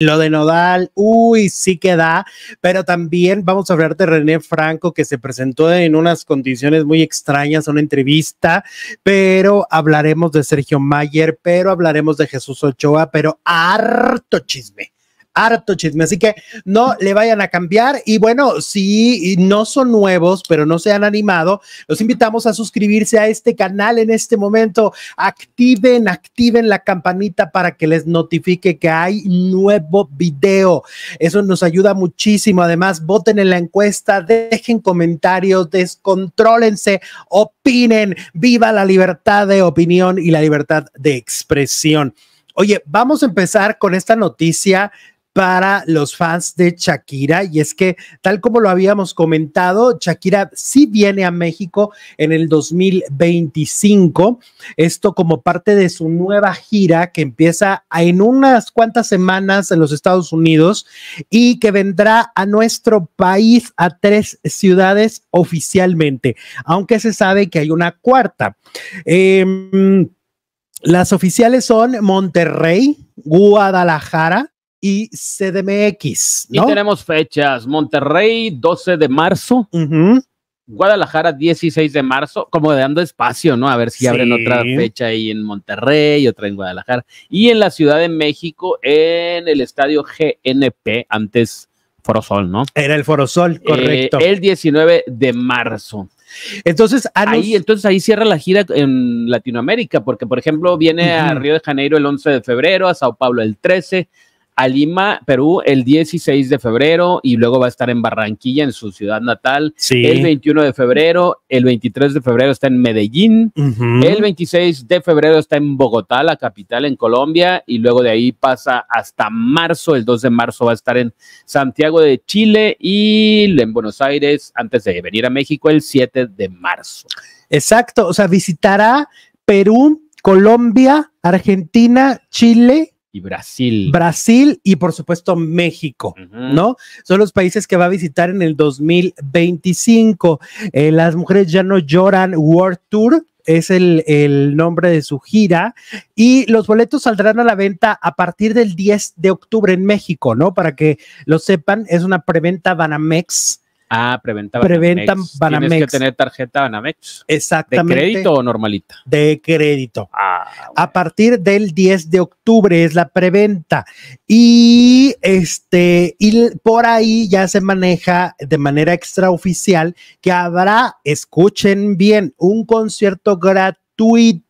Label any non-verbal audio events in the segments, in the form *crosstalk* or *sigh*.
Lo de Nodal, uy, sí que da, pero también vamos a hablar de René Franco, que se presentó en unas condiciones muy extrañas a una entrevista, pero hablaremos de Sergio Mayer, pero hablaremos de Jesús Ochoa, pero harto chisme harto chisme. Así que no le vayan a cambiar. Y bueno, si no son nuevos, pero no se han animado, los invitamos a suscribirse a este canal en este momento. Activen, activen la campanita para que les notifique que hay nuevo video. Eso nos ayuda muchísimo. Además, voten en la encuesta, dejen comentarios, descontrólense, opinen. Viva la libertad de opinión y la libertad de expresión. Oye, vamos a empezar con esta noticia para los fans de Shakira. Y es que, tal como lo habíamos comentado, Shakira sí viene a México en el 2025. Esto como parte de su nueva gira que empieza en unas cuantas semanas en los Estados Unidos y que vendrá a nuestro país a tres ciudades oficialmente, aunque se sabe que hay una cuarta. Em, las oficiales son Monterrey, Guadalajara, y CDMX. Y tenemos fechas: Monterrey, 12 de marzo. Guadalajara 16 de marzo, como dando espacio, ¿no? A ver si abren otra fecha ahí en Monterrey, otra en Guadalajara. Y en la Ciudad de México, en el estadio GNP, antes Forosol, ¿no? Era el Forosol, eh, correcto. el 19 de marzo. Entonces, ahí, entonces ahí cierra la gira en Latinoamérica, porque por ejemplo viene a Río de Janeiro el 11 de febrero, a Sao Paulo el 13, a Lima, Perú, el 16 de febrero y luego va a estar en Barranquilla, en su ciudad natal, el 21 de febrero, el 23 de febrero está en Medellín, el 26 de febrero está en Bogotá, la capital en Colombia, y luego de ahí pasa hasta marzo, el 2 de marzo va a estar en Santiago de Chile y en Buenos Aires antes de venir a México el 7 de marzo. Exacto, o sea, visitará Perú, Colombia, Argentina, Chile, Brasil. Brasil y por supuesto México, ¿no? Son los países que va a visitar en el 2025. Eh, las mujeres ya no lloran World Tour. Es el, el, nombre de su gira. Y los boletos saldrán a la venta a partir del 10 de octubre en México, ¿no? Para que lo sepan, es una preventa Banamex Ah, preventa Preventa Banamex. Tienes que tener tarjeta Banamex. Exactamente. ¿De crédito o normalita? De crédito. Ah, a partir del 10 de octubre es la preventa. Y este, y por ahí ya se maneja de manera extraoficial que habrá, escuchen bien, un concierto gratuito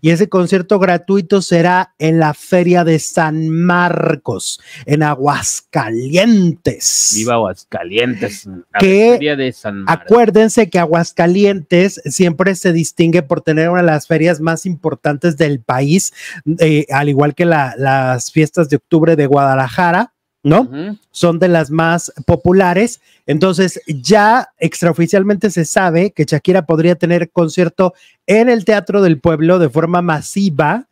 y ese concierto gratuito será en la Feria de San Marcos, en Aguascalientes. Viva Aguascalientes. feria de San Acuérdense que Aguascalientes siempre se distingue por tener una de las ferias más importantes del país, eh, al igual que las fiestas de octubre de Guadalajara ¿no? Son de las más populares. Entonces, ya extraoficialmente se sabe que Shakira podría tener concierto en el Teatro del Pueblo de forma masiva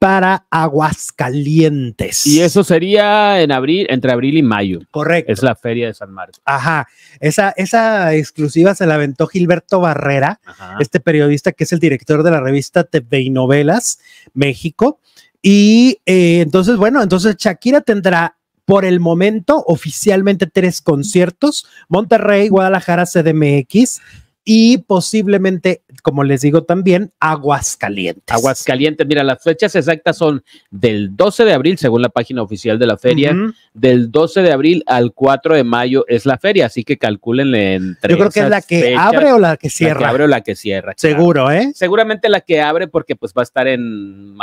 para Aguascalientes. Y eso sería en abril, entre abril y mayo. Correcto. Es la feria de San Marcos. Ajá. Esa, esa exclusiva se la aventó Gilberto Barrera, este periodista que es el director de la revista TV y Novelas México. Y eh, entonces, bueno, entonces Shakira tendrá por el momento, oficialmente tres conciertos, Monterrey, Guadalajara, CDMX y posiblemente como les digo también, aguas aguas Aguascalientes, mira, las fechas exactas son del 12 de abril, según la página oficial de la feria, del 12 de abril al 4 de mayo es la feria, así que calcúlenle entre. Yo creo que es la que abre o la que cierra. abre o la que cierra. Seguro, ¿eh? Seguramente la que abre porque pues va a estar en,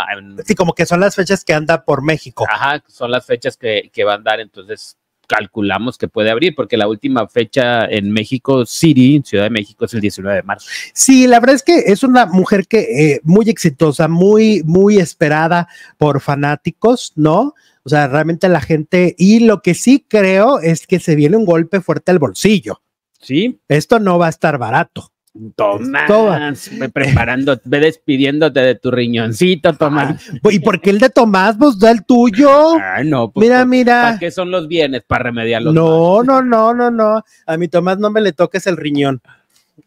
Sí, como que son las fechas que anda por México. Ajá, son las fechas que, que va a andar, entonces calculamos que puede abrir, porque la última fecha en México City, Ciudad de México, es el 19 de marzo. Sí, la verdad es que es una mujer que eh, muy exitosa, muy, muy esperada por fanáticos, ¿no? O sea, realmente la gente, y lo que sí creo es que se viene un golpe fuerte al bolsillo. Sí. Esto no va a estar barato. Tomás, Ve preparando, ve despidiéndote de tu riñoncito, Tomás. ¿Y por qué el de Tomás vos pues da el tuyo? Ah, no, pues, mira, pues, mira. ¿Para qué son los bienes? Para remediar los No, no, no, no, no. A mi Tomás no me le toques el riñón.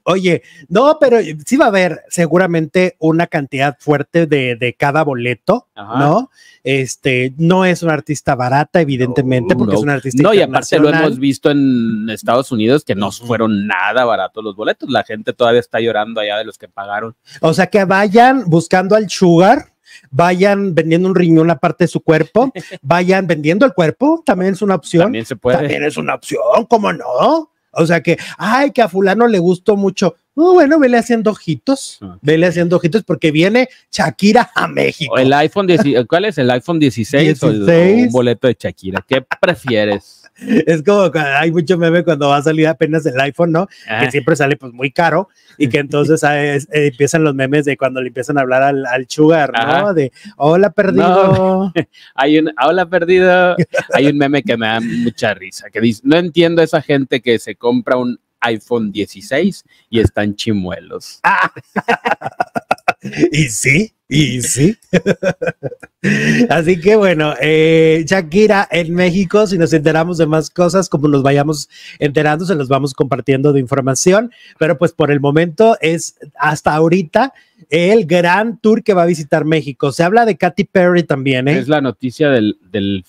Oye, no, pero sí va a haber seguramente una cantidad fuerte de, cada boleto, ¿no? Este, no es una artista barata, evidentemente, porque es una artista. No, y aparte lo hemos visto en Estados Unidos que no fueron nada baratos los boletos. La gente todavía está llorando allá de los que pagaron. O sea que vayan buscando al Sugar vayan vendiendo un riñón una parte de su cuerpo, *laughs* vayan vendiendo el cuerpo, también es una opción. También se puede. También es una opción, ¿cómo no? O sea que, ay, que a fulano le gustó mucho bueno, vele haciendo ojitos, vele haciendo ojitos porque viene Shakira a México. el iPhone, eh, ¿cuál es? ¿El iPhone 16, un boleto de Shakira? ¿Qué prefieres? *laughs* Es como, hay mucho meme cuando va a salir apenas el iPhone, ¿no? Que ah. siempre sale pues muy caro y que entonces *laughs* ah, eh, empiezan los memes de cuando le empiezan a hablar al, sugar, ¿no? De, hola perdido. *laughs* hay un, hola perdido. hay un meme que me da mucha risa, que dice, no entiendo a esa gente que se compra un iPhone 16 y están chimuelos. *laughs* y sí, y sí. *laughs* Así que bueno, eh, Shakira en México, si nos enteramos de más cosas, como nos vayamos enterando, se los vamos compartiendo de información, pero pues por el momento es hasta ahorita el gran tour que va a visitar México. Se habla de Katy Perry también, ¿eh? Es la noticia del,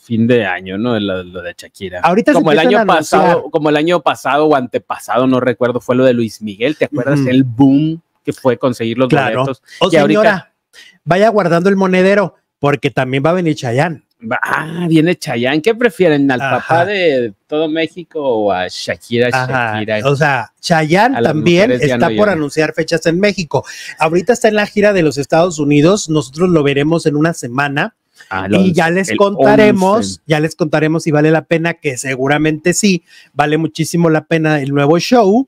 fin de año, ¿no? Lo, de Shakira. Ahorita como el año pasado, como el año pasado o antepasado, no recuerdo, fue lo de Luis Miguel. ¿Te acuerdas el boom que fue conseguir los claro. O oh, señora, vaya guardando el monedero porque también va a venir Chayanne. Ah, viene Chayanne. ¿Qué prefieren? ¿Al papá de todo México o a Shakira? O sea, Chayanne también está por anunciar fechas en México. Ahorita está en la gira de los Estados Unidos. Nosotros lo veremos en una semana. Ah, y ya les contaremos, ya les contaremos si vale la pena, que seguramente sí, vale muchísimo la pena el nuevo show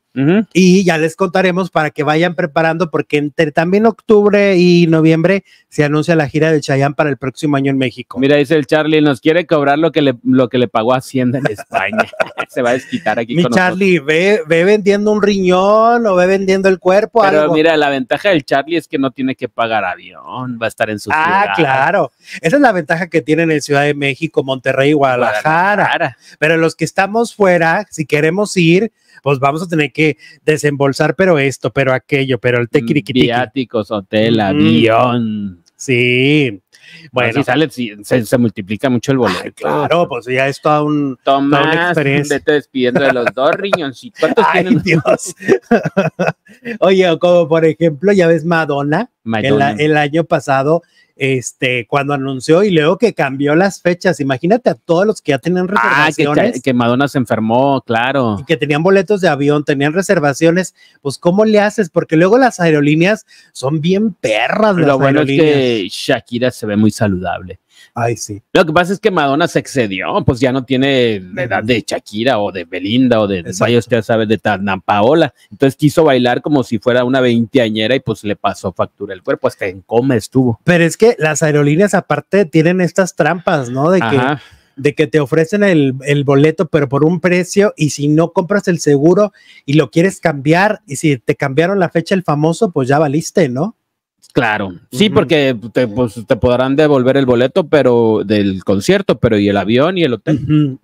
y ya les contaremos para que vayan preparando, porque entre también octubre y noviembre se anuncia la gira del Chayán para el próximo año en México. Mira, dice el Charlie, nos quiere cobrar lo que le, lo que le pagó Hacienda en España. *laughs* se va a desquitar aquí. Mi Charlie, ve, ve, vendiendo un riñón o ve vendiendo el cuerpo. Pero mira, la ventaja del Charlie es que no tiene que pagar avión, va a estar en su ah, Ah, claro. Esa es la ventaja que tienen en Ciudad de México, Monterrey, Guadalajara. Guadalajara. Pero los que estamos fuera, si queremos ir, pues vamos a tener que desembolsar, pero esto, pero aquello, pero el tequiriquitiqui. Viáticos, hotel, avión. Sí. Bueno, si sale, se, multiplica mucho el boleto. claro, pues ya esto toda, un, Tomás, experiencia. Vete despidiendo de los dos *laughs* riñoncitos. Ay, Dios. *laughs* Oye, como por ejemplo, ya ves Madonna, el año pasado este, cuando anunció y luego que cambió las fechas. Imagínate a todos los que ya tenían ah, reservaciones. que, Madonna se enfermó, claro. Y que tenían boletos de avión, tenían reservaciones. Pues, ¿cómo le haces? Porque luego las aerolíneas son bien perras. Lo bueno es que Shakira se ve muy saludable. Ay, sí. Lo que pasa es que Madonna se excedió, pues ya no tiene la edad de Shakira o de Belinda o de, de Ya usted de Tana Entonces quiso bailar como si fuera una veinteañera y pues le pasó factura el cuerpo, que en coma estuvo. Pero es que las aerolíneas aparte tienen estas trampas, ¿no? De que te ofrecen el, el, boleto, pero por un precio, y si no compras el seguro y lo quieres cambiar, y si te cambiaron la fecha el famoso, pues ya valiste, ¿no? Claro, sí, porque pues, te, podrán devolver el boleto pero del concierto, pero y el avión y el hotel.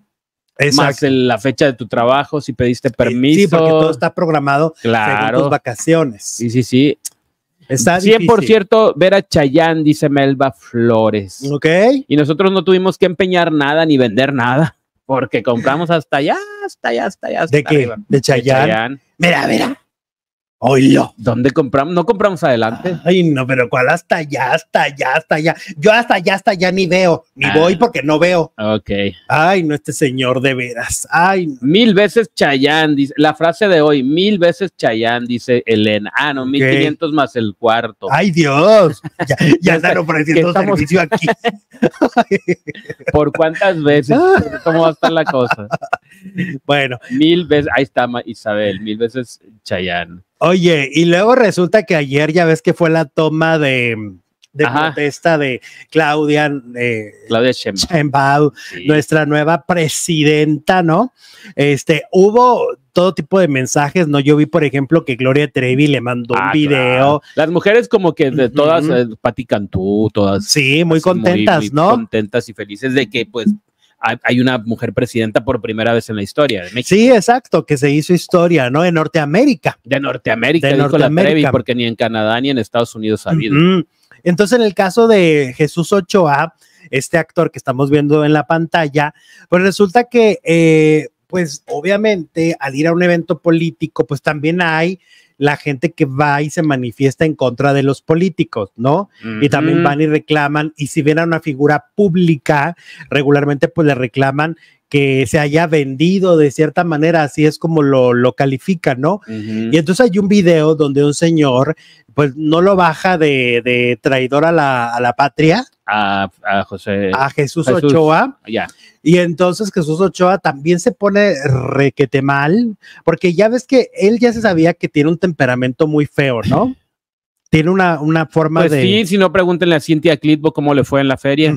Más la fecha de tu trabajo, si pediste permiso. Sí, porque todo está programado claro. según tus vacaciones. Sí, sí, sí. Está 100% por cierto, ver a Chayán, dice Melba Flores. Ok. Y nosotros no tuvimos que empeñar nada ni vender nada, porque compramos hasta allá, hasta allá, hasta allá. ¿De qué? ¿De Chayán? De Chayán. Mira, mira. Oilo. ¿Dónde compramos? No compramos adelante. Ay, no, pero ¿cuál hasta allá, hasta allá, hasta allá? Yo hasta allá, hasta allá ni veo, ni ah. voy porque no veo. Ok. Ay, no, este señor de veras. Ay. Mil veces Chayán, dice, la frase de hoy, mil veces Chayán, dice Elena. Ah, no, mil quinientos más el cuarto. Ay, Dios. Ya, están ofreciendo estamos... servicio aquí. *laughs* ¿Por cuántas veces? *laughs* ¿Cómo va a estar la cosa? Bueno. Mil veces, ahí está Isabel, mil veces Chayán. Oye, y luego resulta que ayer ya ves que fue la toma de, protesta de Claudia, eh, Claudia Sheinbaum, nuestra nueva presidenta, ¿no? Este, hubo todo tipo de mensajes, ¿no? Yo vi, por ejemplo, que Gloria Trevi le mandó un ah, video. Las mujeres como que de todas, uh todas. Sí, muy contentas, muy ¿no? Contentas y felices de que pues hay una mujer presidenta por primera vez en la historia de México. Sí, exacto, que se hizo historia, ¿no? De Norteamérica. De Norteamérica, de Norteamérica. porque ni en Canadá ni en Estados Unidos ha habido. Entonces, en el caso de Jesús Ochoa, este actor que estamos viendo en la pantalla, pues resulta que, eh, pues obviamente, al ir a un evento político, pues también hay la gente que va y se manifiesta en contra de los políticos, ¿no? Y también van y reclaman, y si ven a una figura pública, regularmente pues le reclaman que se haya vendido de cierta manera, así es como lo, califican, ¿no? Y entonces hay un video donde un señor, pues no lo baja de, de traidor a la, a la patria, a, José. A Jesús, Ochoa. Ya. Y entonces Jesús Ochoa también se pone requete mal, porque ya ves que él ya se sabía que tiene un temperamento muy feo, ¿no? tiene una, forma pues de. Sí, si no, pregúntenle a Cintia Clitbo cómo le fue en la feria,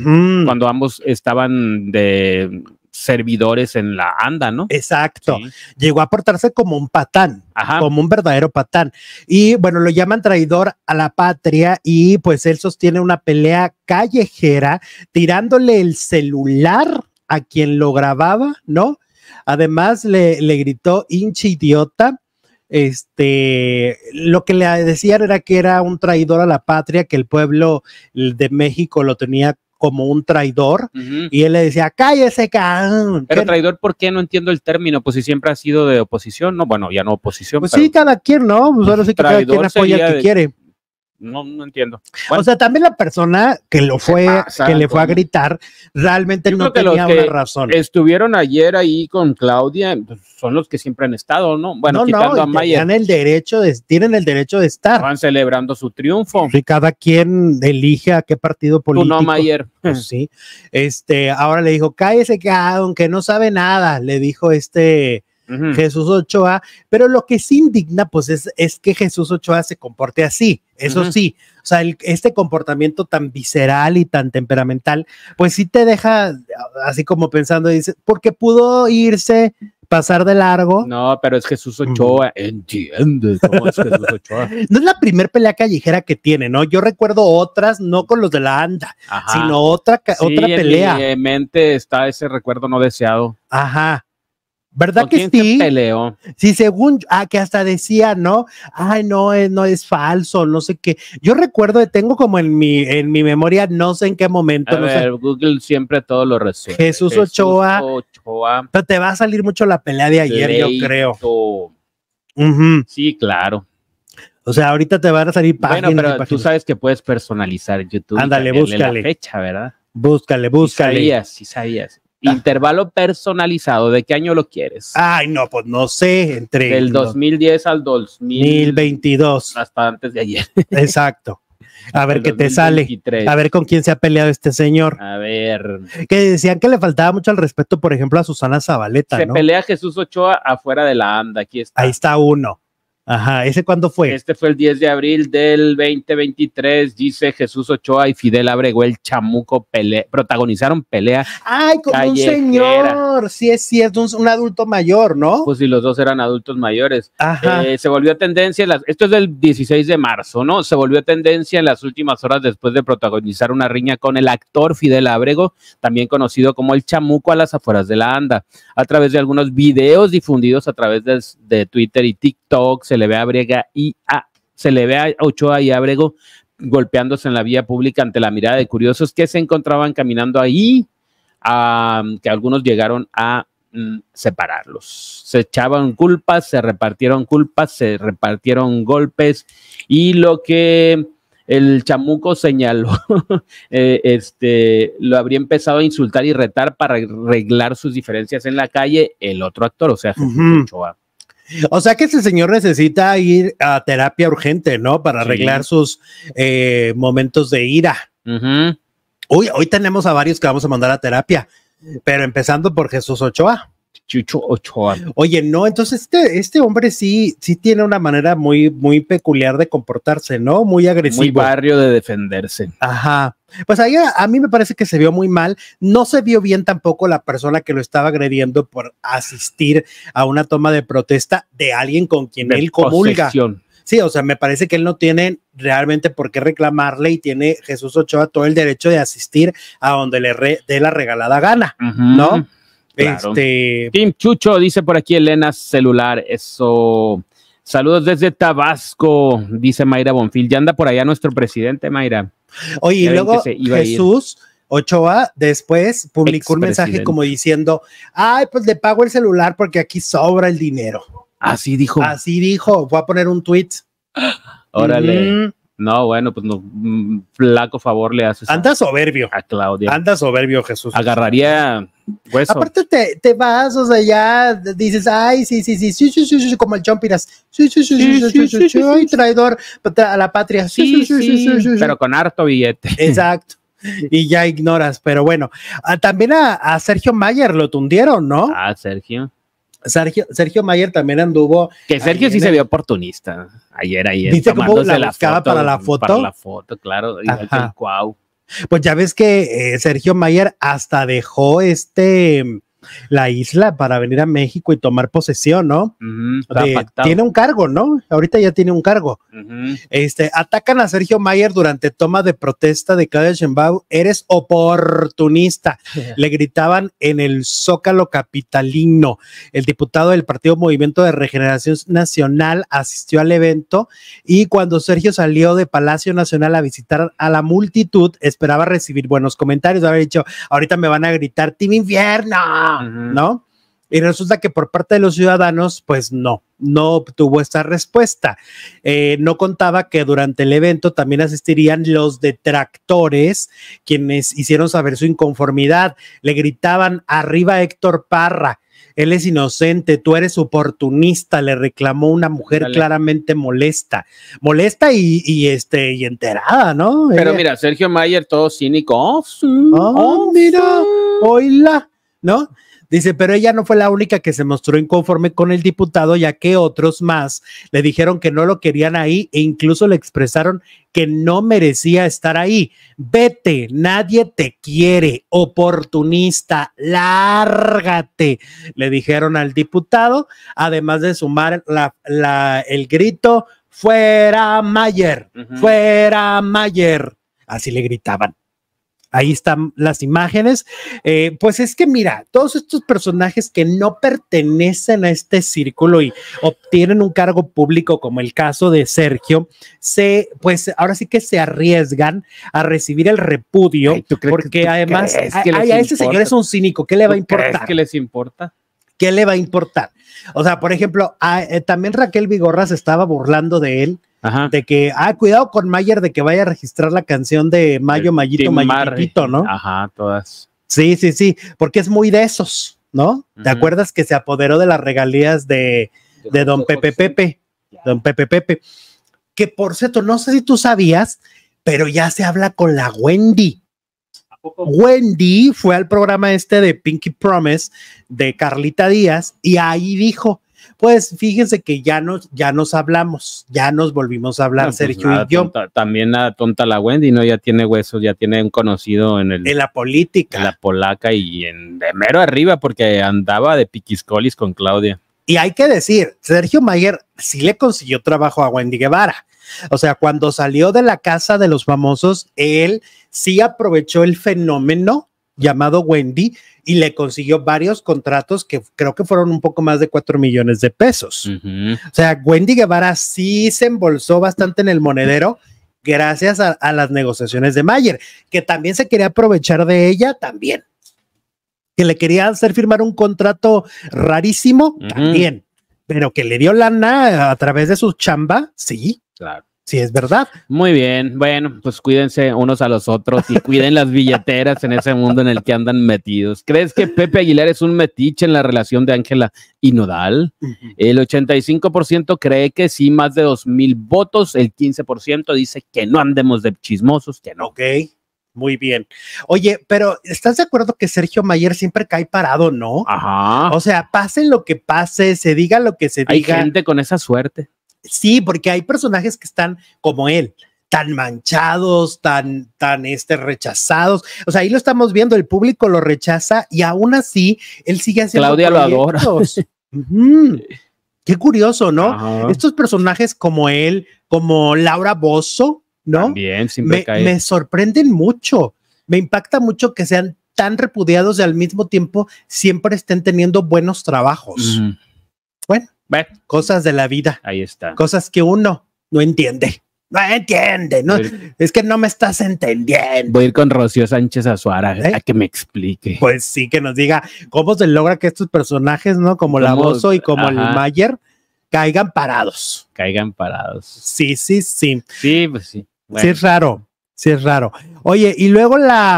cuando ambos estaban de servidores en la ANDA, ¿no? Exacto. Llegó a portarse como un patán, como un verdadero patán. Y bueno, lo llaman traidor a la patria y pues él sostiene una pelea callejera tirándole el celular a quien lo grababa, ¿no? Además le, le gritó hinche idiota este, lo que le decían era que era un traidor a la patria, que el pueblo de México lo tenía como un traidor y él le decía, cállese, cabrón. Pero traidor, ¿por qué no entiendo el término? Pues si siempre ha sido de oposición, no, bueno, ya no oposición. Pues sí, cada quien, ¿no? solo pues que cada quien apoya que quiere. No, no entiendo. o sea, también la persona que lo fue, que le fue a gritar, realmente no tenía una razón. Estuvieron ayer ahí con Claudia, pues, son los que siempre han estado, ¿no? Bueno, no, quitando a Mayer Tienen el derecho de, tienen el derecho de estar. Van celebrando su triunfo. Y cada quien elige a qué partido político. no, Mayer. Pues sí. Este, ahora le dijo, cállese que aunque no sabe nada, le dijo este Jesús Ochoa, pero lo que sí indigna pues es, es que Jesús Ochoa se comporte así, eso sí, o sea, este comportamiento tan visceral y tan temperamental, pues sí te deja así como pensando, dice, porque pudo irse pasar de largo. No, pero es Jesús Ochoa, entiendes Jesús *laughs* Ochoa. no es la primer pelea callejera que tiene, ¿no? Yo recuerdo otras, no con los de la ANDA, sino otra, otra pelea. En mi mente está ese recuerdo no deseado. Ajá. ¿Verdad que sí? Sí, según, ah, que hasta decía, ¿no? Ay, no, no es falso, no sé qué. Yo recuerdo, tengo como en mi, en mi memoria, no sé en qué momento. A ver, Google siempre todo lo resuelve. Jesús, Ochoa, Pero te va a salir mucho la pelea de ayer, yo creo. Sí, claro. O sea, ahorita te van a salir páginas. Bueno, pero tú sabes que puedes personalizar YouTube. Ándale, búscale. La fecha, ¿verdad? Búscale, búscale. Sí sabías, sí sabías. Ah. Intervalo personalizado, ¿de qué año lo quieres? Ay, no, pues no sé, entre... Del 2010 al 2022. Hasta antes de ayer. *laughs* Exacto. A ver qué te sale. A ver con quién se ha peleado este señor. A ver. Que decían que le faltaba mucho al respeto, por ejemplo, a Susana Zabaleta. Se pelea Jesús Ochoa afuera de la anda. Aquí está. Ahí está uno. Ajá, ¿ese cuándo fue? Este fue el 10 de abril del 2023, dice Jesús Ochoa y Fidel Abrego, el Chamuco pele protagonizaron pelea. Ay, con un señor, sí es cierto, un, adulto mayor, ¿no? Pues sí, los dos eran adultos mayores. Ajá. Eh, se volvió tendencia, las, esto es del 16 de marzo, ¿no? Se volvió tendencia en las últimas horas después de protagonizar una riña con el actor Fidel Abrego, también conocido como el Chamuco a las afueras de la anda, a través de algunos videos difundidos a través de, de Twitter y TikTok. Se se le ve a y a, se le ve Ochoa y a Abrego golpeándose en la vía pública ante la mirada de curiosos que se encontraban caminando ahí, que algunos llegaron a mm, separarlos. Se echaban culpas, se repartieron culpas, se repartieron golpes y lo que el chamuco señaló, *laughs* eh, este, lo habría empezado a insultar y retar para arreglar sus diferencias en la calle el otro actor, o sea, Ochoa. O sea que ese señor necesita ir a terapia urgente, ¿no? Para arreglar sus eh, momentos de ira. hoy tenemos a varios que vamos a mandar a terapia, pero empezando por Jesús Ochoa. Chucho Ochoa. Oye, no, entonces este, este hombre sí, sí tiene una manera muy, muy peculiar de comportarse, ¿no? Muy agresivo. Muy barrio de defenderse. Ajá. Pues ahí a, mí me parece que se vio muy mal. No se vio bien tampoco la persona que lo estaba agrediendo por asistir a una toma de protesta de alguien con quien él comulga. Sí, o sea, me parece que él no tiene realmente por qué reclamarle y tiene Jesús Ochoa todo el derecho de asistir a donde le dé la regalada gana, ¿no? Este... Tim Chucho dice por aquí Elena celular, eso. Saludos desde Tabasco, dice Mayra Bonfil. Ya anda por allá nuestro presidente, Mayra. Oye, y luego Jesús Ochoa después publicó un mensaje como diciendo, ay, pues le pago el celular porque aquí sobra el dinero. Así dijo. Así dijo, voy a poner un tweet. Órale. Mm. No, bueno, pues no, flaco favor le haces. Anda soberbio. A Claudia. Anda soberbio, Jesús. Agarraría hueso. Aparte te, te vas, o sea, ya dices, ay, sí, sí, sí, sí, sí, sí, sí, como el Chompiras. Sí, sí, sí, sí, sí, sí, traidor a la patria. Sí, sí, sí, sí, Pero con harto billete. Exacto. Y ya ignoras, pero bueno. también a, a Sergio Mayer lo tundieron, ¿no? Ah, Sergio. Sergio, Sergio Mayer también anduvo. Que Sergio sí se vio oportunista ayer ahí. Dice cómo la, buscaba para la foto. Para la foto, claro. Pues ya ves que eh, Sergio Mayer hasta dejó este la isla para venir a México y tomar posesión, ¿no? tiene un cargo, ¿no? Ahorita ya tiene un cargo. Este, atacan a Sergio Mayer durante toma de protesta de Claudia Sheinbaum, eres oportunista. *laughs* Le gritaban en el Zócalo capitalino. El diputado del Partido Movimiento de Regeneración Nacional asistió al evento y cuando Sergio salió de Palacio Nacional a visitar a la multitud, esperaba recibir buenos comentarios, Había dicho, ahorita me van a gritar, Team Infierno. ¿no? Y resulta que por parte de los ciudadanos, pues no, no obtuvo esta respuesta. Eh, no contaba que durante el evento también asistirían los detractores, quienes hicieron saber su inconformidad. Le gritaban, arriba Héctor Parra, él es inocente, tú eres oportunista, le reclamó una mujer claramente molesta, molesta y, este y enterada, ¿no? Pero eh, mira, Sergio Mayer todo cínico. Oh, mira, oíla, ¿no? Dice, pero ella no fue la única que se mostró inconforme con el diputado, ya que otros más le dijeron que no lo querían ahí e incluso le expresaron que no merecía estar ahí. Vete, nadie te quiere, oportunista, lárgate, le dijeron al diputado, además de sumar la, el grito, fuera Mayer, fuera Mayer. Así le gritaban ahí están las imágenes. Eh, pues es que mira, todos estos personajes que no pertenecen a este círculo y obtienen un cargo público, como el caso de Sergio, se, pues ahora sí que se arriesgan a recibir el repudio, porque además que a, ese señor es un cínico, ¿qué le va a importar? ¿Qué les importa? ¿Qué le va a importar? O sea, por ejemplo, eh, también Raquel Vigorra se estaba burlando de él de que, ah, cuidado con Mayer de que vaya a registrar la canción de Mayo, mayito Mayito, ¿no? Ajá, todas. Sí, sí, sí, porque es muy de esos, ¿no? ¿Te acuerdas que se apoderó de las regalías de, Don Pepe Pepe? Don Pepe Pepe. Que por cierto, no sé si tú sabías, pero ya se habla con la Wendy. Wendy fue al programa este de Pinky Promise de Carlita Díaz y ahí dijo, pues fíjense que ya nos, ya nos hablamos, ya nos volvimos a hablar, ah, pues Sergio y yo. también a tonta la Wendy, ¿no? Ya tiene huesos, ya tiene un conocido en En la política. En la polaca y en de mero arriba, porque andaba de piquiscolis con Claudia. Y hay que decir, Sergio Mayer sí le consiguió trabajo a Wendy Guevara. O sea, cuando salió de la casa de los famosos, él sí aprovechó el fenómeno llamado Wendy y le consiguió varios contratos que creo que fueron un poco más de cuatro millones de pesos. O sea, Wendy Guevara sí se embolsó bastante en el monedero gracias a, las negociaciones de Mayer, que también se quería aprovechar de ella también. Que le quería hacer firmar un contrato rarísimo también, pero que le dio lana a través de su chamba, sí. Claro. Sí, es verdad. Muy bien, bueno, pues cuídense unos a los otros y cuiden las billeteras en ese mundo en el que andan metidos. ¿Crees que Pepe Aguilar es un metiche en la relación de Ángela y Nodal? El 85% cree que sí, más de 2.000 votos, el 15% dice que no andemos de chismosos, que no. Ok, muy bien. Oye, pero ¿estás de acuerdo que Sergio Mayer siempre cae parado, no? Ajá. O sea, pase lo que pase, se diga lo que se diga. Hay gente con esa suerte. Sí, porque hay personajes que están como él, tan manchados, tan, tan este, rechazados. O sea, ahí lo estamos viendo, el público lo rechaza y aún así él sigue haciendo. Claudia lo adora. *laughs* Qué curioso, ¿no? Estos personajes como él, como Laura Bozzo, ¿no? sin me, me sorprenden mucho. Me impacta mucho que sean tan repudiados y al mismo tiempo siempre estén teniendo buenos trabajos. Bueno, cosas de la vida. Ahí está. Cosas que uno no entiende. No entiende, es que no me estás entendiendo. Voy a ir con Rocío Sánchez Azuara ¿Eh? a que me explique. Pues sí, que nos diga cómo se logra que estos personajes, ¿no? Como la y como el Mayer, caigan parados. Caigan parados. Sí, sí, sí. Sí, pues sí. Sí, es raro. Sí, es raro. Oye, y luego la,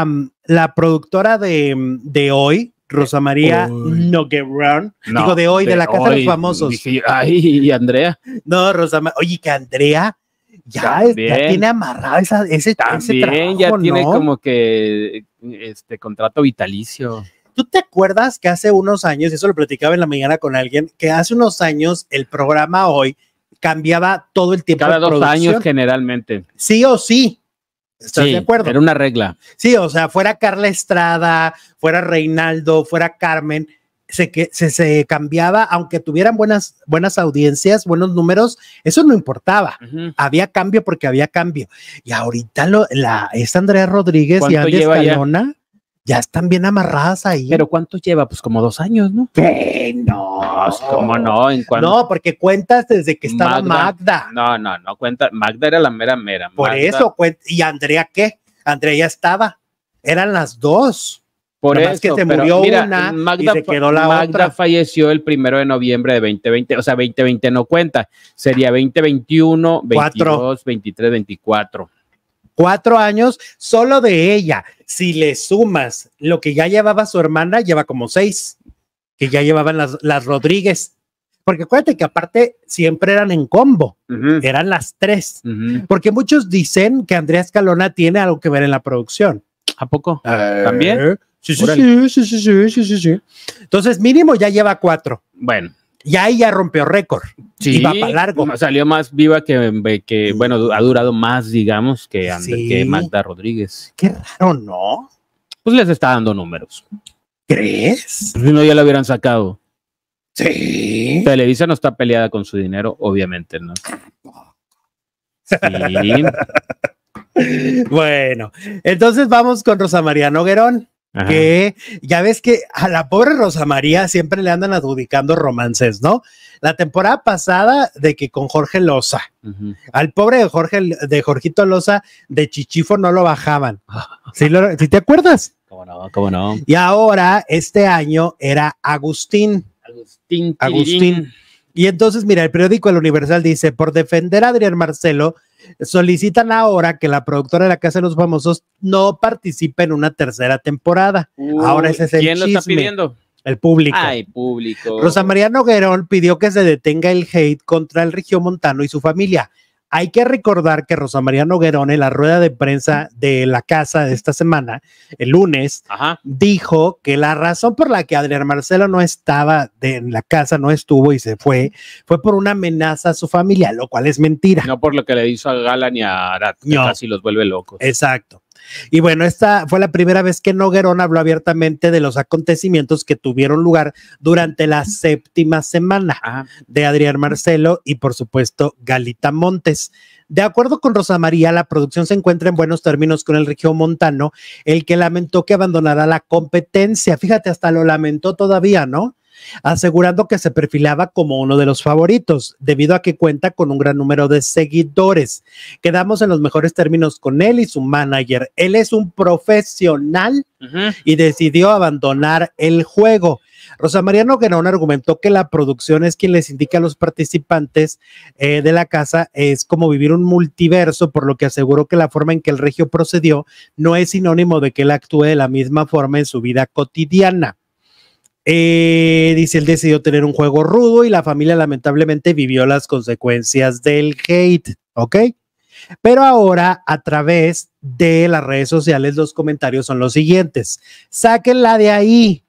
productora de, de hoy, Rosa María Noguerón, no, de hoy, de, la Casa de los Famosos. ay, y Andrea. No, Rosa María, oye, que Andrea ya, tiene amarrado ese, también, trabajo, ya tiene como que este contrato vitalicio. ¿Tú te acuerdas que hace unos años, eso lo platicaba en la mañana con alguien, que hace unos años el programa hoy cambiaba todo el tiempo. Cada de dos años generalmente. Sí o sí. Estoy de acuerdo? Era una regla. Sí, o sea, fuera Carla Estrada, fuera Reinaldo, fuera Carmen, se, que, se, cambiaba, aunque tuvieran buenas, buenas audiencias, buenos números, eso no importaba. Había cambio porque había cambio. Y ahorita lo, la, es Andrea Rodríguez y Andrés Escalona ya están bien amarradas ahí. Pero ¿cuánto lleva? Pues como dos años, ¿no? Menos, ¿cómo no? no cómo no No, porque cuentas desde que estaba Magda. No, no, no cuenta. Magda era la mera mera. Por eso, ¿y Andrea qué? Andrea ya estaba. Eran las dos. Por eso, que se murió una Magda, falleció el primero de noviembre de 2020, o sea, 2020 no cuenta, sería 2021, 22, 23, 24 cuatro años solo de ella. Si le sumas lo que ya llevaba su hermana, lleva como seis, que ya llevaban las, Rodríguez. Porque acuérdate que aparte siempre eran en combo, eran las tres. Porque muchos dicen que Andrea Escalona tiene algo que ver en la producción. ¿A poco? ¿También? sí sí, sí sí, sí, sí, sí, Entonces mínimo ya lleva cuatro. Bueno. Ya ahí ya rompió récord. Sí, Iba para largo. Salió más viva que, bueno, ha durado más, digamos, que, que Magda Rodríguez. Qué raro, ¿no? Pues les está dando números. ¿Crees? Pues si no, ya la hubieran sacado. Sí. Televisa no está peleada con su dinero, obviamente, ¿no? Sí. *laughs* bueno, entonces vamos con Rosa María Noguerón que ya ves que a la pobre Rosa María siempre le andan adjudicando romances, ¿no? La temporada pasada de que con Jorge Loza, al pobre de Jorge, de Jorgito Loza, de Chichifo no lo bajaban. *laughs* ¿Sí, te acuerdas? ¿Cómo no? ¿Cómo no? Y ahora, este año era Agustín. Agustín. Agustín. Y entonces, mira, el periódico El Universal dice, por defender a Adrián Marcelo, solicitan ahora que la productora de la Casa de los Famosos no participe en una tercera temporada. ahora ese es el ¿Quién lo está pidiendo? El público. Ay, público. Rosa María Noguerón pidió que se detenga el hate contra el Regio Montano y su familia. Hay que recordar que Rosa María Noguerón en la rueda de prensa de la casa de esta semana, el lunes, dijo que la razón por la que Adrián Marcelo no estaba de, en la casa, no estuvo y se fue, fue por una amenaza a su familia, lo cual es mentira. No por lo que le hizo a Gala ni a Arat, que casi los vuelve locos. Exacto. Y bueno, esta fue la primera vez que Noguerón habló abiertamente de los acontecimientos que tuvieron lugar durante la séptima semana de Adrián Marcelo y por supuesto Galita Montes. De acuerdo con Rosa María, la producción se encuentra en buenos términos con el Regio Montano, el que lamentó que abandonara la competencia. Fíjate, hasta lo lamentó todavía, ¿no? asegurando que se perfilaba como uno de los favoritos, debido a que cuenta con un gran número de seguidores. Quedamos en los mejores términos con él y su manager. Él es un profesional y decidió abandonar el juego. Rosa María Noguerón argumentó que la producción es quien les indica a los participantes eh, de la casa es como vivir un multiverso, por lo que aseguró que la forma en que el regio procedió no es sinónimo de que él actúe de la misma forma en su vida cotidiana. Eh, dice, él decidió tener un juego rudo y la familia lamentablemente vivió las consecuencias del hate, ¿ok? Pero ahora, a través de las redes sociales, los comentarios son los siguientes. Sáquenla de ahí.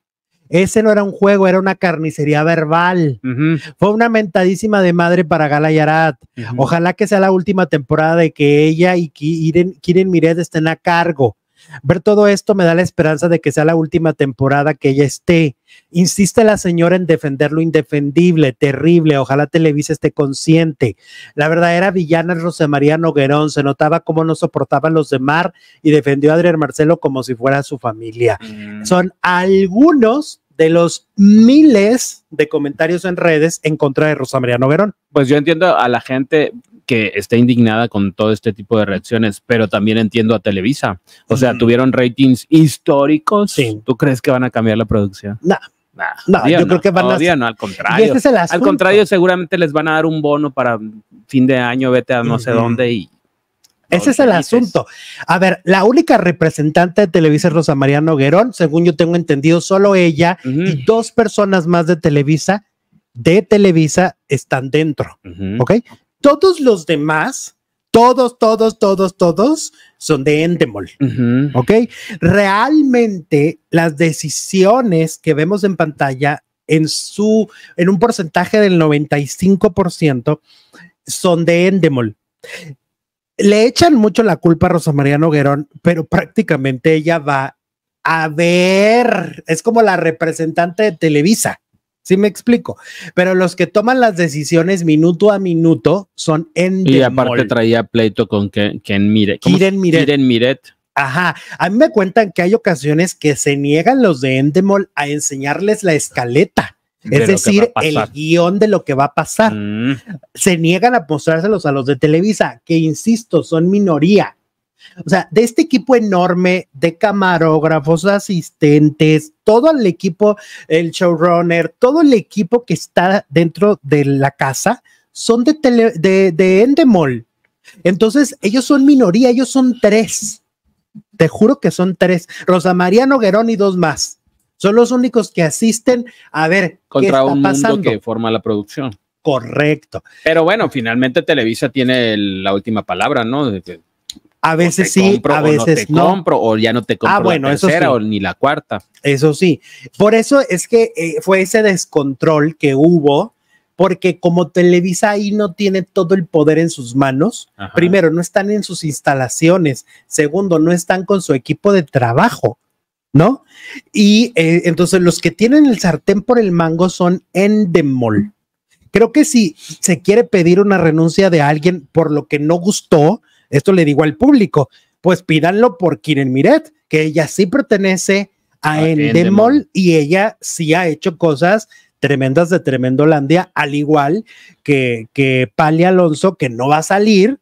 Ese no era un juego, era una carnicería verbal. Fue una mentadísima de madre para Gala y Ojalá que sea la última temporada de que ella y Kiren, Miret estén a cargo. Ver todo esto me da la esperanza de que sea la última temporada que ella esté. Insiste la señora en defender lo indefendible, terrible. Ojalá Televisa esté consciente. La verdadera villana es María Noguerón. Se notaba cómo no soportaban los de Mar y defendió a Adrián Marcelo como si fuera su familia. Mm. Son algunos de los miles de comentarios en redes en contra de María Noguerón. Pues yo entiendo a la gente, que está indignada con todo este tipo de reacciones, pero también entiendo a Televisa. O sea, mm. tuvieron ratings históricos. ¿Tú crees que van a cambiar la producción? No. no, yo creo que van a. no, al contrario. al contrario, seguramente les van a dar un bono para fin de año, vete a no sé dónde y. Ese es el asunto. A ver, la única representante de Televisa es Rosa María Noguerón, según yo tengo entendido, solo ella y dos personas más de Televisa, de Televisa, están dentro. ¿Ok? Todos los demás, todos, todos, todos, todos son de Endemol. Ok. Realmente las decisiones que vemos en pantalla en su, en un porcentaje del 95% son de Endemol. Le echan mucho la culpa a Rosa María Noguerón, pero prácticamente ella va a ver, es como la representante de Televisa. Sí me explico. Pero los que toman las decisiones minuto a minuto son en Y aparte traía pleito con Ken, mire, Miret. Kiren Miret. Kiren Ajá, a mí me cuentan que hay ocasiones que se niegan los de Endemol a enseñarles la escaleta. es decir, el guión de lo que va a pasar. Mm. Se niegan a mostrárselos a los de Televisa, que insisto, son minoría. O sea, de este equipo enorme de camarógrafos, asistentes, todo el equipo, el showrunner, todo el equipo que está dentro de la casa, son de, de, Endemol. Entonces, ellos son minoría, ellos son tres. Te juro que son tres. Rosa María Noguerón y dos más. Son los únicos que asisten a ver Contra qué está un que forma la producción. Correcto. Pero bueno, finalmente Televisa tiene la última palabra, ¿no? A veces sí, a veces no. o ya no te compro ah, la tercera eso ni la cuarta. Eso sí. Por eso es que eh, fue ese descontrol que hubo porque como Televisa ahí no tiene todo el poder en sus manos, primero, no están en sus instalaciones, segundo, no están con su equipo de trabajo, ¿no? Y eh, entonces los que tienen el sartén por el mango son Endemol. Creo que si se quiere pedir una renuncia de alguien por lo que no gustó, esto le digo al público, pues pídanlo por Kiren Miret, que ella sí pertenece a, Endemol, y ella sí ha hecho cosas tremendas de Tremendo landia al igual que, que Pali Alonso, que no va a salir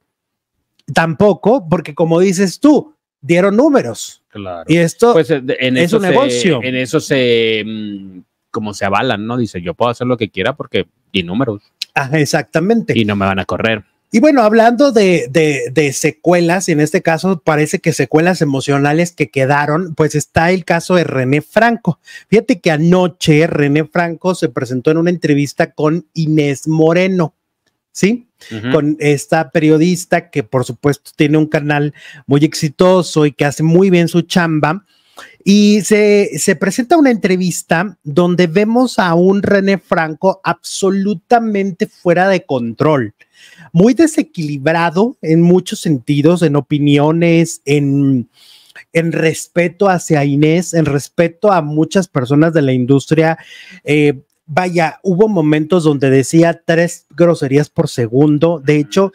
tampoco, porque como dices tú, dieron números. Claro. Y esto pues, eh, en es un negocio. En eso se, mm, como se avalan, ¿no? Dice, yo puedo hacer lo que quiera porque y números. Ah, exactamente. Y no me van a correr. Y bueno, hablando de, de, de, secuelas, en este caso parece que secuelas emocionales que quedaron, pues está el caso de René Franco. Fíjate que anoche René Franco se presentó en una entrevista con Inés Moreno, ¿sí? Con esta periodista que por supuesto tiene un canal muy exitoso y que hace muy bien su chamba y se, presenta una entrevista donde vemos a un René Franco absolutamente fuera de control, muy desequilibrado en muchos sentidos, en opiniones, en, respeto hacia Inés, en respeto a muchas personas de la industria. Eh, vaya, hubo momentos donde decía tres groserías por segundo. De hecho,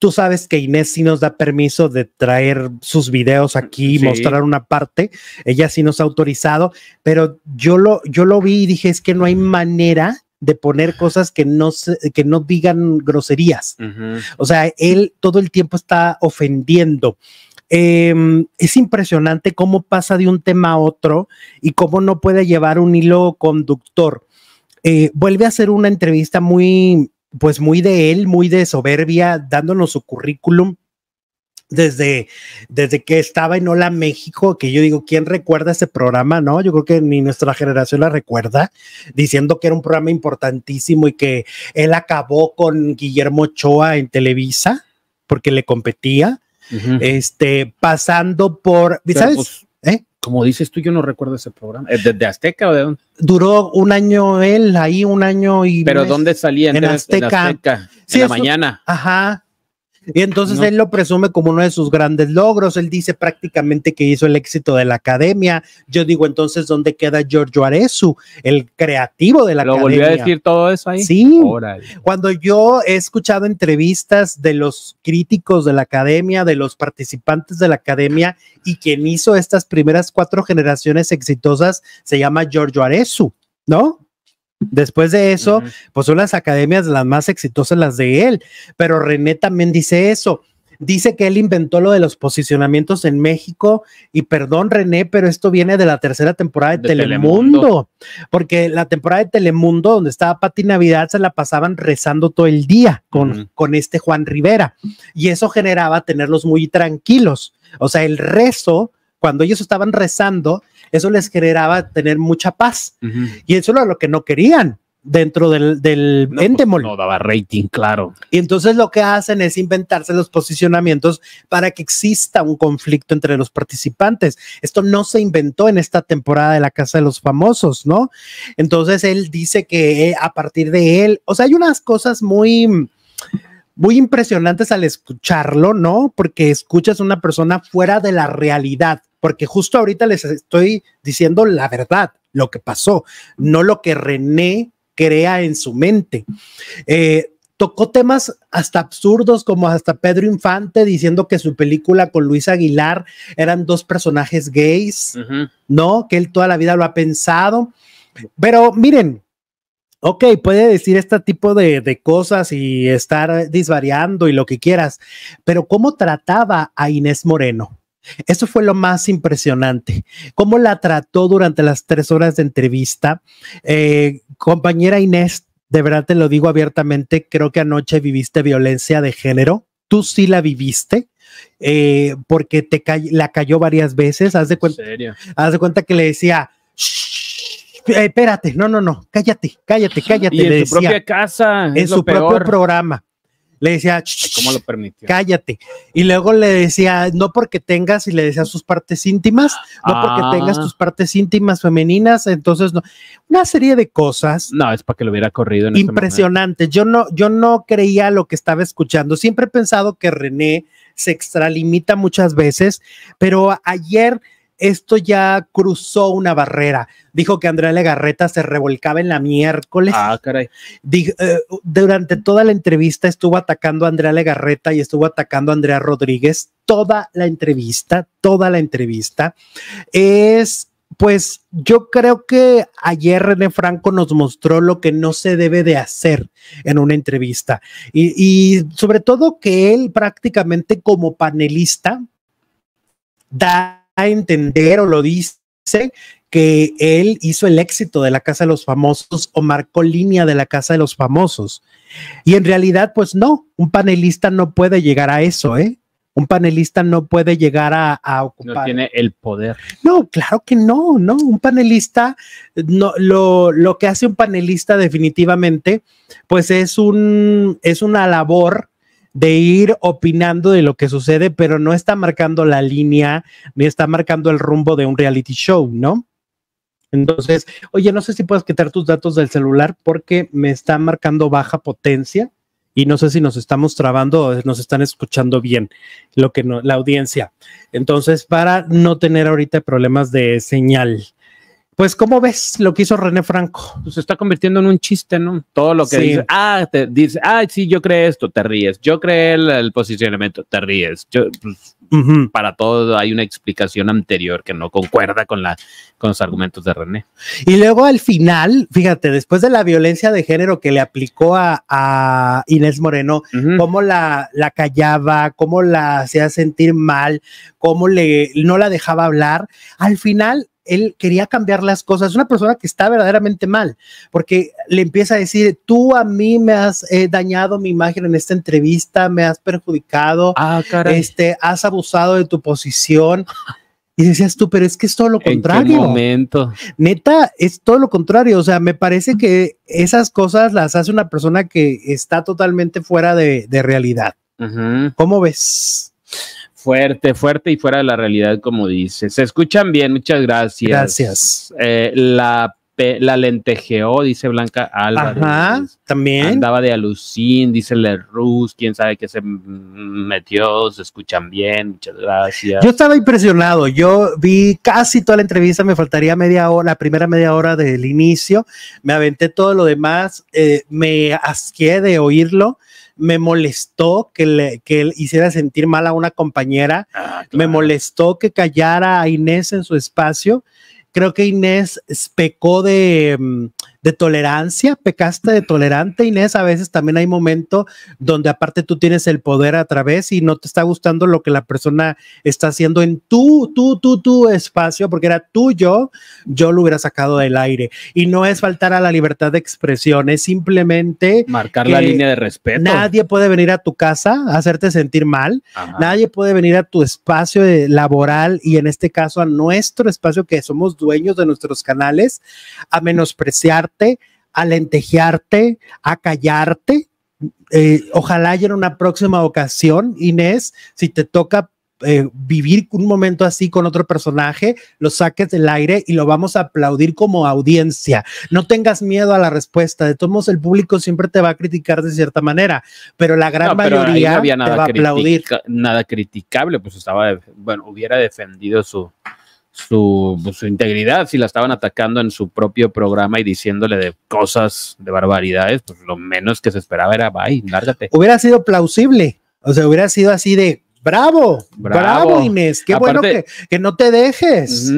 Tú sabes que Inés sí nos da permiso de traer sus videos aquí, y mostrar una parte. Ella sí nos ha autorizado, pero yo lo, yo lo vi y dije, es que no hay manera de poner cosas que no, que no digan groserías. O sea, él todo el tiempo está ofendiendo. Em, es impresionante cómo pasa de un tema a otro y cómo no puede llevar un hilo conductor. Eh, vuelve a hacer una entrevista muy pues muy de él, muy de soberbia, dándonos su currículum desde, desde que estaba en Hola México, que yo digo, ¿quién recuerda ese programa? No, yo creo que ni nuestra generación la recuerda, diciendo que era un programa importantísimo y que él acabó con Guillermo Ochoa en Televisa porque le competía, este, pasando por, ¿sabes? Pues, ¿Eh? como dices tú, yo no recuerdo ese programa. Eh, ¿De, de Azteca o de dónde? Duró un año él, ahí un año y. ¿Pero dónde salía? En, Azteca. En Azteca sí, la mañana. Ajá. Y entonces él lo presume como uno de sus grandes logros. Él dice prácticamente que hizo el éxito de la academia. Yo digo, entonces, ¿dónde queda Giorgio Aresu, el creativo de la academia? ¿Lo volvió a decir todo eso ahí? Sí. Cuando yo he escuchado entrevistas de los críticos de la academia, de los participantes de la academia, y quien hizo estas primeras cuatro generaciones exitosas se llama Giorgio Aresu, ¿no? Después de eso, pues son las academias las más exitosas las de él, pero René también dice eso. Dice que él inventó lo de los posicionamientos en México y perdón René, pero esto viene de la tercera temporada de, Telemundo, porque la temporada de Telemundo donde estaba Pati Navidad se la pasaban rezando todo el día con, con este Juan Rivera y eso generaba tenerlos muy tranquilos. O sea, el rezo, cuando ellos estaban rezando, eso les generaba tener mucha paz. Y eso era lo que no querían dentro del, del no, pues, no daba rating, claro. Y entonces lo que hacen es inventarse los posicionamientos para que exista un conflicto entre los participantes. Esto no se inventó en esta temporada de la Casa de los Famosos, ¿no? Entonces él dice que eh, a partir de él, o sea, hay unas cosas muy muy impresionantes al escucharlo, ¿no? Porque escuchas una persona fuera de la realidad porque justo ahorita les estoy diciendo la verdad, lo que pasó, no lo que René crea en su mente. Eh, tocó temas hasta absurdos, como hasta Pedro Infante diciendo que su película con Luis Aguilar eran dos personajes gays, ¿no? Que él toda la vida lo ha pensado. Pero miren, ok, puede decir este tipo de, cosas y estar disvariando y lo que quieras, pero ¿cómo trataba a Inés Moreno? Eso fue lo más impresionante. Cómo la trató durante las tres horas de entrevista. Eh, compañera Inés, de verdad te lo digo abiertamente, creo que anoche viviste violencia de género. Tú sí la viviste. Eh, porque te la cayó varias veces, haz de, cuenta, de cuenta que le decía, eh, espérate, no, no, no, cállate, cállate, cállate. Y en su propia casa. En su propio programa le decía, ¿cómo lo Cállate. Y luego le decía, no porque tengas, y le decía sus partes íntimas, no porque ah. tengas tus partes íntimas femeninas, entonces no. Una serie de cosas. No, es para que lo hubiera corrido. En impresionante. yo no, yo no creía lo que estaba escuchando. Siempre he pensado que René se extralimita muchas veces, pero ayer esto ya cruzó una barrera. Dijo que Andrea Legarreta se revolcaba en la miércoles. Ah, caray. Eh, durante toda la entrevista estuvo atacando a Andrea Legarreta y estuvo atacando a Andrea Rodríguez. Toda la entrevista, toda la entrevista. Es, pues, yo creo que ayer René Franco nos mostró lo que no se debe de hacer en una entrevista. y sobre todo que él prácticamente como panelista da entender o lo dice que él hizo el éxito de la Casa de los Famosos o marcó línea de la Casa de los Famosos. Y en realidad, pues no, un panelista no puede llegar a eso, ¿eh? Un panelista no puede llegar a, a ocupar. No tiene el poder. No, claro que no, no. Un panelista, no, lo, lo que hace un panelista definitivamente, pues es un, es una labor de ir opinando de lo que sucede, pero no está marcando la línea ni está marcando el rumbo de un reality show, ¿no? Entonces, oye, no sé si puedes quitar tus datos del celular porque me está marcando baja potencia y no sé si nos estamos trabando o nos están escuchando bien lo que no, la audiencia. Entonces, para no tener ahorita problemas de señal. Pues, ¿cómo ves lo que hizo René Franco? Se está convirtiendo en un chiste, ¿no? Todo lo que dice, ah, te dice, ay, sí, yo creo esto, te ríes. Yo creo el, posicionamiento, te ríes. Pues, para todo hay una explicación anterior que no concuerda con, la, con los argumentos de René. Y luego al final, fíjate, después de la violencia de género que le aplicó a, Inés Moreno, cómo la, la callaba, cómo la hacía sentir mal, cómo le, no la dejaba hablar, al final él quería cambiar las cosas. Es una persona que está verdaderamente mal, porque le empieza a decir, tú a mí me has eh, dañado mi imagen en esta entrevista, me has perjudicado, ah, este, has abusado de tu posición. Y decías tú, pero es que es todo lo contrario. ¿En momento? Neta, es todo lo contrario. O sea, me parece que esas cosas las hace una persona que está totalmente fuera de, realidad. ¿Cómo ves? fuerte, fuerte y fuera de la realidad, como dice. Se escuchan bien, muchas gracias. Gracias. Eh, la la lentejeó, dice Blanca Álvarez. Ajá, también. Andaba de alucín, dice Rus. quién sabe qué se metió, se escuchan bien, muchas gracias. Yo estaba impresionado, yo vi casi toda la entrevista, me faltaría media hora, la primera media hora del inicio, me aventé todo lo demás, eh, me asqué de oírlo me molestó que le que hiciera sentir mal a una compañera, ah, me molestó que callara a Inés en su espacio. Creo que Inés pecó de, mm, de tolerancia, pecaste de tolerante, Inés. A veces también hay momento donde aparte tú tienes el poder a través y no te está gustando lo que la persona está haciendo en tu, tu, tu, tu espacio, porque era tuyo, yo lo hubiera sacado del aire. Y no es faltar a la libertad de expresión, es simplemente... Marcar la línea de respeto. Nadie puede venir a tu casa a hacerte sentir mal, nadie puede venir a tu espacio laboral y en este caso a nuestro espacio que somos dueños de nuestros canales a menospreciar a lentejearte, a callarte. Eh, ojalá haya en una próxima ocasión, Inés, si te toca eh, vivir un momento así con otro personaje, lo saques del aire y lo vamos a aplaudir como audiencia. No tengas miedo a la respuesta. De todos modos, el público siempre te va a criticar de cierta manera, pero la gran mayoría no había nada va a aplaudir. Nada criticable, pues estaba, bueno, hubiera defendido su, pues, su, integridad, si la estaban atacando en su propio programa y diciéndole de cosas, de barbaridades, pues lo menos que se esperaba era, bye, lárgate. Hubiera sido plausible, o sea, hubiera sido así de, Bravo, bravo, bravo, Inés. Qué bueno que, no te dejes.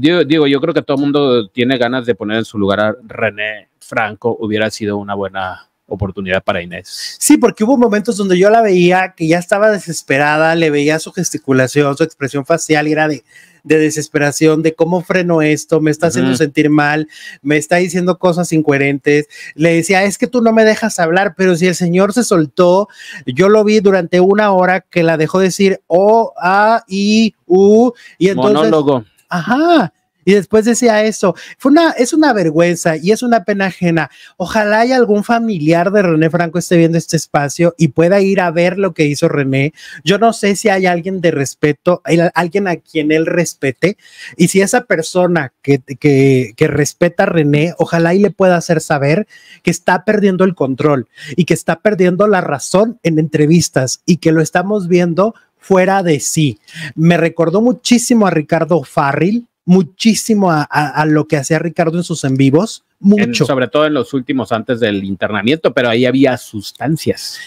Digo, digo, yo creo que todo el mundo tiene ganas de poner en su lugar a René Franco. Hubiera sido una buena oportunidad para Inés. Sí, porque hubo momentos donde yo la veía que ya estaba desesperada, le veía su gesticulación, su expresión facial y era de, de desesperación, de cómo freno esto, me está haciendo sentir mal, me está diciendo cosas incoherentes. Le decía, es que tú no me dejas hablar, pero si el señor se soltó, yo lo vi durante una hora que la dejó decir O, A, I, U, y entonces... Monólogo. Ajá y después decía eso, fue una, es una vergüenza y es una pena ajena. Ojalá hay algún familiar de René Franco esté viendo este espacio y pueda ir a ver lo que hizo René. Yo no sé si hay alguien de respeto, alguien a quien él respete. Y si esa persona que, que respeta a René, ojalá y le pueda hacer saber que está perdiendo el control y que está perdiendo la razón en entrevistas y que lo estamos viendo fuera de sí. Me recordó muchísimo a Ricardo Farril, muchísimo a, lo que hacía Ricardo en sus en vivos, mucho. sobre todo en los últimos antes del internamiento, pero ahí había sustancias.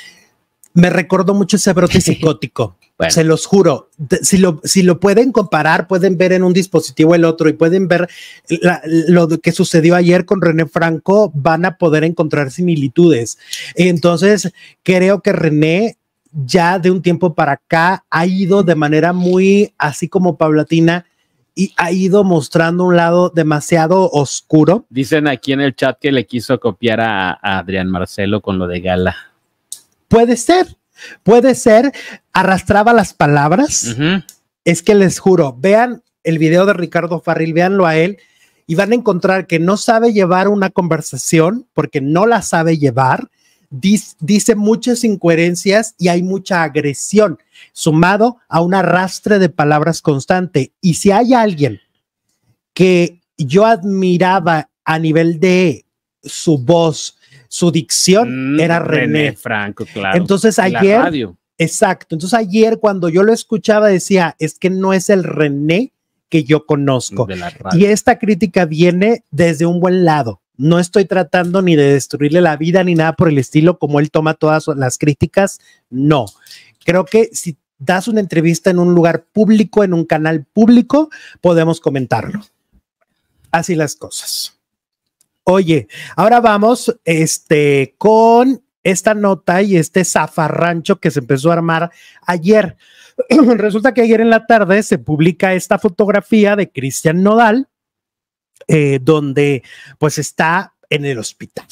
Me recordó mucho ese brote *laughs* psicótico, se los juro. si, lo, si lo pueden comparar, pueden ver en un dispositivo el otro y pueden ver lo que sucedió ayer con René Franco, van a poder encontrar similitudes. Entonces, creo que René ya de un tiempo para acá ha ido de manera muy así como paulatina y ha ido mostrando un lado demasiado oscuro. Dicen aquí en el chat que le quiso copiar a, Adrián Marcelo con lo de Gala. Puede ser, puede ser. Arrastraba las palabras. Es que les juro, vean el video de Ricardo Farril, véanlo a él y van a encontrar que no sabe llevar una conversación porque no la sabe llevar dice, muchas incoherencias y hay mucha agresión, sumado a un arrastre de palabras constante. Y si hay alguien que yo admiraba a nivel de su voz, su dicción, mm, era René. Franco, claro. Entonces ayer, exacto, entonces ayer cuando yo lo escuchaba decía, es que no es el René que yo conozco. Y esta crítica viene desde un buen lado, no estoy tratando ni de destruirle la vida ni nada por el estilo, como él toma todas las críticas. No. Creo que si das una entrevista en un lugar público, en un canal público, podemos comentarlo. Así las cosas. Oye, ahora vamos este, con esta nota y este zafarrancho que se empezó a armar ayer. *clears throat* Resulta que ayer en la tarde se publica esta fotografía de Cristian Nodal eh, donde pues está en el hospital.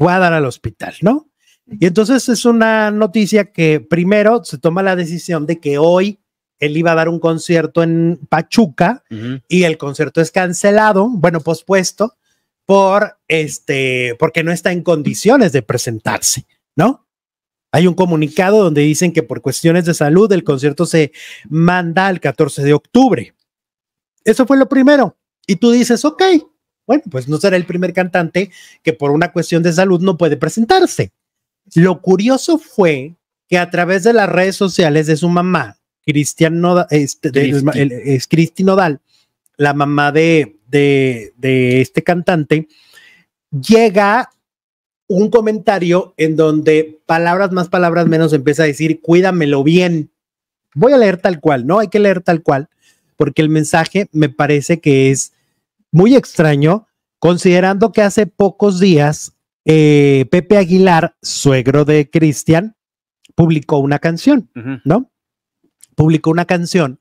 va a dar al hospital, ¿no? Y entonces es una noticia que primero se toma la decisión de que hoy él iba a dar un concierto en Pachuca y el concierto es cancelado, bueno, pospuesto por este porque no está en condiciones de presentarse, ¿no? Hay un comunicado donde dicen que por cuestiones de salud el concierto se manda al 14 de octubre. Eso fue lo primero. Y tú dices, ok, bueno, pues no será el primer cantante que por una cuestión de salud no puede presentarse. Lo curioso fue que a través de las redes sociales de su mamá, Cristian este, es Cristi Nodal, la mamá de, de este cantante, llega un comentario en donde palabras más, palabras menos empieza a decir, cuídamelo bien. Voy a leer tal cual, ¿no? Hay que leer tal cual, porque el mensaje me parece que es muy extraño, considerando que hace pocos días eh, Pepe Aguilar, suegro de Cristian, publicó una canción, ¿no? Publicó una canción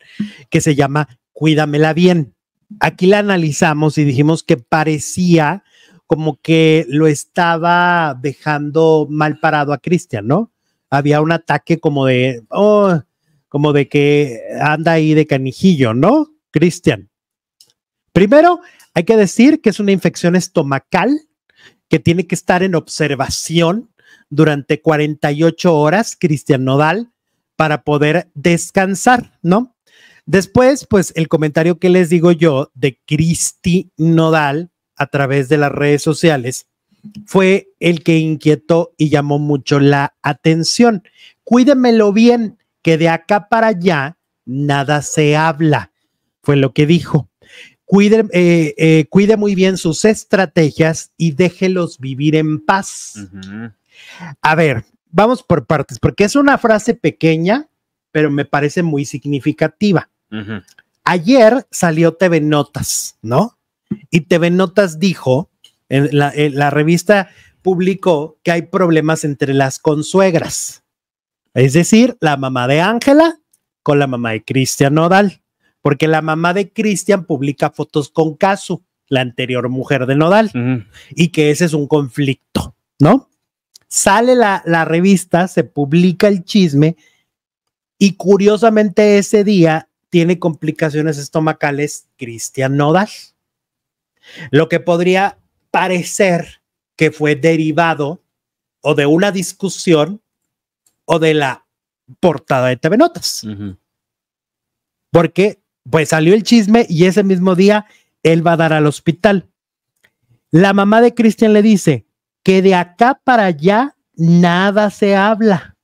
que se llama Cuídamela bien. Aquí la analizamos y dijimos que parecía como que lo estaba dejando mal parado a Cristian, ¿no? Había un ataque como de, oh, como de que anda ahí de canijillo, ¿no? Cristian. Primero, hay que decir que es una infección estomacal que tiene que estar en observación durante 48 horas, Cristian Nodal, para poder descansar, ¿no? Después, pues el comentario que les digo yo de Cristi Nodal a través de las redes sociales fue el que inquietó y llamó mucho la atención. Cuídemelo bien, que de acá para allá nada se habla, fue lo que dijo. Eh, eh, cuide, muy bien sus estrategias y déjelos vivir en paz. A ver, vamos por partes, porque es una frase pequeña, pero me parece muy significativa. Ayer salió TV Notas, ¿no? Y TV Notas dijo, la, la revista publicó que hay problemas entre las consuegras, es decir, la mamá de Ángela con la mamá de Cristian Nodal porque la mamá de Cristian publica fotos con Casu, la anterior mujer de Nodal, y que ese es un conflicto, ¿no? Sale la, revista, se publica el chisme y curiosamente ese día tiene complicaciones estomacales Cristian Nodal, lo que podría parecer que fue derivado o de una discusión o de la portada de TV Notas. Porque pues salió el chisme y ese mismo día él va a dar al hospital. La mamá de Cristian le dice que de acá para allá nada se habla.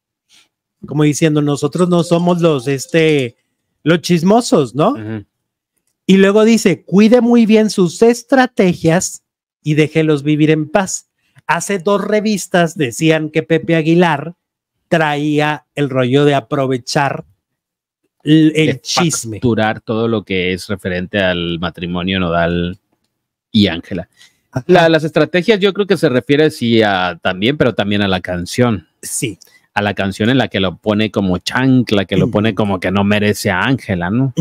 Como diciendo, nosotros no somos los, este, los chismosos, ¿no? Y luego dice, cuide muy bien sus estrategias y déjelos vivir en paz. Hace dos revistas decían que Pepe Aguilar traía el rollo de aprovechar el, chisme. Facturar todo lo que es referente al matrimonio nodal y Ángela. las estrategias yo creo que se refiere sí a también, pero también a la canción. Sí. A la canción en la que lo pone como chancla, que lo pone como que no merece a Ángela, ¿no?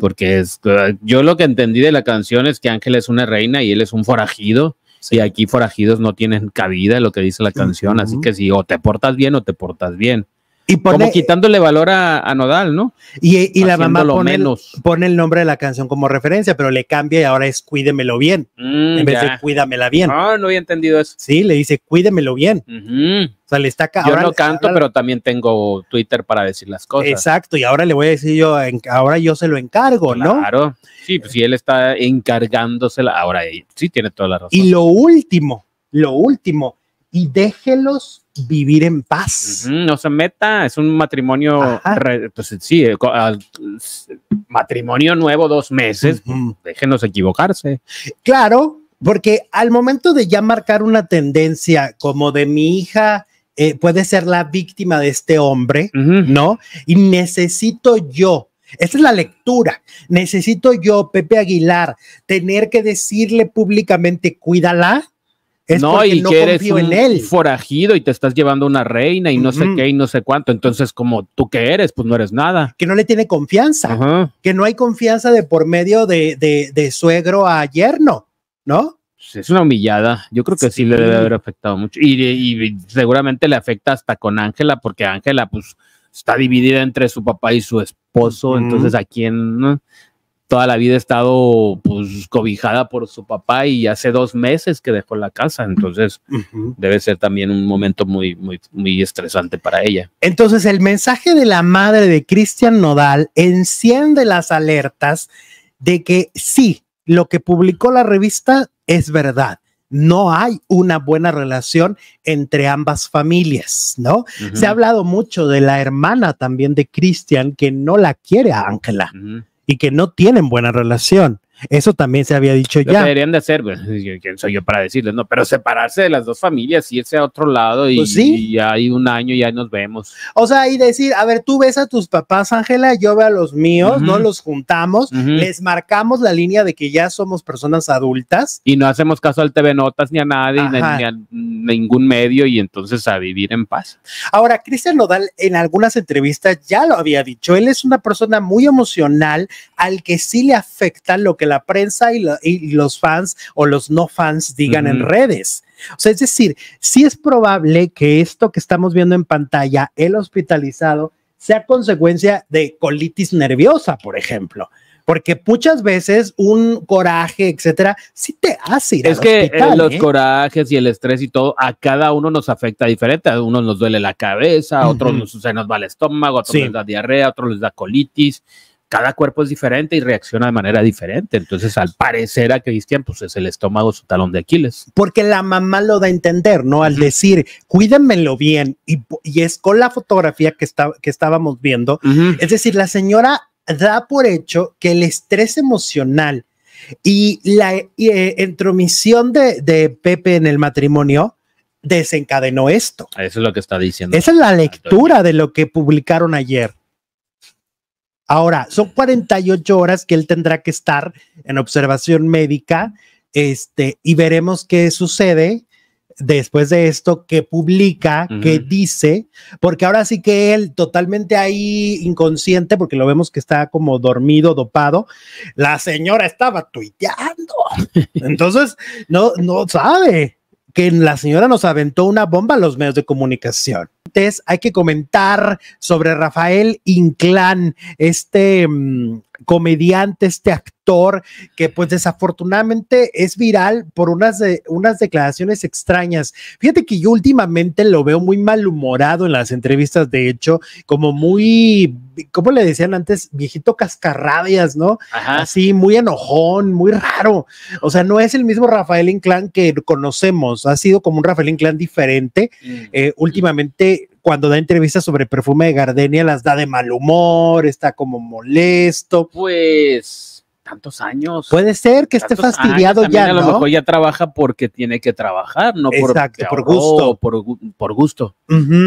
Porque ah, yo lo que entendí de la canción es que Ángela es una reina y él es un forajido. Y aquí forajidos no tienen cabida, lo que dice la canción. Así que si o te portas bien o te portas bien. Y como quitándole valor a, Nodal, ¿no? Y, la mamá pone, pone el nombre de la canción como referencia, pero le cambia y ahora es cuídemelo bien, mm, en vez de cuídamela bien. No, ah, no había entendido eso. Sí, le dice cuídemelo bien. O sea, le está Yo no canto, pero también tengo Twitter para decir las cosas. Exacto, y ahora le voy a decir yo, ahora yo se lo encargo, ¿no? Claro. Sí, pues si él está encargándosela, ahora sí tiene toda la razón. Y lo último, lo último, y déjelos vivir en paz. no se meta, es un matrimonio, pues sí, eh, matrimonio nuevo dos meses, pues, déjenos equivocarse. Claro, porque al momento de ya marcar una tendencia como de mi hija, eh, puede ser la víctima de este hombre, ¿no? Y necesito yo esta es la lectura. Necesito yo, Pepe Aguilar, tener que decirle públicamente, cuídala, no, y que eres un forajido y te estás llevando una reina y no sé qué y no sé cuánto. Entonces, como tú que eres, pues no eres nada. Que no le tiene confianza, que no hay confianza de por medio de, de, suegro a yerno, ¿no? Pues, es una humillada. Yo creo que sí, le debe haber afectado mucho. Y, seguramente le afecta hasta con Ángela, porque Ángela, pues, está dividida entre su papá y su esposo. Entonces, ¿a quién? toda la vida ha estado pues cobijada por su papá y hace dos meses que dejó la casa, entonces debe ser también un momento muy, muy, muy estresante para ella. Entonces el mensaje de la madre de Cristian Nodal enciende las alertas de que sí, lo que publicó la revista es verdad. No hay una buena relación entre ambas familias, ¿no? Se ha hablado mucho de la hermana también de Cristian que no la quiere a Ángela y que no tienen buena relación. Eso también se había dicho ya. deberían de hacer, pues, ¿quién soy yo para decirles? No, pero separarse de las dos familias, irse a otro lado y, pues ya hay un año ya nos vemos. O sea, y decir, a ver, tú ves a tus papás, Ángela, yo veo a los míos, no los juntamos, les marcamos la línea de que ya somos personas adultas. Y no hacemos caso al TV Notas ni a nadie, ni ni a ningún medio, y entonces a vivir en paz. Ahora, Cristian Nodal en algunas entrevistas ya lo había dicho, él es una persona muy emocional al que sí le afecta lo que la prensa y, los fans o los no fans digan en redes. O sea, es decir, sí es probable que esto que estamos viendo en pantalla, el hospitalizado, sea consecuencia de colitis nerviosa, por ejemplo. Porque muchas veces un coraje, etcétera, sí te hace ir Es al que eh, los ¿eh? corajes y el estrés y todo, a cada uno nos afecta diferente. A unos nos duele la cabeza, a otros nos, se nos va el estómago, a otros les da diarrea, a otros les da colitis cada cuerpo es diferente y reacciona de manera diferente. Entonces, al parecer a Cristian, pues es el estómago su talón de Aquiles. Porque la mamá lo da a entender, ¿no? Al decir, cuídenmelo bien, y, es con la fotografía que, está, que estábamos viendo. Es decir, la señora da por hecho que el estrés emocional y la eh, entromisión intromisión de, de, Pepe en el matrimonio desencadenó esto. Eso es lo que está diciendo. Esa es la lectura de lo que publicaron ayer. Ahora, son 48 horas que él tendrá que estar en observación médica este, y veremos qué sucede después de esto, qué publica, qué dice, porque ahora sí que él totalmente ahí inconsciente, porque lo vemos que está como dormido, dopado, la señora estaba tuiteando. *laughs* Entonces, no, no sabe que la señora nos aventó una bomba en los medios de comunicación. Entonces, hay que comentar sobre Rafael Inclán, este mm, comediante, este actor, que pues desafortunadamente es viral por unas, unas declaraciones extrañas. Fíjate que yo últimamente lo veo muy malhumorado en las entrevistas, de hecho, como muy, como le decían antes? Viejito cascarrabias, ¿no? Así, muy enojón, muy raro. O sea, no es el mismo Rafael Inclán que conocemos, ha sido como un Rafael Inclán diferente. Mm. Eh, últimamente cuando da entrevistas sobre perfume de Gardenia las da de mal humor, está como molesto. Pues tantos años. Puede ser que esté fastidiado ya, ¿no? A lo mejor ya trabaja porque tiene que trabajar, no por, gusto. Por, gusto,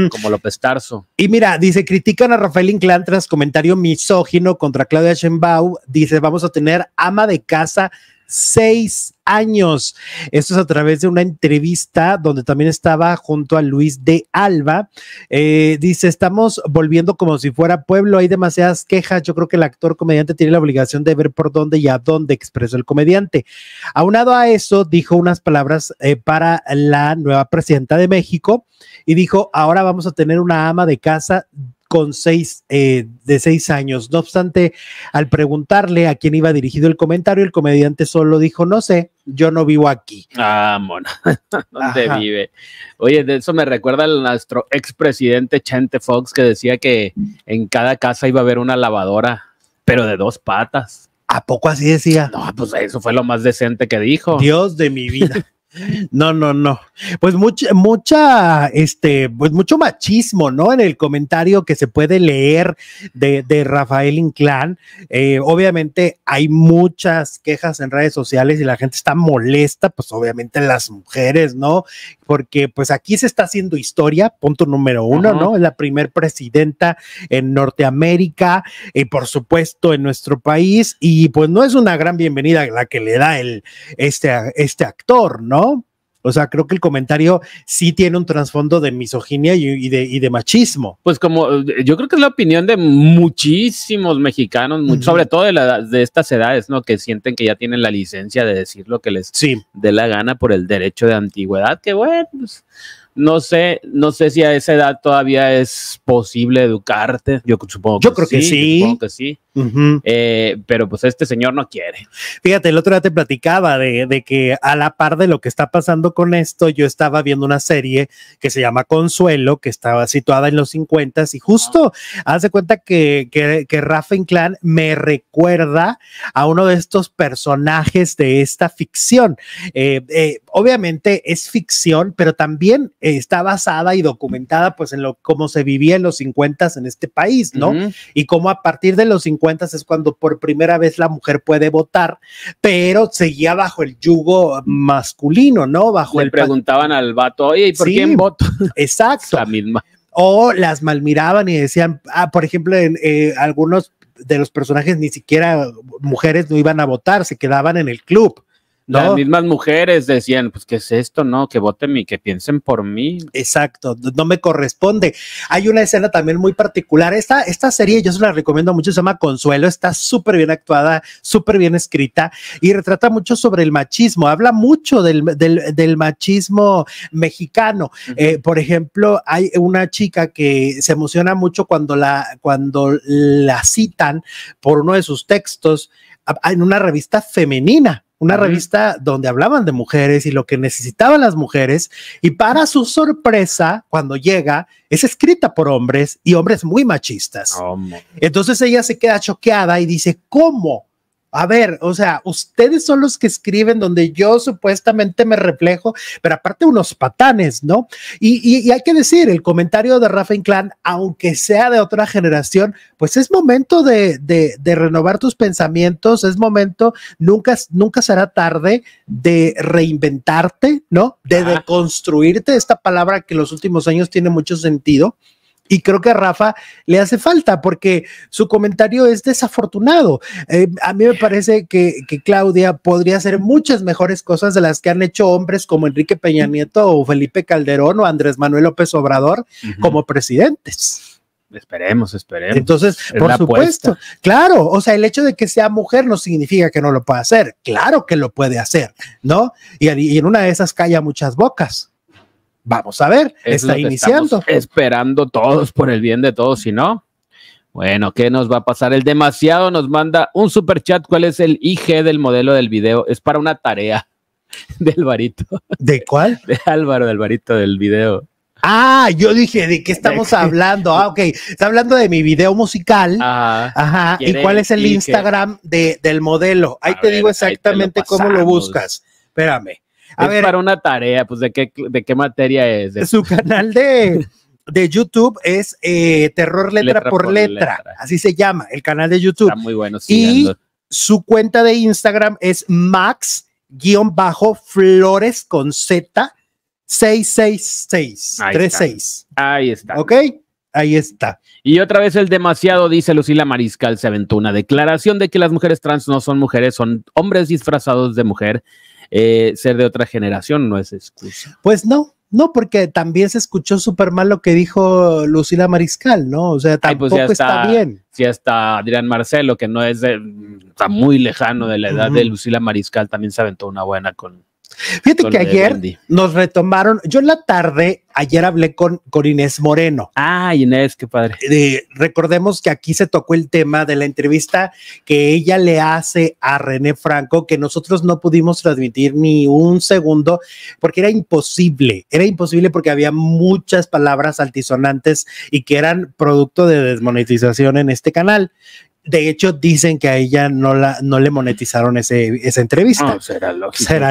como López Tarso. Y mira, dice, critican a Rafael Inclán tras comentario misógino contra Claudia Sheinbaum. Dice, vamos a tener ama de casa seis años. Esto es a través de una entrevista donde también estaba junto a Luis de Alba. Eh, dice, estamos volviendo como si fuera pueblo, hay demasiadas quejas. Yo creo que el actor comediante tiene la obligación de ver por dónde y a dónde expresó el comediante. Aunado a eso, dijo unas palabras eh, para la nueva presidenta de México y dijo, ahora vamos a tener una ama de casa con seis, eh, de seis años. No obstante, al preguntarle a quién iba dirigido el comentario, el comediante solo dijo, no sé, yo no vivo aquí. Ah, mona, *laughs* ¿dónde vive? Oye, de eso me recuerda a nuestro expresidente Chente Fox que decía que en cada casa iba a haber una lavadora, pero de dos patas. ¿A poco así decía? No, pues eso fue lo más decente que dijo. Dios de mi vida. *laughs* No, no, no. Pues mucha, mucha, este, pues mucho machismo, ¿no? En el comentario que se puede leer de, Rafael Inclán. Eh, obviamente hay muchas quejas en redes sociales y la gente está molesta, pues obviamente las mujeres, ¿no? Porque pues aquí se está haciendo historia, punto número uno, ¿no? Es la primer presidenta en Norteamérica y por supuesto en nuestro país y pues no es una gran bienvenida la que le da el, este, este actor, ¿no? O sea, creo que el comentario sí tiene un trasfondo de misoginia y, de, machismo. Pues como eh, yo creo que es la opinión de muchísimos mexicanos, sobre todo de, estas edades, ¿no? Que sienten que ya tienen la licencia de decir lo que les dé la gana por el derecho de antigüedad, que bueno, pues, no sé, no sé si a esa edad todavía es posible educarte. Yo supongo que yo creo que sí. Supongo que sí. Eh, pero pues este señor no quiere. Fíjate, el otro día te platicaba de, que a la par de lo que está pasando con esto, yo estaba viendo una serie que se llama Consuelo, que estaba situada en los 50 s y justo hace cuenta que, que, que Rafa Inclán me recuerda a uno de estos personajes de esta ficción. Eh, eh, obviamente es ficción, pero también está basada y documentada pues en lo cómo se vivía en los 50 s en este país, ¿no? Y cómo a partir de los 50 cuentas es cuando por primera vez la mujer puede votar, pero seguía bajo el yugo masculino, ¿no? Bajo Le preguntaban al vato, oye, por sí, quién voto? *laughs* Exacto. misma. O las malmiraban y decían, ah, por ejemplo, eh, algunos de los personajes ni siquiera mujeres no iban a votar, se quedaban en el club las mismas mujeres decían, pues, ¿qué es esto? No, que voten y que piensen por mí. Exacto, no me corresponde. Hay una escena también muy particular. Esta, esta serie yo se la recomiendo mucho, se llama Consuelo, está súper bien actuada, súper bien escrita y retrata mucho sobre el machismo. Habla mucho del, machismo mexicano. Eh, por ejemplo, hay una chica que se emociona mucho cuando la, cuando la citan por uno de sus textos en una revista femenina una revista donde hablaban de mujeres y lo que necesitaban las mujeres. Y para su sorpresa, cuando llega, es escrita por hombres y hombres muy machistas. Entonces ella se queda choqueada y dice, ¿cómo? A ver, o sea, ustedes son los que escriben donde yo supuestamente me reflejo, pero aparte unos patanes, ¿no? Y, hay que decir, el comentario de Rafa Inclán, aunque sea de otra generación, pues es momento de, renovar tus pensamientos, es momento, nunca, nunca será tarde de reinventarte, ¿no? De deconstruirte, esta palabra que en los últimos años tiene mucho sentido. Y creo que a Rafa le hace falta porque su comentario es desafortunado. Eh, a mí me parece que, Claudia podría hacer muchas mejores cosas de las que han hecho hombres como Enrique Peña Nieto o Felipe Calderón o Andrés Manuel López Obrador como presidentes. Esperemos, esperemos. Entonces, por supuesto, claro, o sea, el hecho de que sea mujer no significa que no lo pueda hacer, claro que lo puede hacer, ¿no? Y, y en una de esas calla muchas bocas. Vamos a ver, está iniciando. Esperando todos por el bien de todos, si no. Bueno, ¿qué nos va a pasar? El demasiado nos manda un super chat. ¿Cuál es el IG del modelo del video? Es para una tarea *laughs* del varito. ¿De cuál? *laughs* De Álvaro, del varito del video. Ah, yo dije, ¿de qué estamos *laughs* hablando? Ah, ok. Está hablando de mi video musical. Ajá. ¿Y cuál es el Instagram de, del modelo? Ahí te digo exactamente cómo lo buscas. Espérame es para una tarea, pues, ¿de qué, de qué materia es? Su canal de, de YouTube es eh, Terror Letra, por, letra. así se llama, el canal de YouTube. Está muy bueno, sí. Y su cuenta de Instagram es max-flores con Z 666 Ahí está. ¿Ok? Ahí está. Y otra vez el demasiado, dice Lucila Mariscal, se aventó una declaración de que las mujeres trans no son mujeres, son hombres disfrazados de mujer eh, ser de otra generación no es excusa. Pues no, no, porque también se escuchó súper mal lo que dijo Lucila Mariscal, ¿no? O sea, pues tampoco está, bien. Sí, hasta Adrián Marcelo, que no es de, mm, está muy lejano de la edad de Lucila Mariscal, también se aventó una buena con, Fíjate que ayer nos retomaron, yo en la tarde, ayer hablé con, Inés Moreno. Ah, Inés, qué padre. recordemos que aquí se tocó el tema de la entrevista que ella le hace a René Franco, que nosotros no pudimos transmitir ni un segundo, porque era imposible, era imposible porque había muchas palabras altisonantes y que eran producto de desmonetización en este canal de hecho, dicen que a ella no, la, no le monetizaron ese, esa entrevista. será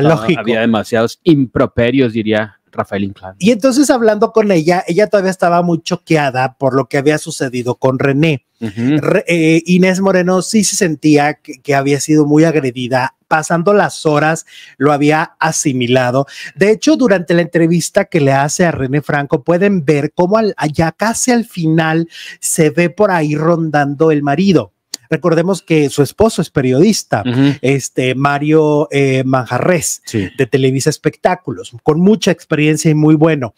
lógico. Había demasiados improperios, diría Rafael Inclán. Y entonces hablando con ella, ella todavía estaba muy choqueada por lo que había sucedido con René. Eh, Inés Moreno sí se sentía que, había sido muy agredida. Pasando las horas, lo había asimilado. De hecho, durante la entrevista que le hace a René Franco, pueden ver cómo ya casi al final se ve por ahí rondando el marido. Recordemos que su esposo es periodista, este Mario eh, Manjarres, de Televisa Espectáculos, con mucha experiencia y muy bueno.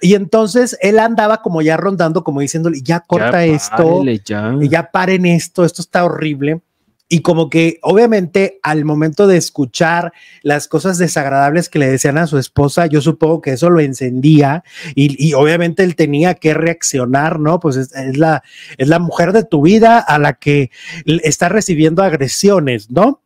Y entonces él andaba como ya rondando, como diciéndole, ya corta esto, ya paren esto, esto está horrible y como que obviamente al momento de escuchar las cosas desagradables que le decían a su esposa, yo supongo que eso lo encendía y, obviamente él tenía que reaccionar, ¿no? Pues es, la, es la mujer de tu vida a la que está recibiendo agresiones, ¿no?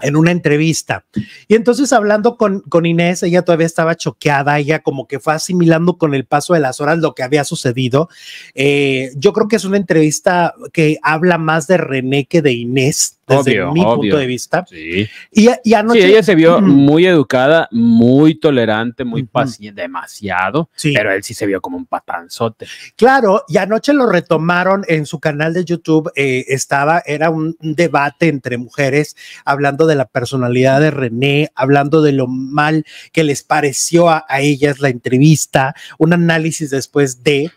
en una entrevista. Y entonces hablando con, con, Inés, ella todavía estaba choqueada, ella como que fue asimilando con el paso de las horas lo que había sucedido. Eh, yo creo que es una entrevista que habla más de René que de Inés desde mi punto de vista. Sí. Y, anoche, sí, ella se vio muy educada, muy tolerante, muy paciente, demasiado, sí. pero él sí se vio como un patanzote. Claro, y anoche lo retomaron en su canal de YouTube, eh, estaba, era un, debate entre mujeres, hablando de la personalidad de René, hablando de lo mal que les pareció a ellas la entrevista, un análisis después de...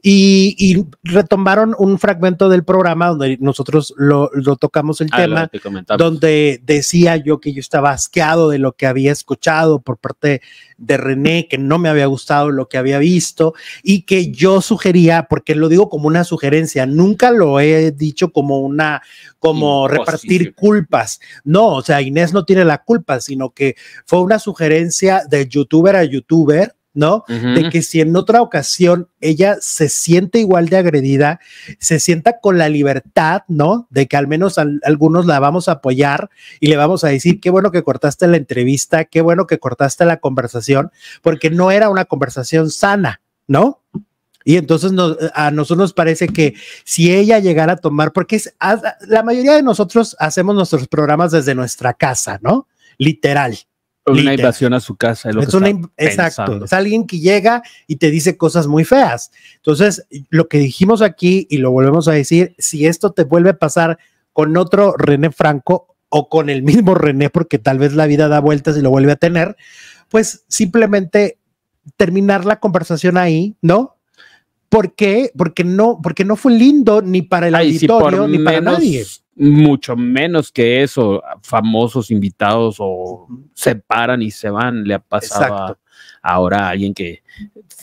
Y, retomaron un fragmento del programa donde nosotros lo, tocamos el ah, tema, donde decía yo que yo estaba asqueado de lo que había escuchado por parte de René, que no me había gustado lo que había visto y que yo sugería, porque lo digo como una sugerencia, nunca lo he dicho como una, como repartir culpas. No, o sea, Inés no tiene la culpa, sino que fue una sugerencia de youtuber a youtuber ¿no? De que si en otra ocasión ella se siente igual de agredida, se sienta con la libertad, ¿no? De que al menos algunos la vamos a apoyar y le vamos a decir, qué bueno que cortaste la entrevista, qué bueno que cortaste la conversación, porque no era una conversación sana, ¿no? Y entonces a nosotros nos parece que si ella llegara a tomar, porque es, la mayoría de nosotros hacemos nuestros programas desde nuestra casa, ¿no? Literal. Una invasión a su casa. Es, exacto. Es alguien que llega y te dice cosas muy feas. Entonces, lo que dijimos aquí y lo volvemos a decir, si esto te vuelve a pasar con otro René Franco o con el mismo René, porque tal vez la vida da vueltas y lo vuelve a tener, pues simplemente terminar la conversación ahí, ¿no? ¿Por qué? Porque no, porque no fue lindo ni para el auditorio ni para nadie. Mucho menos que eso, famosos invitados o se paran y se van, le ha pasado ahora a alguien que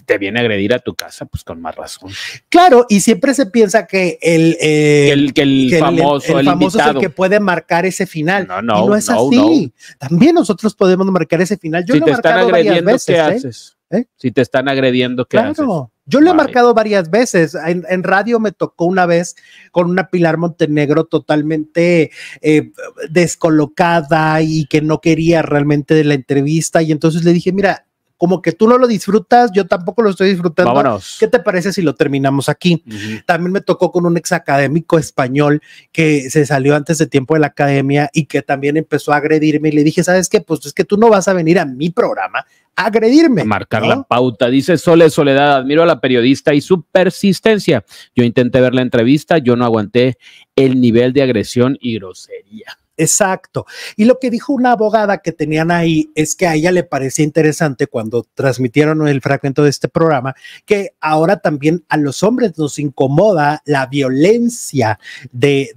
te viene a agredir a tu casa, pues con más razón. Claro, y siempre se piensa que el, eh, que el famoso, el, el es el que puede marcar ese final. No, no, y no es así. También nosotros podemos marcar ese final. si te están agrediendo, ¿qué ¿eh? haces? ¿Eh? Si te están agrediendo, ¿qué claro. Yo lo he marcado varias veces. En, radio me tocó una vez con una Pilar Montenegro totalmente eh, descolocada y que no quería realmente de la entrevista. Y entonces le dije, mira, como que tú no lo disfrutas, yo tampoco lo estoy disfrutando. Vámonos. ¿Qué te parece si lo terminamos aquí? También me tocó con un ex académico español que se salió antes de tiempo de la academia y que también empezó a agredirme y le dije, ¿sabes qué? Pues es que tú no vas a venir a mi programa agredirme. marcar la pauta, dice Sole Soledad, admiro a la periodista y su persistencia. Yo intenté ver la entrevista, yo no aguanté el nivel de agresión y grosería. Exacto. Y lo que dijo una abogada que tenían ahí es que a ella le parecía interesante cuando transmitieron el fragmento de este programa que ahora también a los hombres nos incomoda la violencia de,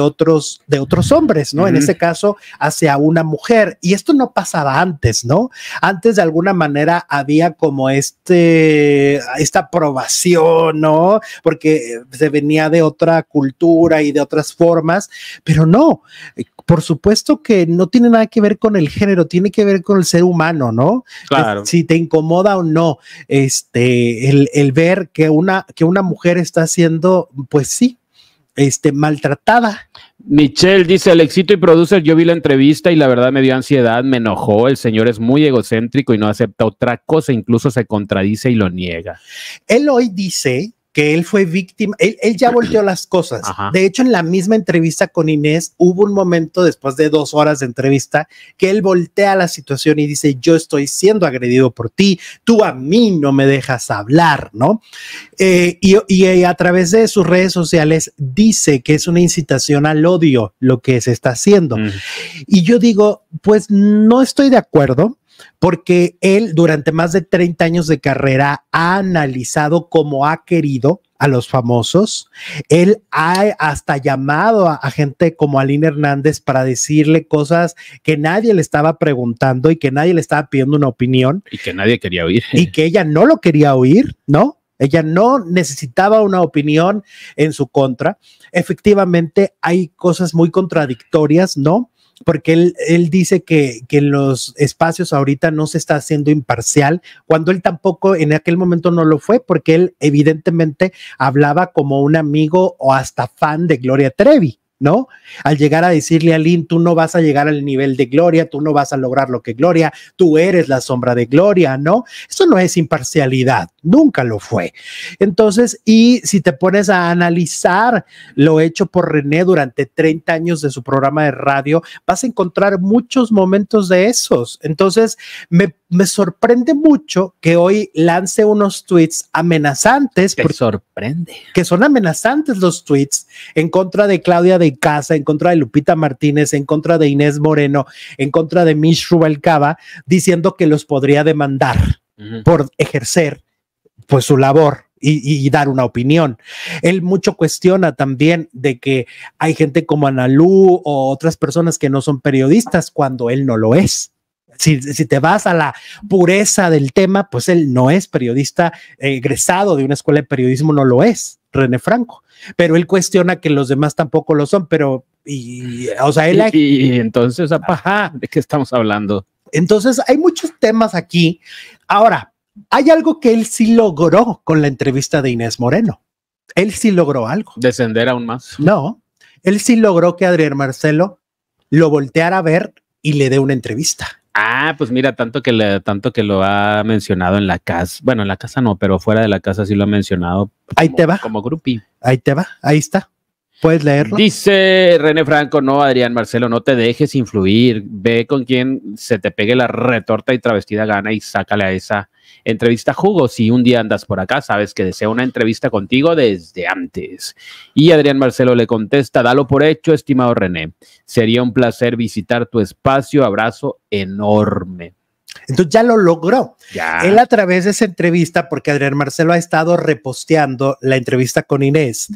otros, de otros hombres, ¿no? En este caso, hacia una mujer. Y esto no pasaba antes, ¿no? Antes de alguna manera había como este, esta aprobación, ¿no? Porque se venía de otra cultura y de otras formas, pero no por supuesto que no tiene nada que ver con el género, tiene que ver con el ser humano, ¿no? Claro. si te incomoda o no, este, el, ver que una, que una mujer está siendo, pues sí, este, maltratada. Michelle dice, el éxito y producer, yo vi la entrevista y la verdad me dio ansiedad, me enojó, el señor es muy egocéntrico y no acepta otra cosa, incluso se contradice y lo niega. Él hoy dice que él fue víctima, él, ya volteó las cosas. De hecho, en la misma entrevista con Inés hubo un momento después de dos horas de entrevista que él voltea la situación y dice, yo estoy siendo agredido por ti, tú a mí no me dejas hablar, ¿no? Eh, y, eh, a través de sus redes sociales dice que es una incitación al odio lo que se está haciendo. Mm. Y yo digo, pues no estoy de acuerdo porque él durante más de 30 años de carrera ha analizado como ha querido a los famosos. Él ha hasta llamado a, a, gente como Aline Hernández para decirle cosas que nadie le estaba preguntando y que nadie le estaba pidiendo una opinión. Y que nadie quería oír. Y que ella no lo quería oír, ¿no? Ella no necesitaba una opinión en su contra. Efectivamente, hay cosas muy contradictorias, ¿no? porque él, él dice que, en los espacios ahorita no se está haciendo imparcial, cuando él tampoco en aquel momento no lo fue, porque él evidentemente hablaba como un amigo o hasta fan de Gloria Trevi. ¿no? Al llegar a decirle a Lynn, tú no vas a llegar al nivel de Gloria, tú no vas a lograr lo que Gloria, tú eres la sombra de Gloria, ¿no? Eso no es imparcialidad, nunca lo fue. Entonces, y si te pones a analizar lo hecho por René durante 30 años de su programa de radio, vas a encontrar muchos momentos de esos. Entonces, me, sorprende mucho que hoy lance unos tweets amenazantes. sorprende. Que son amenazantes los tweets en contra de Claudia de Casa, en contra de Lupita Martínez, en contra de Inés Moreno, en contra de Mish Rubalcaba, diciendo que los podría demandar por ejercer pues su labor y, dar una opinión. Él mucho cuestiona también de que hay gente como Analú o otras personas que no son periodistas cuando él no lo es. Si, te vas a la pureza del tema, pues él no es periodista egresado de una escuela de periodismo, no lo es, René Franco pero él cuestiona que los demás tampoco lo son, pero, y, o sea, él... Y, entonces, ¿de qué estamos hablando? Entonces, hay muchos temas aquí. Ahora, hay algo que él sí logró con la entrevista de Inés Moreno. Él sí logró algo. Descender aún más. No, él sí logró que Adrián Marcelo lo volteara a ver y le dé una entrevista. Ah, pues mira, tanto que, le, tanto que lo ha mencionado en la casa. Bueno, en la casa no, pero fuera de la casa sí lo ha mencionado. Ahí te va. Como grupi. Ahí te va, ahí está. Puedes leerlo. Dice René Franco, no, Adrián Marcelo, no te dejes influir. Ve con quien se te pegue la retorta y travestida gana y sácale a esa entrevista jugo. Si un día andas por acá, sabes que deseo una entrevista contigo desde antes. Y Adrián Marcelo le contesta, dalo por hecho, estimado René. Sería un placer visitar tu espacio. Abrazo enorme. Entonces ya lo logró. Él a través de esa entrevista, porque Adrián Marcelo ha estado reposteando la entrevista con Inés,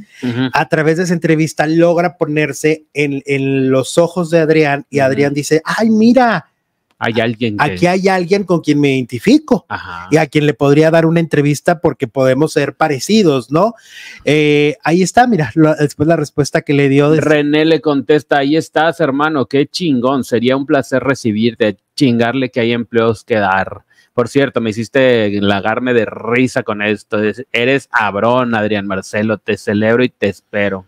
a través de esa entrevista logra ponerse en, los ojos de Adrián y Adrián dice, ay, mira, alguien. Aquí hay alguien con quien me identifico y a quien le podría dar una entrevista porque podemos ser parecidos, ¿no? Eh, ahí está, mira, después la respuesta que le dio. René le contesta, ahí estás, hermano, qué chingón, sería un placer recibirte, chingarle que hay empleos que dar. Por cierto, me hiciste lagarme de risa con esto. Eres abrón, Adrián Marcelo. Te celebro y te espero.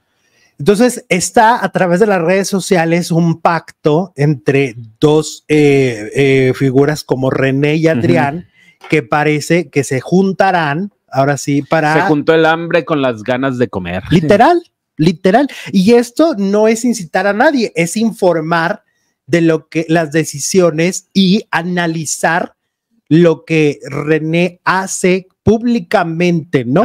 Entonces, está a través de las redes sociales un pacto entre dos eh, eh, figuras como René y Adrián, que parece que se juntarán, ahora sí, para... Se juntó el hambre con las ganas de comer. *laughs* Literal, literal. Y esto no es incitar a nadie, es informar de lo que las decisiones y analizar lo que René hace públicamente, ¿no?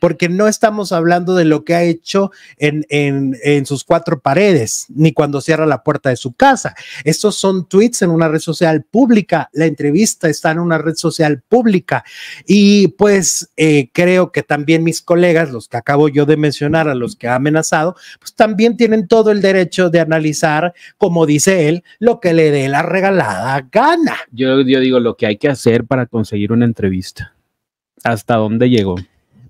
Porque no estamos hablando de lo que ha hecho en, en, sus cuatro paredes, ni cuando cierra la puerta de su casa. Estos son tweets en una red social pública, la entrevista está en una red social pública y pues eh, creo que también mis colegas, los que acabo yo de mencionar, a los que ha amenazado, pues también tienen todo el derecho de analizar, como dice él, lo que le dé la regalada gana. Yo, yo digo lo que hay que hacer para conseguir una entrevista. ¿Hasta dónde llegó?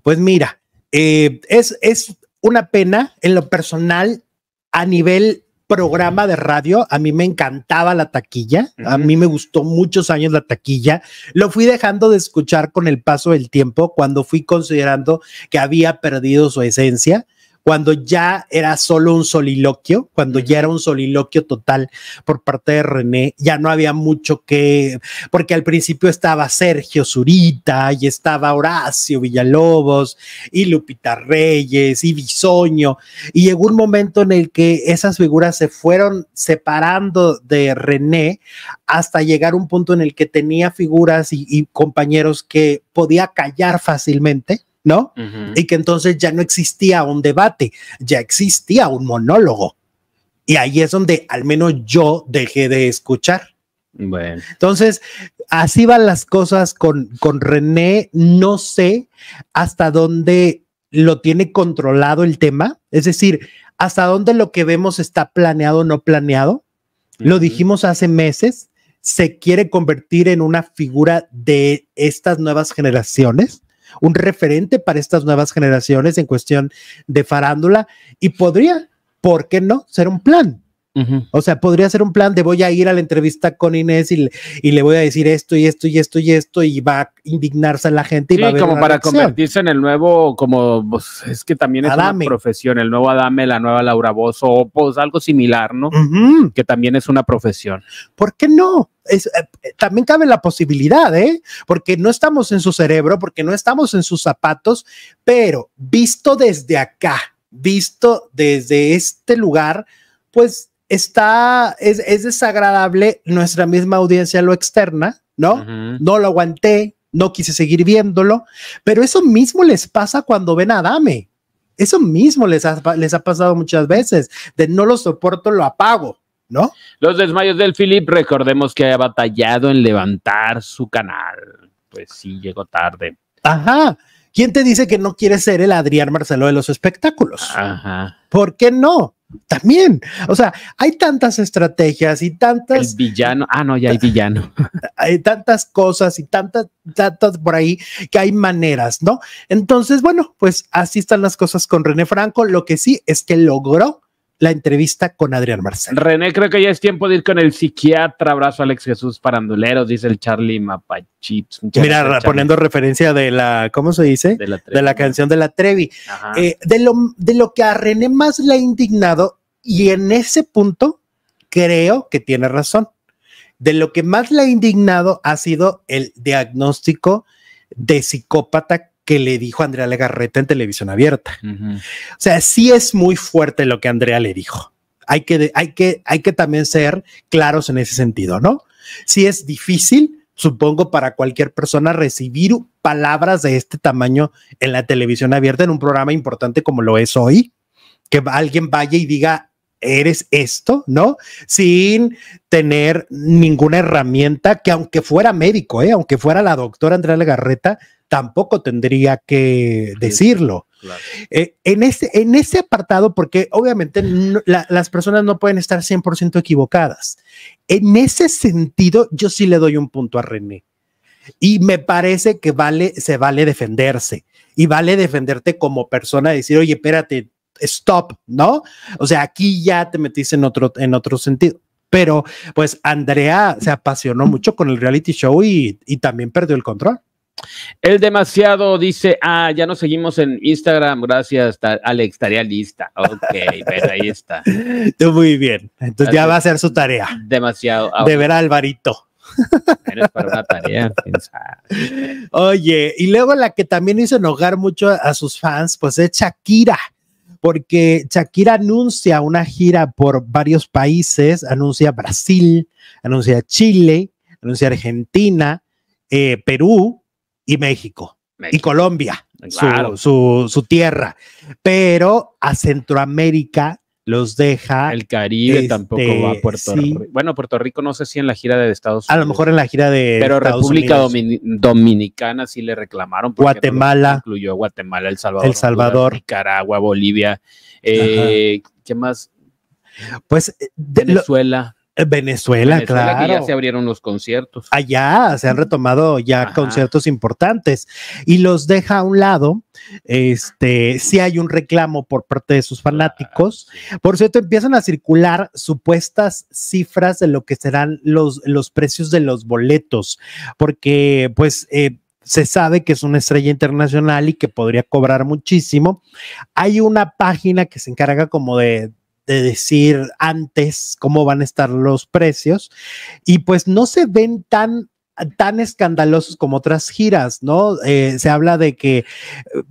Pues mira, eh, es, es una pena en lo personal a nivel programa de radio, a mí me encantaba la taquilla, a mí me gustó muchos años la taquilla, lo fui dejando de escuchar con el paso del tiempo cuando fui considerando que había perdido su esencia, cuando ya era solo un soliloquio, cuando ya era un soliloquio total por parte de René, ya no había mucho que, porque al principio estaba Sergio Zurita y estaba Horacio Villalobos y Lupita Reyes y Bisoño, y llegó un momento en el que esas figuras se fueron separando de René hasta llegar a un punto en el que tenía figuras y compañeros que podía callar fácilmente ¿no? Y que entonces ya no existía un debate, ya existía un monólogo. Y ahí es donde al menos yo dejé de escuchar. Bueno. Entonces, así van las cosas con, René. No sé hasta dónde lo tiene controlado el tema, es decir, hasta dónde lo que vemos está planeado o no planeado. Lo dijimos hace meses, se quiere convertir en una figura de estas nuevas generaciones un referente para estas nuevas generaciones en cuestión de farándula y podría, ¿por qué no?, ser un plan o sea, podría ser un plan de voy a ir a la entrevista con Inés y le, y le, voy a decir esto y esto y esto y esto y va a indignarse a la gente. Y va a como para convertirse en el nuevo, como pues, es que también es una profesión, el nuevo Adame, la nueva Laura Bozo, o pues, algo similar, ¿no? Que también es una profesión. ¿Por qué no? Es, eh, eh, también cabe la posibilidad, ¿eh? Porque no estamos en su cerebro, porque no estamos en sus zapatos, pero visto desde acá, visto desde este lugar, pues está, es, es, desagradable, nuestra misma audiencia lo externa, ¿no? No lo aguanté, no quise seguir viéndolo, pero eso mismo les pasa cuando ven a Dame. Eso mismo les ha, les ha pasado muchas veces, de no lo soporto, lo apago. ¿No? Los desmayos del Philip, recordemos que ha batallado en levantar su canal. Pues sí, llegó tarde. Ajá. ¿Quién te dice que no quiere ser el Adrián Marcelo de los espectáculos? Ajá. ¿Por qué no? también. O sea, hay tantas estrategias y tantas. El villano. Ah, no, ya hay villano. *laughs* Hay tantas cosas y tantas, tantas por ahí que hay maneras, ¿no? Entonces, bueno, pues así están las cosas con René Franco. Lo que sí es que logró la entrevista con Adrián Marcel. René, creo que ya es tiempo de ir con el psiquiatra. Abrazo Alex Jesús Paranduleros, dice el Charlie Mapachips. Mira, poniendo referencia de la, ¿cómo se dice? De la, canción de la Trevi. Eh, de, lo, de lo que a René más le ha indignado, y en ese punto creo que tiene razón. De lo que más le ha indignado ha sido el diagnóstico de psicópata que le dijo Andrea Legarreta en televisión abierta. O sea, sí es muy fuerte lo que Andrea le dijo. Hay que, hay que, hay que también ser claros en ese sentido, ¿no? Sí es difícil, supongo, para cualquier persona recibir palabras de este tamaño en la televisión abierta, en un programa importante como lo es hoy, que alguien vaya y diga, eres esto, ¿no? Sin tener ninguna herramienta que aunque fuera médico, ¿eh? aunque fuera la doctora Andrea Legarreta, tampoco tendría que decirlo. Eh, en, ese, en ese apartado, porque obviamente las personas no pueden estar 100% equivocadas, en ese sentido yo sí le doy un punto a René. Y me parece que vale, se vale defenderse y vale defenderte como persona, decir, oye, espérate, stop, ¿no? O sea, aquí ya te metiste en otro, en otro sentido pero pues Andrea se apasionó mucho con el reality show y, también perdió el control. El demasiado dice, ah, ya nos seguimos en Instagram, gracias, Alex, estaría lista. Ok, pues, ahí está. *laughs* Muy bien, entonces ya va a ser su tarea. Demasiado. Ah, de ver a Alvarito. *laughs* para una tarea. Oye, y luego la que también hizo enojar mucho a sus fans, pues es Shakira porque Shakira anuncia una gira por varios países, anuncia Brasil, anuncia Chile, anuncia Argentina, eh, Perú, y México, y Colombia, claro. su, su, tierra. Pero a Centroamérica los deja. El Caribe este, tampoco va a Puerto Rico. Bueno, Puerto Rico no sé si en la gira de Estados Unidos. A lo mejor en la gira de. Pero República Dominicana sí le reclamaron. Guatemala. incluyó incluyó Guatemala, El Salvador. El Salvador. Nicaragua, Bolivia. Eh, ¿Qué más? Pues. Eh, Venezuela. Eh, Venezuela, claro. ya se abrieron los conciertos. Allá se han retomado ya conciertos importantes y los deja a un lado. Este, si hay un reclamo por parte de sus fanáticos. Por cierto, empiezan a circular supuestas cifras de lo que serán los, los precios de los boletos, porque pues... Eh, se sabe que es una estrella internacional y que podría cobrar muchísimo. Hay una página que se encarga como de de decir antes cómo van a estar los precios y pues no se ven tan tan escandalosos como otras giras, ¿no? Eh, se habla de que eh,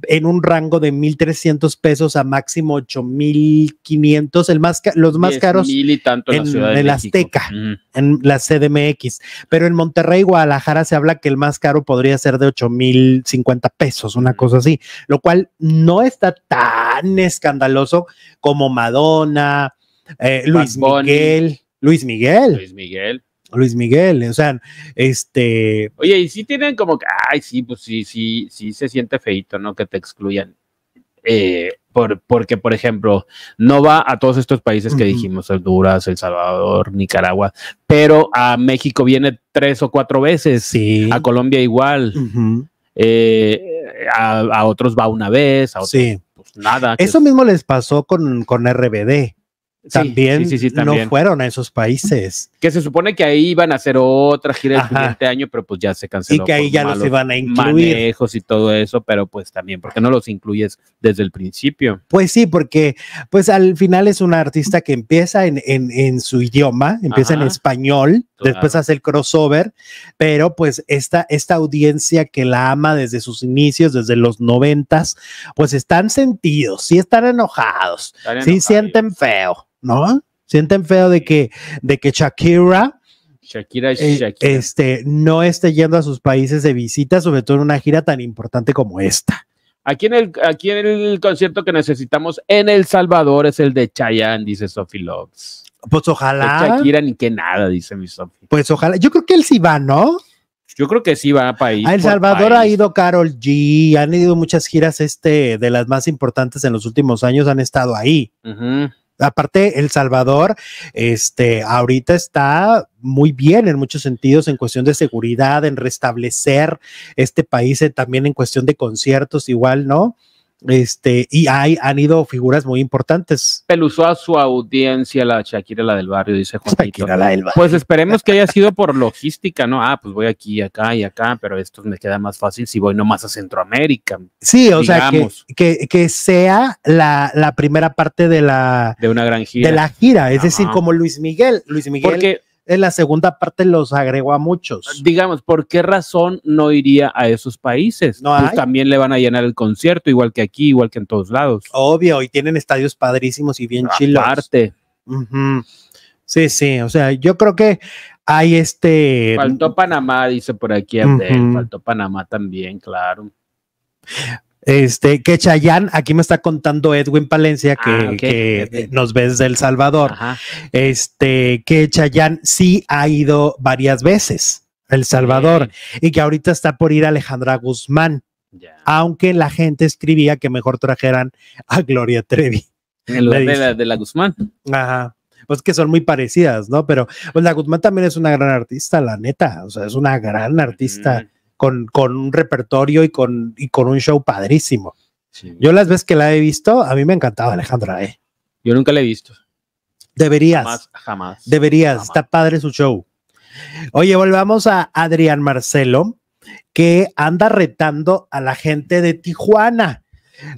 en un rango de 1.300 pesos a máximo 8.500, el más los más caros en, en, la Azteca, en la CDMX, pero en Monterrey, Guadalajara se habla que el más caro podría ser de 8.050 pesos, una cosa así, lo cual no está tan escandaloso como Madonna, eh, Luis Miguel, Luis Miguel. Luis Miguel. Luis Miguel, o sea, este... Oye, y si tienen como que, ay, sí, pues sí, sí, sí se siente feito, ¿no? Que te excluyan. Eh, por, porque, por ejemplo, no va a todos estos países que dijimos, Honduras, El Salvador, Nicaragua, pero a México viene tres o cuatro veces, sí. a Colombia igual, eh, a, otros va una vez, a otros sí. pues nada. Eso mismo les pasó con, con RBD también, no fueron a esos países. Que se supone que ahí iban a hacer otra gira el siguiente año, pero pues ya se canceló. Y que ahí ya los iban a incluir. Manejos y todo eso, pero pues también, ¿por qué no los incluyes desde el principio? Pues sí, porque pues al final es una artista que empieza en, en, su idioma, empieza en español, después hace el crossover, pero pues esta, esta audiencia que la ama desde sus inicios, desde los noventas, pues están sentidos, sí están enojados. sí sienten feo. ¿no? Sienten feo de que, de que Shakira, Shakira, eh, Shakira. este, no esté yendo a sus países de visita, sobre todo en una gira tan importante como esta. Aquí en el, aquí en el concierto que necesitamos en El Salvador es el de Chayanne, dice Sophie Loves. Pues ojalá. Shakira ni que nada, dice mi Sophie. Pues ojalá. Yo creo que él sí va, ¿no? Yo creo que sí va a país. A El Salvador ha ido Carol G, han ido muchas giras este de las más importantes en los últimos años, han estado ahí. Ajá. Aparte, El Salvador, este, ahorita está muy bien en muchos sentidos en cuestión de seguridad, en restablecer este país, eh, también en cuestión de conciertos, igual, ¿no? Este, y hay, han ido figuras muy importantes. Pelusó a su audiencia la Shakira, la del barrio, dice Pues esperemos que haya sido por logística, ¿no? Ah, pues voy aquí, acá y acá, pero esto me queda más fácil si voy nomás a Centroamérica. Sí, o sea, que, sea la, primera parte de la... De una gran gira. De la gira, es decir, como Luis Miguel. Luis Miguel... Porque en la segunda parte los agregó a muchos. Digamos, ¿por qué razón no iría a esos países? No pues también le van a llenar el concierto, igual que aquí, igual que en todos lados. Obvio, y tienen estadios padrísimos y bien chilos. Aparte. Sí, sí, o sea, yo creo que hay este... Faltó Panamá, dice por aquí Abdel, faltó Panamá también, claro. Este, que Chayán, aquí me está contando Edwin Palencia, que, ah, nos ves del El Salvador, este, que Chayán sí ha ido varias veces a El Salvador y que ahorita está por ir Alejandra Guzmán, aunque la gente escribía que mejor trajeran a Gloria Trevi. de la, Guzmán. Ajá pues que son muy parecidas, ¿no? Pero pues la Guzmán también es una gran artista, la neta, o sea, es una gran artista con, un repertorio y con, y con un show padrísimo. Yo las veces que la he visto, a mí me encantado Alejandra, ¿eh? Yo nunca la he visto. Deberías. Jamás. deberías. Está padre su show. Oye, volvamos a Adrián Marcelo, que anda retando a la gente de Tijuana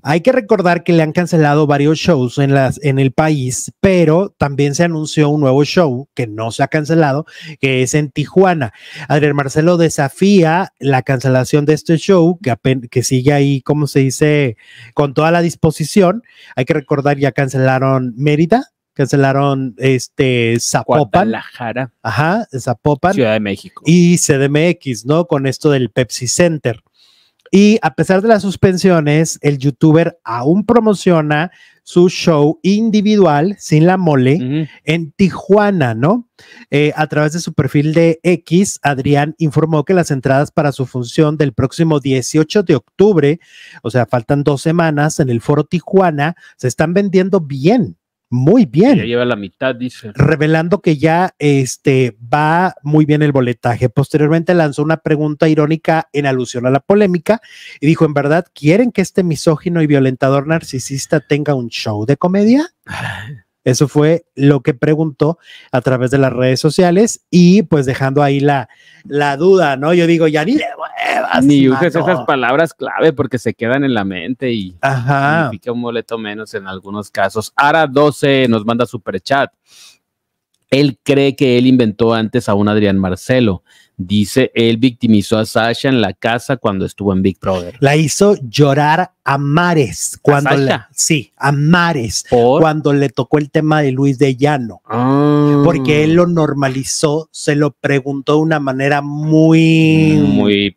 hay que recordar que le han cancelado varios shows en, las, en el país, pero también se anunció un nuevo show que no se ha cancelado, que es en Tijuana. Adrián Marcelo desafía la cancelación de este show, que, que sigue ahí, como se dice, con toda la disposición. Hay que recordar, ya cancelaron Mérida, cancelaron este Zapopan. Guadalajara. Ajá, Zapopan. Ciudad de México. Y CDMX, ¿no? Con esto del Pepsi Center. Y a pesar de las suspensiones, el youtuber aún promociona su show individual sin la mole en Tijuana, ¿no? Eh, a través de su perfil de X, Adrián informó que las entradas para su función del próximo 18 de octubre, o sea, faltan dos semanas en el foro Tijuana, se están vendiendo bien muy bien. Ya lleva la mitad, dice. Revelando que ya este, va muy bien el boletaje. Posteriormente lanzó una pregunta irónica en alusión a la polémica y dijo, ¿en verdad quieren que este misógino y violentador narcisista tenga un show de comedia? *laughs* Eso fue lo que preguntó a través de las redes sociales y pues dejando ahí la, duda, ¿no? Yo digo, ya ni le muevas. Ni uses esas palabras clave porque se quedan en la mente y significa un boleto menos en algunos casos. Ara 12 nos manda super chat. Él cree que él inventó antes a un Adrián Marcelo Dice, él victimizó a Sasha en la casa cuando estuvo en Big Brother. La hizo llorar a mares cuando sí, a mares cuando le tocó el tema de Luis de Llano. Ah. Porque él lo normalizó, se lo preguntó de una manera muy muy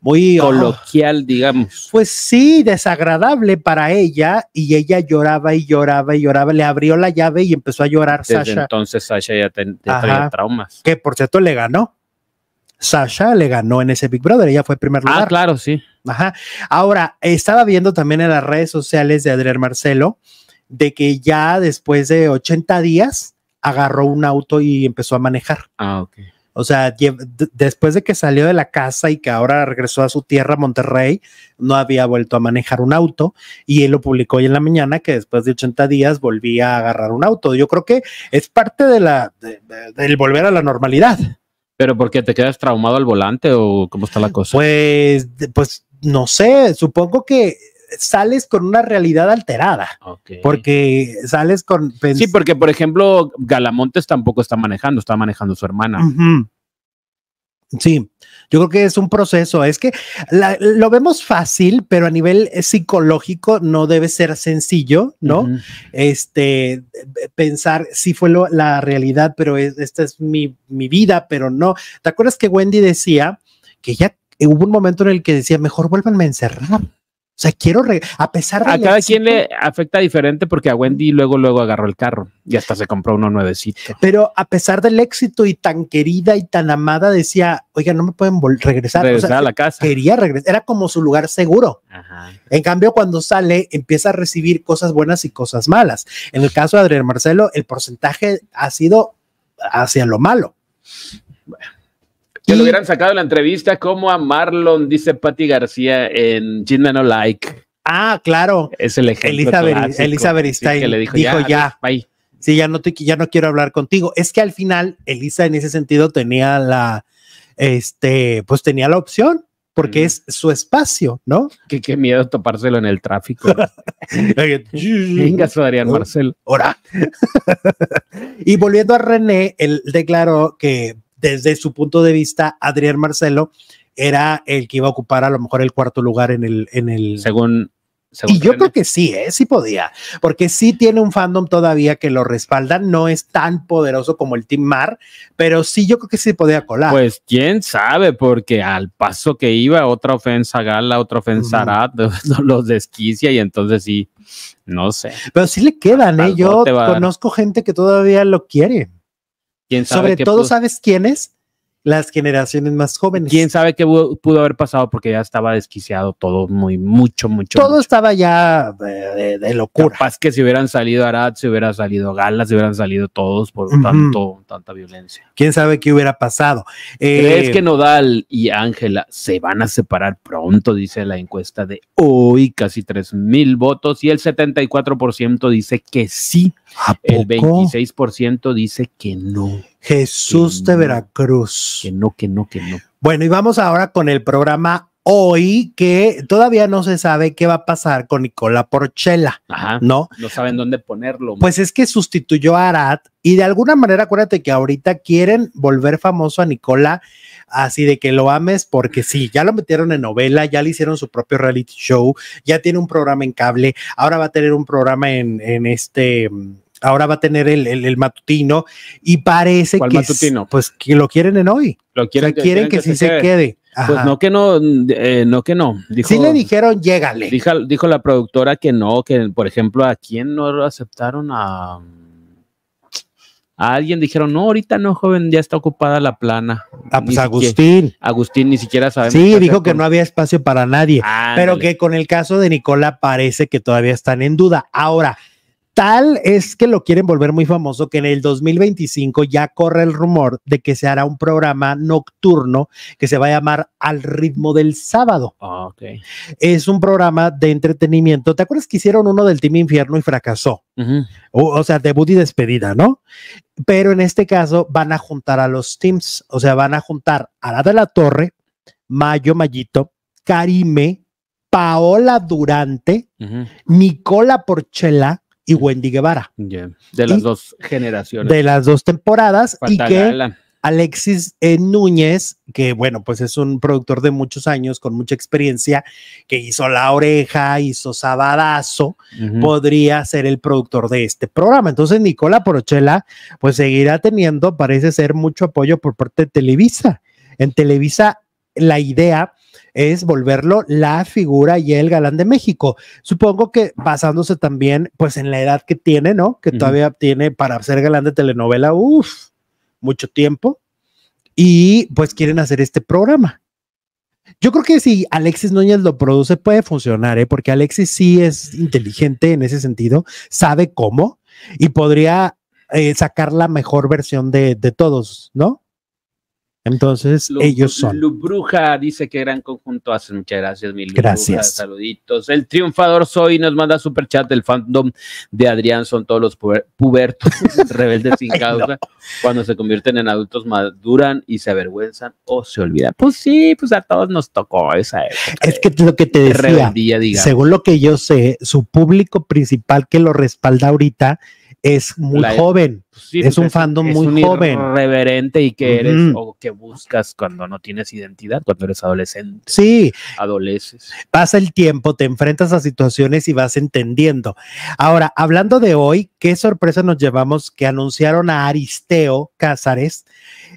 muy ah, coloquial, digamos. Pues sí, desagradable para ella y ella lloraba y lloraba y lloraba, le abrió la llave y empezó a llorar Entonces Sasha ya tenía traumas. Que por cierto le ganó. Sasha le ganó en ese Big Brother, ella fue el primer ah, lugar. Ah, claro, sí. Ajá. Ahora, estaba viendo también en las redes sociales de Adrián Marcelo de que ya después de 80 días agarró un auto y empezó a manejar. Ah, ok. O sea, después de que salió de la casa y que ahora regresó a su tierra, Monterrey, no había vuelto a manejar un auto y él lo publicó hoy en la mañana que después de 80 días volvía a agarrar un auto. Yo creo que es parte de la, del volver a la normalidad. ¿Pero porque te quedas traumado al volante o cómo está la cosa? Pues, pues no sé, supongo que sales con una realidad alterada. Porque sales con... Pues sí, porque por ejemplo, Galamontes tampoco está manejando, está manejando su hermana. Sí, yo creo que es un proceso, es que lo vemos fácil, pero a nivel psicológico no debe ser sencillo, ¿no? Este, pensar si fue la realidad, pero esta es mi, mi vida, pero no. ¿Te acuerdas que Wendy decía que ya hubo un momento en el que decía, mejor vuélvanme a encerrar? O sea, quiero, a pesar de... A cada quien le afecta diferente porque a Wendy luego, luego agarró el carro y hasta se compró uno nuevecito. Pero a pesar del éxito y tan querida y tan amada, decía, oiga, no me pueden regresar. regresar a la casa. Quería regresar, era como su lugar seguro. En cambio, cuando sale, empieza a recibir cosas buenas y cosas malas. En el caso de Adrián Marcelo, el porcentaje ha sido hacia lo malo lo hubieran sacado de la entrevista como a Marlon, dice Patti García en Chisme No Like. Ah, claro. Es el ejemplo. Elizabeth, Elizabeth dijo, ya. Sí, ya no, te, ya no quiero hablar contigo. Es que al final, Elisa en ese sentido tenía la, este, pues tenía la opción porque es su espacio, ¿no? Qué, qué miedo topárselo en el tráfico. *laughs* *laughs* Venga, Adrián Marcel. Ahora. *laughs* y volviendo a René, él declaró que desde su punto de vista, Adrián Marcelo era el que iba a ocupar a lo mejor el cuarto lugar en el... En el según... y yo creo que sí, ¿eh? sí podía, porque sí tiene un fandom todavía que lo respalda, no es tan poderoso como el Team Mar, pero sí yo creo que sí podía colar. Pues quién sabe, porque al paso que iba, otra ofensa Gala, otra ofensa a *laughs* los desquicia y entonces sí, no sé. Pero sí le quedan, ¿eh? yo conozco gente que todavía lo quiere. Sobre todo, ¿sabes quién es? las generaciones más jóvenes. ¿Quién sabe qué pudo haber pasado? Porque ya estaba desquiciado todo muy, mucho, mucho. Todo estaba ya de, locura. Capaz que si hubieran salido Arad, si hubieran salido Galas, si hubieran salido todos por tanto, tanta violencia. ¿Quién sabe qué hubiera pasado? es ¿Crees eh, que Nodal y Ángela se van a separar pronto? Dice la encuesta de hoy, casi 3 mil votos y el 74% dice que sí. El 26% dice que no. Jesús de Veracruz. Que no, que no, que no. Bueno, y vamos ahora con el programa hoy que todavía no se sabe qué va a pasar con Nicola Porchela, Ajá, ¿no? No saben dónde ponerlo. Pues es que sustituyó a Arad y de alguna manera acuérdate que ahorita quieren volver famoso a Nicola así de que lo ames porque sí, ya lo metieron en novela, ya le hicieron su propio reality show, ya tiene un programa en cable, ahora va a tener un programa en, en este mm, ahora va a tener el, matutino y parece que pues que lo quieren en hoy. Lo quieren, quieren, que, si se, quede. Pues no que no, eh, no que no. Si le dijeron, llégale. Dijo, dijo, la productora que no, que por ejemplo, ¿a quién no aceptaron? A, alguien dijeron, no, ahorita no, joven, ya está ocupada la plana. Ah, pues Agustín. Agustín, ni siquiera sabe. Sí, dijo que no había espacio para nadie, pero que con el caso de Nicola parece que todavía están en duda. Ahora, Tal es que lo quieren volver muy famoso que en el 2025 ya corre el rumor de que se hará un programa nocturno que se va a llamar Al ritmo del sábado. Ah, es un programa de entretenimiento. ¿Te acuerdas que hicieron uno del Team Infierno y fracasó? o, sea, debut y despedida, ¿no? Pero en este caso van a juntar a los teams, o sea, van a juntar a la de la Torre, Mayo Mayito, Karime, Paola Durante, Nicola Porchela y Wendy Guevara. De las dos generaciones. De las dos temporadas. Y que Alexis Núñez, que bueno, pues es un productor de muchos años, con mucha experiencia, que hizo La Oreja, hizo Sabadazo, podría ser el productor de este programa. Entonces, Nicola Porochela, pues seguirá teniendo, parece ser, mucho apoyo por parte de Televisa. En Televisa, la idea es volverlo la figura y el galán de México. Supongo que basándose también, pues, en la edad que tiene, ¿no? Que todavía tiene para ser galán de telenovela, uff, mucho tiempo. Y pues quieren hacer este programa. Yo creo que si Alexis Núñez lo produce puede funcionar, ¿eh? porque Alexis sí es inteligente en ese sentido, sabe cómo y podría eh, sacar la mejor versión de todos, ¿no? Entonces, ellos son. Bruja dice que gran conjunto hacen. Muchas gracias, mil Gracias. saluditos. El triunfador soy nos manda super chat del fandom de Adrián. Son todos los pubertos *laughs* rebeldes sin *laughs* causa. Cuando se convierten en adultos, maduran y se avergüenzan o se olvidan. Pues sí, pues a todos nos tocó esa Es que lo que te decía, según lo que yo sé, su público principal que lo respalda ahorita es muy joven, pues es un fandom muy joven. Reverente y que eres o que buscas cuando no tienes identidad, cuando eres adolescente. Sí. Adoleces. Pasa el tiempo, te enfrentas a situaciones y vas entendiendo. Ahora, hablando de hoy, qué sorpresa nos llevamos que anunciaron a Aristeo Cázares,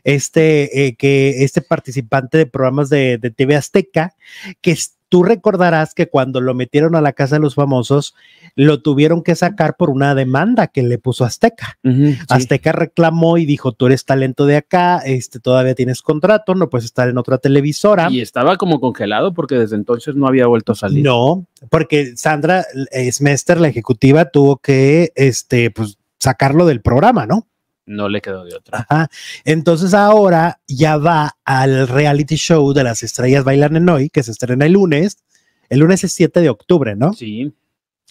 este, eh, que este participante de programas de TV Azteca, que está Tú recordarás que cuando lo metieron a la casa de los famosos, lo tuvieron que sacar por una demanda que le puso Azteca. Azteca reclamó y dijo, tú eres talento de acá, este, todavía tienes contrato, no puedes estar en otra televisora. Y estaba como congelado porque desde entonces no había vuelto a salir. No, porque Sandra Smester, la ejecutiva, tuvo que, este, pues, sacarlo del programa, ¿no? no le quedó de otra. Ajá. Entonces ahora ya va al reality show de las estrellas bailan en hoy, que se estrena el lunes. El lunes es 7 de octubre, ¿no? Sí.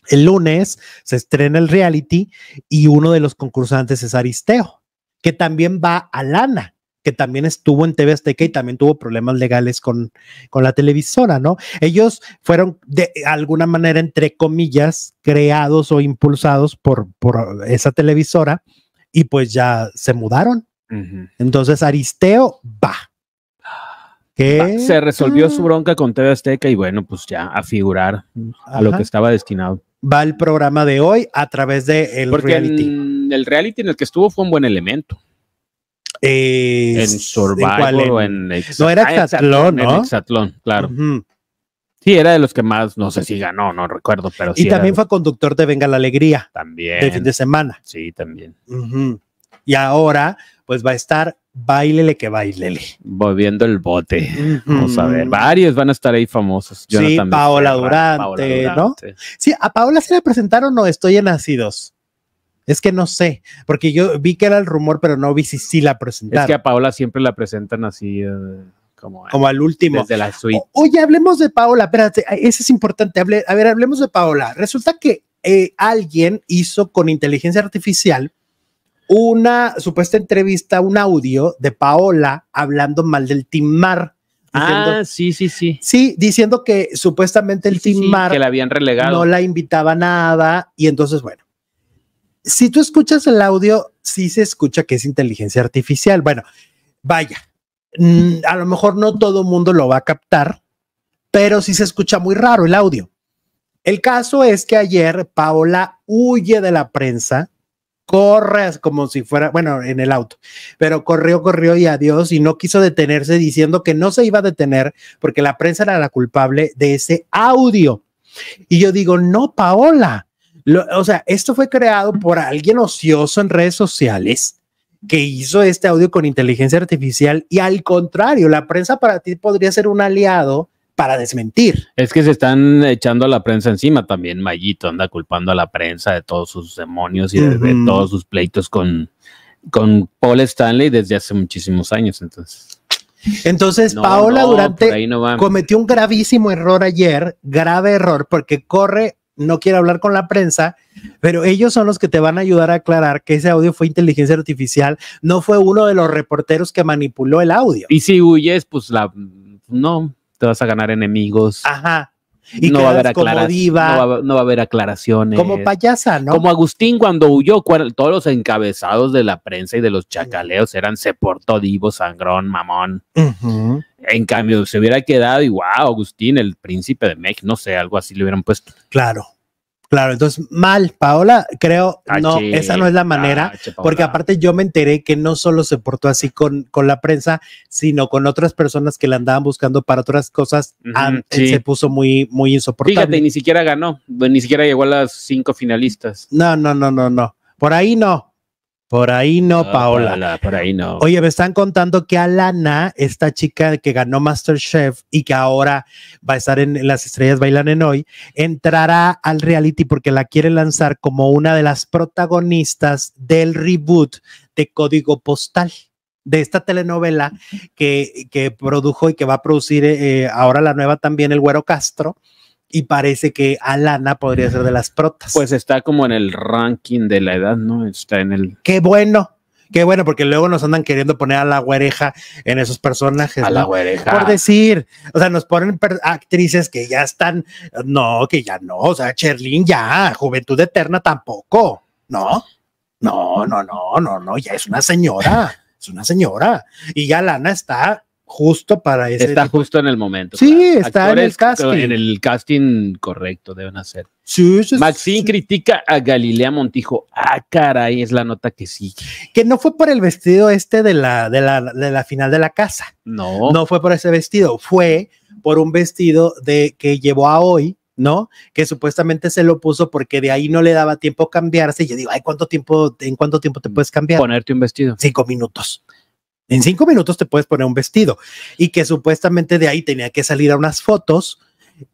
El lunes se estrena el reality y uno de los concursantes es Aristeo, que también va a Lana, que también estuvo en TV Azteca y también tuvo problemas legales con, con la televisora, ¿no? Ellos fueron de alguna manera, entre comillas, creados o impulsados por, por esa televisora y pues ya se mudaron. Entonces Aristeo va. Que se resolvió su ah. bronca con TV Azteca y bueno, pues ya a figurar a lo que estaba destinado. Va el programa de hoy a través de el reality. En el reality en el que estuvo fue un buen elemento. en survival o en No era ah, claro. Sí, era de los que más, no sé si ganó, no recuerdo, pero sí. Y también fue conductor de Venga la Alegría. También. De fin de semana. Sí, también. Y ahora, pues va a estar bailele que bailele. Volviendo el bote. Vamos a ver. Varios van a estar ahí famosos. sí, Paola Durante, ¿no? Sí, a Paola se le presentaron o estoy en nacidos. Es que no sé, porque yo vi que era el rumor, pero no vi si sí la presentaron. Es que a Paola siempre la presentan así. Eh, como, al último. la suite. oye, hablemos de Paola, espérate, eh, eso es importante. a ver, hablemos de Paola. Resulta que eh, alguien hizo con inteligencia artificial una supuesta entrevista, un audio de Paola hablando mal del Timar. ah, sí, sí, sí. Sí, diciendo que supuestamente el Timar que la habían relegado. no la invitaba a nada y entonces, bueno, si tú escuchas el audio, sí se escucha que es inteligencia artificial. Bueno, vaya, Mm, a lo mejor no todo el mundo lo va a captar, pero sí se escucha muy raro el audio. El caso es que ayer Paola huye de la prensa, corre como si fuera, bueno, en el auto, pero corrió, corrió y adiós y no quiso detenerse diciendo que no se iba a detener porque la prensa era la culpable de ese audio. Y yo digo, no, Paola. o sea, esto fue creado por alguien ocioso en redes sociales que hizo este audio con inteligencia artificial y al contrario, la prensa para ti podría ser un aliado para desmentir. Es que se están echando a la prensa encima también. Mayito anda culpando a la prensa de todos sus demonios y de, todos sus pleitos con, con Paul Stanley desde hace muchísimos años. Entonces, entonces Paola Durante cometió un gravísimo error ayer, grave error, porque corre no quiere hablar con la prensa, pero ellos son los que te van a ayudar a aclarar que ese audio fue inteligencia artificial, no fue uno de los reporteros que manipuló el audio. Y si huyes, pues la, no, te vas a ganar enemigos. Ajá. Y no va a haber no, a haber aclaraciones. Como payasa, ¿no? Como Agustín cuando huyó, todos los encabezados de la prensa y de los chacaleos eran se portó divo, sangrón, mamón. En cambio, se hubiera quedado y Agustín, el príncipe de México, no sé, algo así le hubieran puesto. Claro. Claro, entonces mal, Paola, creo, ah, no, esa no es la ah, manera, porque aparte yo me enteré que no solo se portó así con, con la prensa, sino con otras personas que la andaban buscando para otras cosas, se puso muy, muy insoportable. Fíjate, ni siquiera ganó, ni siquiera llegó a las cinco finalistas. No, no, no, no, no. Por ahí no, por ahí no, ah, Paola. Por ahí no. Oye, me están contando que Alana, esta chica que ganó Masterchef y que ahora va a estar en Las Estrellas Bailan en Hoy, entrará al reality porque la quiere lanzar como una de las protagonistas del reboot de Código Postal de esta telenovela que, que, produjo y que va a producir eh, ahora la nueva también el Güero Castro, y parece que Alana podría ser de las protas. Pues está como en el ranking de la edad, ¿no? Está en el... Qué bueno. Qué bueno, porque luego nos andan queriendo poner a la güereja en esos personajes. A la güereja. Por decir, o sea, nos ponen actrices que ya están, no, que ya no, o sea, Cherlin ya, Juventud Eterna tampoco, ¿no? No, no, no, no, no, ya es una señora, es una señora. Y ya Lana está justo para ese. Está justo en el momento. Sí, está en el casting. En el casting correcto deben hacer. Sí, Maxine critica a Galilea Montijo. Ah, caray, es la nota que sí. Que no fue por el vestido este de la, de la, final de la casa. No. No fue por ese vestido, fue por un vestido de que llevó a hoy, ¿no? Que supuestamente se lo puso porque de ahí no le daba tiempo cambiarse. Y yo digo, ay, ¿cuánto tiempo, en cuánto tiempo te puedes cambiar? Ponerte un vestido. Cinco minutos. En cinco minutos te puedes poner un vestido y que supuestamente de ahí tenía que salir a unas fotos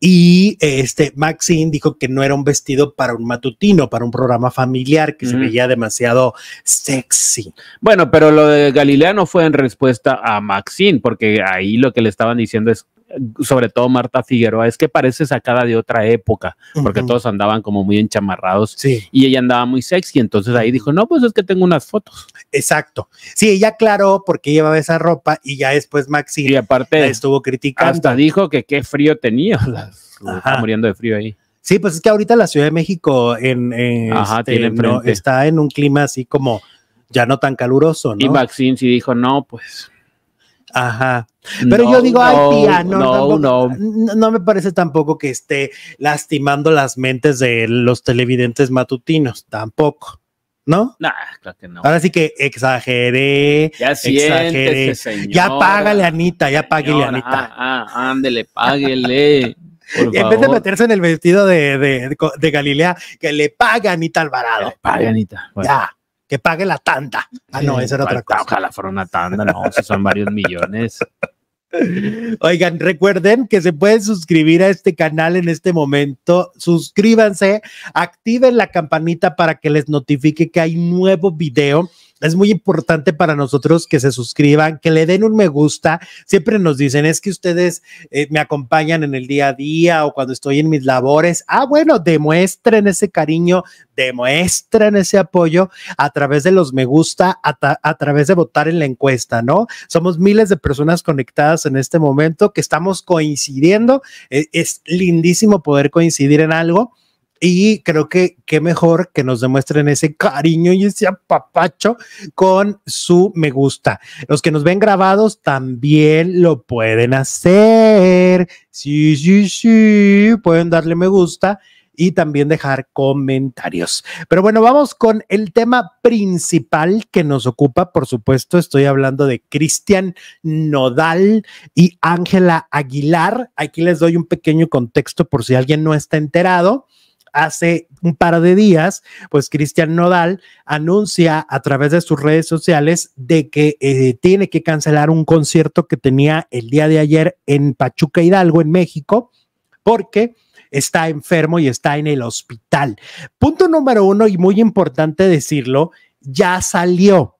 y este Maxine dijo que no era un vestido para un matutino, para un programa familiar que se veía demasiado sexy. Bueno, pero lo de Galilea no fue en respuesta a Maxine, porque ahí lo que le estaban diciendo es sobre todo Marta Figueroa, es que parece sacada de otra época, porque todos andaban como muy enchamarrados y ella andaba muy sexy, entonces ahí dijo, no, pues es que tengo unas fotos. Exacto. Sí, ella aclaró por qué llevaba esa ropa y ya después Maxi y aparte, la estuvo criticando. Hasta dijo que qué frío tenía, *laughs* muriendo de frío ahí. Sí, pues es que ahorita la Ciudad de México este, está en un clima así como ya no tan caluroso, Y Maxine sí dijo, no, pues Ajá. Pero yo digo, no, ay, tía, no, no, no, me parece tampoco que esté lastimando las mentes de los televidentes matutinos, tampoco. ¿No? Nah, claro que no. Ahora sí que exageré. Ya exageré. ya págale, Anita, ya págale, Anita. Ah, ah ándele, págale. *laughs* en vez de meterse en el vestido de, Galilea, que le a Anita Alvarado. le pague, Anita. Ya que pague la tanda. Ah, no, esa era otra cosa. Ojalá fuera una tanda, no, si son varios millones. *laughs* Oigan, recuerden que se pueden suscribir a este canal en este momento. Suscríbanse, activen la campanita para que les notifique que hay nuevo video es muy importante para nosotros que se suscriban, que le den un me gusta. Siempre nos dicen, es que ustedes eh, me acompañan en el día a día o cuando estoy en mis labores. Ah, bueno, demuestren ese cariño, demuestren ese apoyo a través de los me gusta, a, través de votar en la encuesta, ¿no? Somos miles de personas conectadas en este momento que estamos coincidiendo. E, es lindísimo poder coincidir en algo y creo que qué mejor que nos demuestren ese cariño y ese apapacho con su me gusta. Los que nos ven grabados también lo pueden hacer. Sí, sí, sí, pueden darle me gusta y también dejar comentarios. Pero bueno, vamos con el tema principal que nos ocupa. Por supuesto, estoy hablando de Cristian Nodal y Ángela Aguilar. Aquí les doy un pequeño contexto por si alguien no está enterado hace un par de días, pues Cristian Nodal anuncia a través de sus redes sociales de que eh, tiene que cancelar un concierto que tenía el día de ayer en Pachuca Hidalgo, en México, porque está enfermo y está en el hospital. Punto número uno, y muy importante decirlo, ya salió,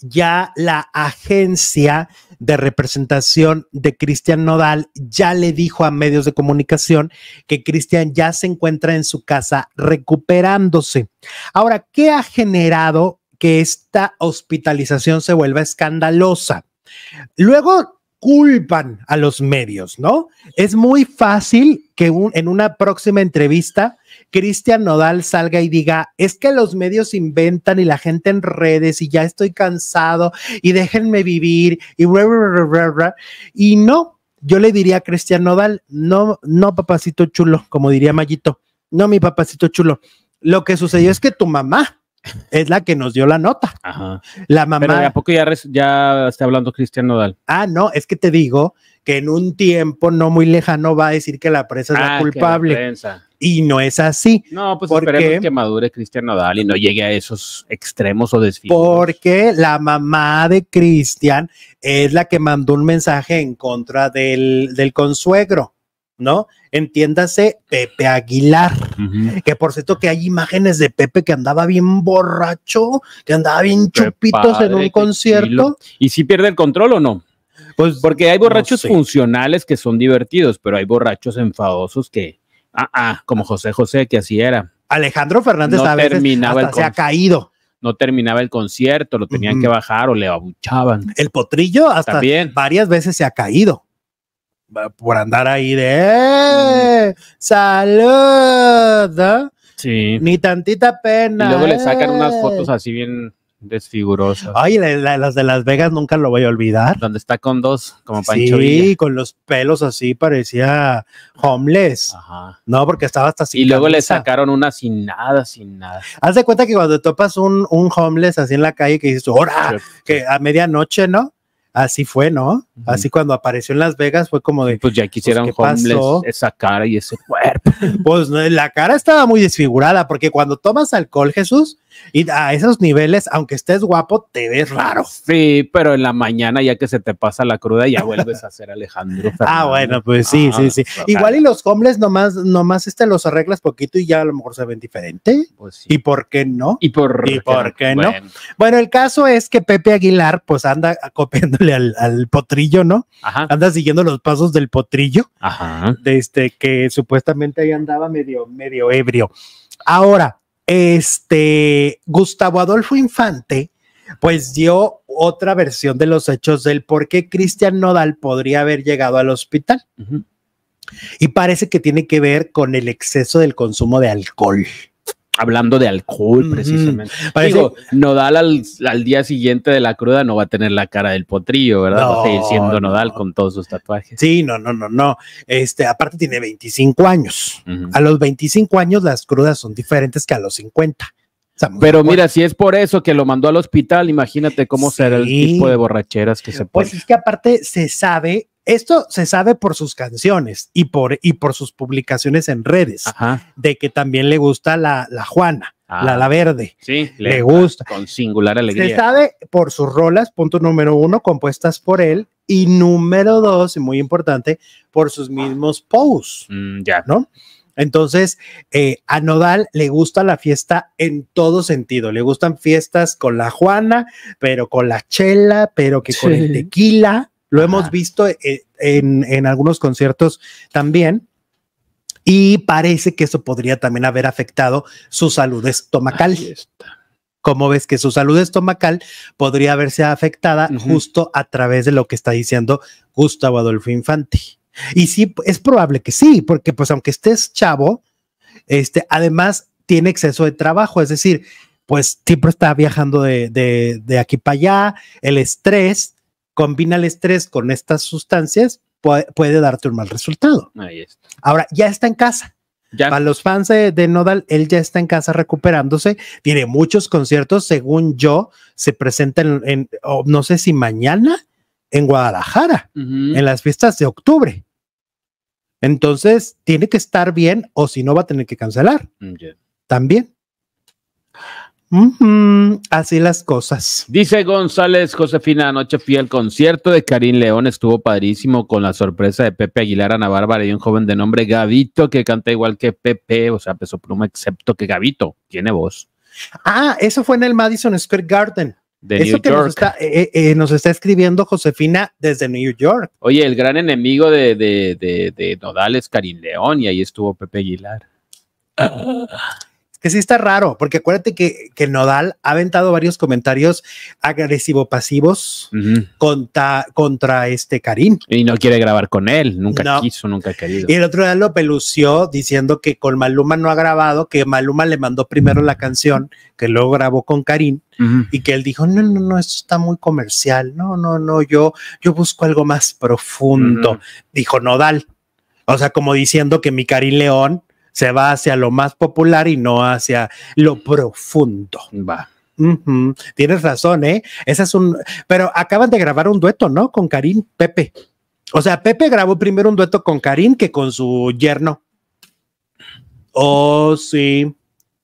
ya la agencia de representación de Cristian Nodal ya le dijo a medios de comunicación que Cristian ya se encuentra en su casa recuperándose. Ahora, ¿qué ha generado que esta hospitalización se vuelva escandalosa? Luego culpan a los medios, ¿no? Es muy fácil que en una próxima entrevista Cristian Nodal salga y diga, es que los medios inventan y la gente en redes y ya estoy cansado y déjenme vivir y no, yo le diría a Cristian Nodal, no, no, papacito chulo, como diría Mayito, no, mi papacito chulo. Lo que sucedió es que tu mamá es la que nos dio la nota. Ajá. La mamá. ¿a poco ya, está hablando Cristian Nodal? Ah, no, es que te digo que en un tiempo no muy lejano va a decir que la presa es la ah, culpable. y no es así. No, pues esperemos que madure Cristian Nodal y no llegue a esos extremos o desfiles. Porque la mamá de Cristian es la que mandó un mensaje en contra del consuegro ¿no? Entiéndase Pepe Aguilar, que por cierto que hay imágenes de Pepe que andaba bien borracho, que andaba bien chupitos en un concierto. ¿Y si pierde el control o no? Pues porque hay borrachos funcionales que son divertidos, pero hay borrachos enfadosos que, ah, ah, como José José, que así era. Alejandro Fernández se ha caído no terminaba el concierto, lo tenían que bajar o le abuchaban. El potrillo hasta varias veces se ha caído por andar ahí de eh, mm. salud, sí. ni tantita pena. Y luego le sacan ¿eh? unas fotos así bien desfigurosas. Ay, las de Las Vegas nunca lo voy a olvidar. Donde está con dos, como Pancho Sí, con los pelos así, parecía homeless. Ajá. No, porque estaba hasta así. Y luego le sacaron una sin nada, sin nada. Haz de cuenta que cuando topas un, homeless así en la calle que dices, ¡hora! Que a medianoche, ¿no? así fue, ¿no? Así cuando apareció en Las Vegas fue como de. Pues ya pues, quisieron pues, esa cara y ese *laughs* cuerpo. pues la cara estaba muy desfigurada, porque cuando tomas alcohol, Jesús, y a esos niveles, aunque estés guapo, te ves raro. Sí, pero en la mañana, ya que se te pasa la cruda, ya vuelves a ser Alejandro. *laughs* Ah, bueno, pues sí, sí, ah, sí. Pues, Igual y los hombres nomás, nomás este los arreglas poquito y ya a lo mejor se ven diferente. Pues sí. ¿Y por qué no? ¿Y por, qué no? Bueno. el caso es que Pepe Aguilar, pues anda copiándole al, al potrillo, ¿no? Ajá. Anda siguiendo los pasos del potrillo. Ajá. De este que supuestamente ahí andaba medio, medio ebrio. Ahora, este Gustavo Adolfo Infante, pues dio otra versión de los hechos del por qué Cristian Nodal podría haber llegado al hospital. Y parece que tiene que ver con el exceso del consumo de alcohol hablando de alcohol, precisamente. Digo, Nodal al, al, día siguiente de la cruda no va a tener la cara del potrillo, ¿verdad? No, seguir siendo Nodal con todos sus tatuajes. Sí, no, no, no, no. Este, aparte tiene 25 años. A los 25 años las crudas son diferentes que a los 50. Pero mira, si es por eso que lo mandó al hospital, imagínate cómo será el tipo de borracheras que se pues puede. Pues es que aparte se sabe esto se sabe por sus canciones y por, y por sus publicaciones en redes, de que también le gusta la, la Juana. la, ah. la verde. Sí, le, gusta. Con singular alegría. Se sabe por sus rolas, punto número uno, compuestas por él, y número dos, y muy importante, por sus mismos posts. Mm, ya. ¿No? Entonces, eh, a Nodal le gusta la fiesta en todo sentido. Le gustan fiestas con la Juana, pero con la chela, pero que con el tequila, lo hemos visto eh, en, algunos conciertos también, y parece que eso podría también haber afectado su salud estomacal. Como ves que su salud estomacal podría haberse afectada justo a través de lo que está diciendo Gustavo Adolfo Infante? Y sí, es probable que sí, porque pues aunque estés chavo, este, además tiene exceso de trabajo, es decir, pues siempre está viajando de, de aquí para allá, el estrés, combina el estrés con estas sustancias, puede, darte un mal resultado. Ahora, ya está en casa. Ya. Para los fans de, Nodal, él ya está en casa recuperándose. Tiene muchos conciertos, según yo, se presenta en, no sé si mañana, en Guadalajara, en las fiestas de octubre. Entonces, tiene que estar bien o si no va a tener que cancelar. Mm, También así las cosas. Dice González Josefina, anoche fui al concierto de Karim León, estuvo padrísimo con la sorpresa de Pepe Aguilar, Ana Bárbara y un joven de nombre Gavito que canta igual que Pepe, o sea, peso pluma, excepto que Gavito tiene voz. Ah, eso fue en el Madison Square Garden. De New York. Eh, eh, eh, nos, está, escribiendo Josefina desde New York. Oye, el gran enemigo de, Nodales de, León y ahí estuvo Pepe Aguilar. Ah que sí está raro, porque acuérdate que, Nodal ha aventado varios comentarios agresivo-pasivos contra, contra este Karim. Y no quiere grabar con él, nunca quiso, nunca ha querido. Y el otro día lo pelució diciendo que con Maluma no ha grabado, que Maluma le mandó primero la canción, que luego grabó con Karim, y que él dijo, no, no, no, esto está muy comercial, no, no, no, yo, yo busco algo más profundo, dijo Nodal. O sea, como diciendo que mi Karim León se va hacia lo más popular y no hacia lo profundo. Va. Tienes razón, ¿eh? es un. Pero acaban de grabar un dueto, ¿no? Con Karim Pepe. O sea, Pepe grabó primero un dueto con Karim que con su yerno. Oh, sí.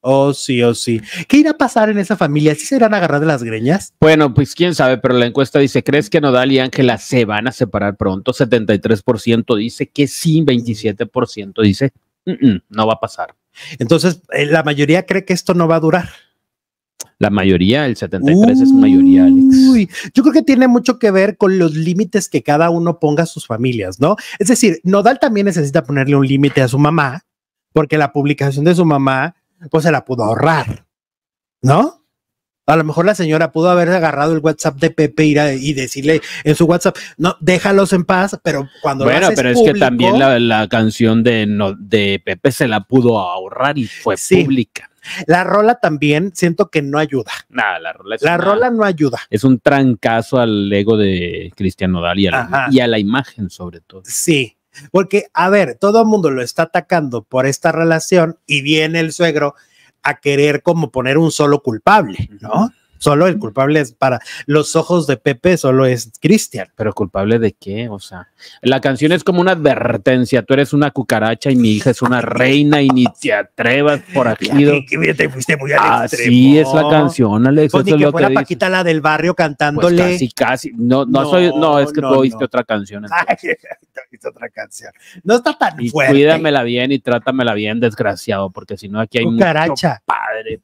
Oh, sí, oh, sí. ¿Qué irá a pasar en esa familia? ¿Sí se irán a agarrar de las greñas? Bueno, pues quién sabe, pero la encuesta dice, ¿crees que Nodal y Ángela se van a separar pronto? 73% dice que sí, 27% dice no va a pasar. Entonces, eh, la mayoría cree que esto no va a durar. La mayoría, el 73 es mayoría, Alex. Yo creo que tiene mucho que ver con los límites que cada uno ponga a sus familias, ¿no? Es decir, Nodal también necesita ponerle un límite a su mamá, porque la publicación de su mamá, pues se la pudo ahorrar, ¿no? A lo mejor la señora pudo haber agarrado el WhatsApp de Pepe y, decirle en su WhatsApp, no, déjalos en paz, pero cuando... Bueno, lo haces pero es que también la, canción de, de Pepe se la pudo ahorrar y fue pública. La rola también siento que no ayuda. Nada, la rola. la rola no ayuda. Es un trancazo al ego de Cristian Nodal y a, la, y a la imagen sobre todo. Sí, porque a ver, todo el mundo lo está atacando por esta relación y viene el suegro a querer como poner un solo culpable, ¿no? Solo el culpable es para los ojos de Pepe, solo es Cristian. Pero culpable de qué? O sea, la canción es como una advertencia. Tú eres una cucaracha y mi hija es una *laughs* reina y ni te atrevas por aquí. te fuiste muy al Así es la canción, Alex. Pues que lo fuera Paquita la del barrio pues cantándole. Pues casi, casi. No, no, soy, no es que tú oíste otra canción. *laughs* Ay, *laughs* otra canción. No está tan y fuerte. Cuídamela bien y trátamela bien, desgraciado, porque si no aquí hay un padre.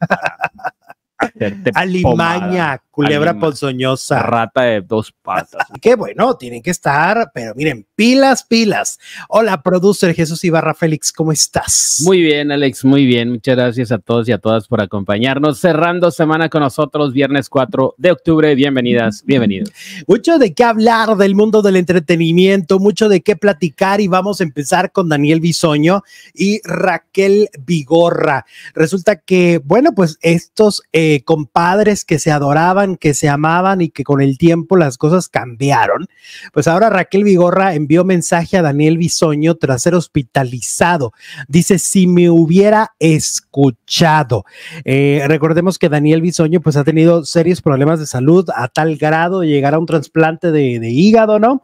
all'immagna Culebra ponzoñosa. Rata de dos patas. *laughs* Qué bueno, tienen que estar, pero miren, pilas, pilas. Hola, producer Jesús Ibarra Félix, ¿cómo estás? Muy bien, Alex, muy bien. Muchas gracias a todos y a todas por acompañarnos. Cerrando semana con nosotros, viernes 4 de octubre. Bienvenidas, bienvenidos. *laughs* Mucho de qué hablar del mundo del entretenimiento, mucho de qué platicar y vamos a empezar con Daniel Bisoño y Raquel Vigorra. Resulta que, bueno, pues estos eh, compadres que se adoraban que se amaban y que con el tiempo las cosas cambiaron. Pues ahora Raquel Vigorra envió mensaje a Daniel Bisoño tras ser hospitalizado. Dice, si me hubiera escuchado. Eh, recordemos que Daniel Bisoño pues ha tenido serios problemas de salud a tal grado de llegar a un trasplante de, hígado, ¿no?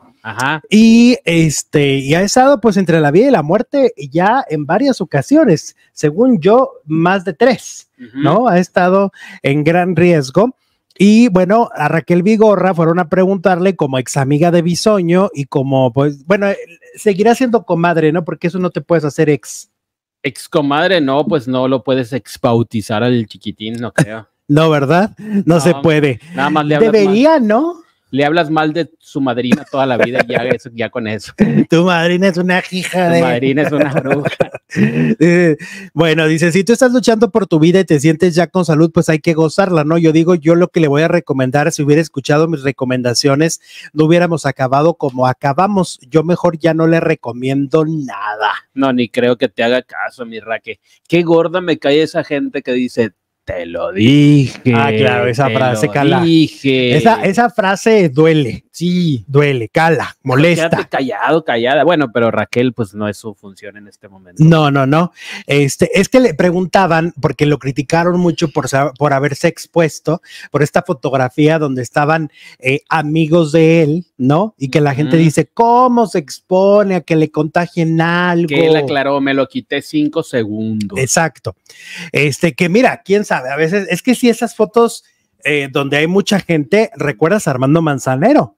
Y este, y ha estado pues entre la vida y la muerte ya en varias ocasiones, según yo, más de tres, ¿no? Ha estado en gran riesgo. Y bueno, a Raquel Vigorra fueron a preguntarle como ex amiga de Bisoño y como, pues, bueno, eh, seguirá siendo comadre, ¿no? Porque eso no te puedes hacer ex. Ex comadre, no, pues no lo puedes expautizar al chiquitín, no creo. *laughs* no, ¿verdad? No, se puede. Nada más le Debería, ¿no? le hablas mal de su madrina toda la vida ya, con eso. *laughs* tu madrina es una hija de. Tu madrina es una *laughs* bruja. Eh, bueno, dice: si tú estás luchando por tu vida y te sientes ya con salud, pues hay que gozarla, ¿no? Yo digo, yo lo que le voy a recomendar, si hubiera escuchado mis recomendaciones, no hubiéramos acabado como acabamos. Yo mejor ya no le recomiendo nada. No, ni creo que te haga caso, mi Raque. Qué gorda me cae esa gente que dice, te lo dije. Ah, claro, esa frase cala. Dije. Esa, esa frase duele sí, duele, cala, molesta. callado, callada. Bueno, pero Raquel, pues no es su función en este momento. No, no, no. Este, es que le preguntaban, porque lo criticaron mucho por, por haberse expuesto, por esta fotografía donde estaban eh, amigos de él, ¿no? Y que la gente dice, ¿cómo se expone a que le contagien algo? Que él aclaró, me lo quité cinco segundos. Exacto. Este, que mira, quién sabe, a veces es que si esas fotos eh, donde hay mucha gente, ¿recuerdas a Armando Manzanero?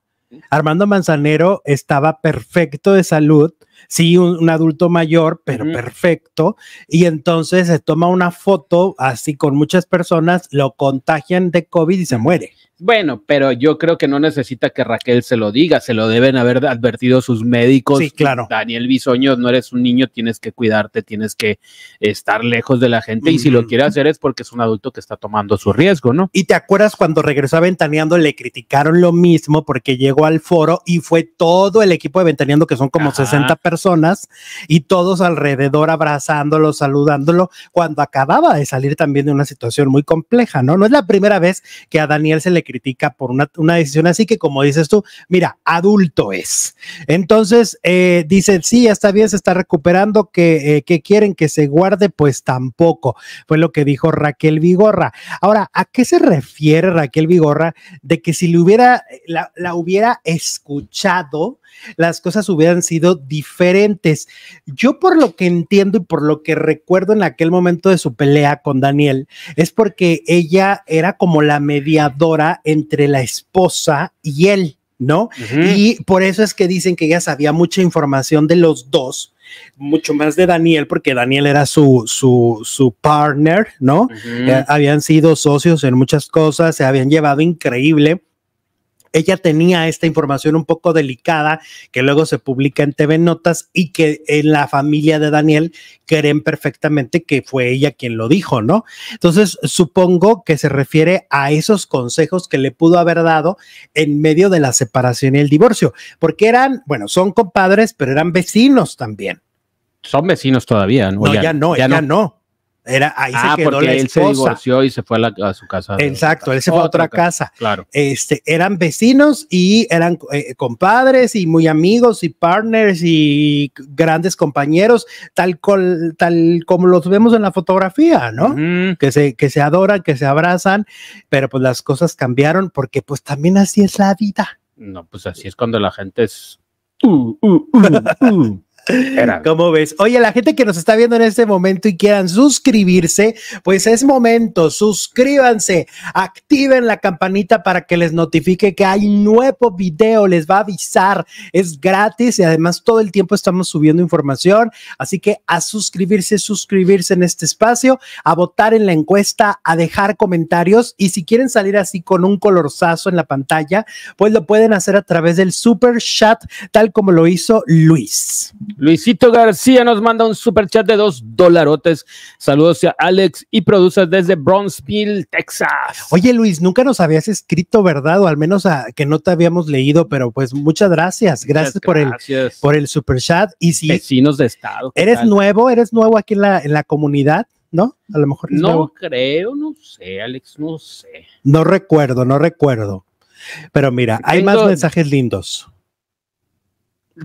Armando Manzanero estaba perfecto de salud, sí, un, adulto mayor, pero perfecto, y entonces se toma una foto así con muchas personas, lo contagian de COVID y se muere. Bueno, pero yo creo que no necesita que Raquel se lo diga, se lo deben haber advertido sus médicos. Sí, claro. Daniel Bisoño, no eres un niño, tienes que cuidarte, tienes que estar lejos de la gente y si lo quiere hacer es porque es un adulto que está tomando su riesgo, ¿no? Y te acuerdas cuando regresó a Ventaneando le criticaron lo mismo porque llegó al foro y fue todo el equipo de Ventaneando, que son como sesenta 60 personas, y todos alrededor abrazándolo, saludándolo, cuando acababa de salir también de una situación muy compleja, ¿no? No es la primera vez que a Daniel se le criticó critica por una, decisión así que, como dices tú, mira, adulto es. Entonces, eh, dicen, sí, ya está bien, se está recuperando, que, eh, que quieren que se guarde, pues tampoco. Fue lo que dijo Raquel Vigorra. Ahora, ¿a qué se refiere Raquel Vigorra de que si le hubiera, eh, la hubiera escuchado? las cosas hubieran sido diferentes. Yo por lo que entiendo y por lo que recuerdo en aquel momento de su pelea con Daniel, es porque ella era como la mediadora entre la esposa y él. ¿no? Y por eso es que dicen que ella sabía mucha información de los dos, mucho más de Daniel, porque Daniel era su, su, su partner, ¿no? Eh, habían sido socios en muchas cosas, se habían llevado increíble ella tenía esta información un poco delicada que luego se publica en TV Notas y que en la familia de Daniel creen perfectamente que fue ella quien lo dijo, ¿no? Entonces, supongo que se refiere a esos consejos que le pudo haber dado en medio de la separación y el divorcio, porque eran, bueno, son compadres, pero eran vecinos también. Son vecinos todavía, ¿no? No, ya, no, ya, no ahí ah, se porque él se divorció y se fue a, su casa. Exacto, él se fue a otra casa. Claro. Este, eran vecinos y eran eh, compadres y muy amigos y partners y grandes compañeros, tal, tal como los vemos en la fotografía, ¿no? que, se, que se adoran, que se abrazan, pero pues las cosas cambiaron porque pues también así es la vida. No, pues así es cuando la gente es... Uh, uh, uh, *laughs* Era. ¿Cómo ves? Oye, la gente que nos está viendo en este momento y quieran suscribirse, pues es momento, suscríbanse, activen la campanita para que les notifique que hay nuevo video, les va a avisar, es gratis y además todo el tiempo estamos subiendo información, así que a suscribirse, suscribirse en este espacio, a votar en la encuesta, a dejar comentarios y si quieren salir así con un colorazo en la pantalla, pues lo pueden hacer a través del super chat, tal como lo hizo Luis. Luisito García nos manda un super chat de dos dolarotes. Saludos a Alex y produces desde Bronzeville, Texas. Oye, Luis, nunca nos habías escrito, ¿verdad? O al menos que no te habíamos leído, pero pues muchas gracias. Gracias, por, El, por el super chat. Y si vecinos de estado. ¿Eres nuevo? ¿Eres nuevo aquí en la, en la comunidad? ¿No? A lo mejor. No creo, no sé, Alex, no sé. No recuerdo, no recuerdo. Pero mira, hay más mensajes lindos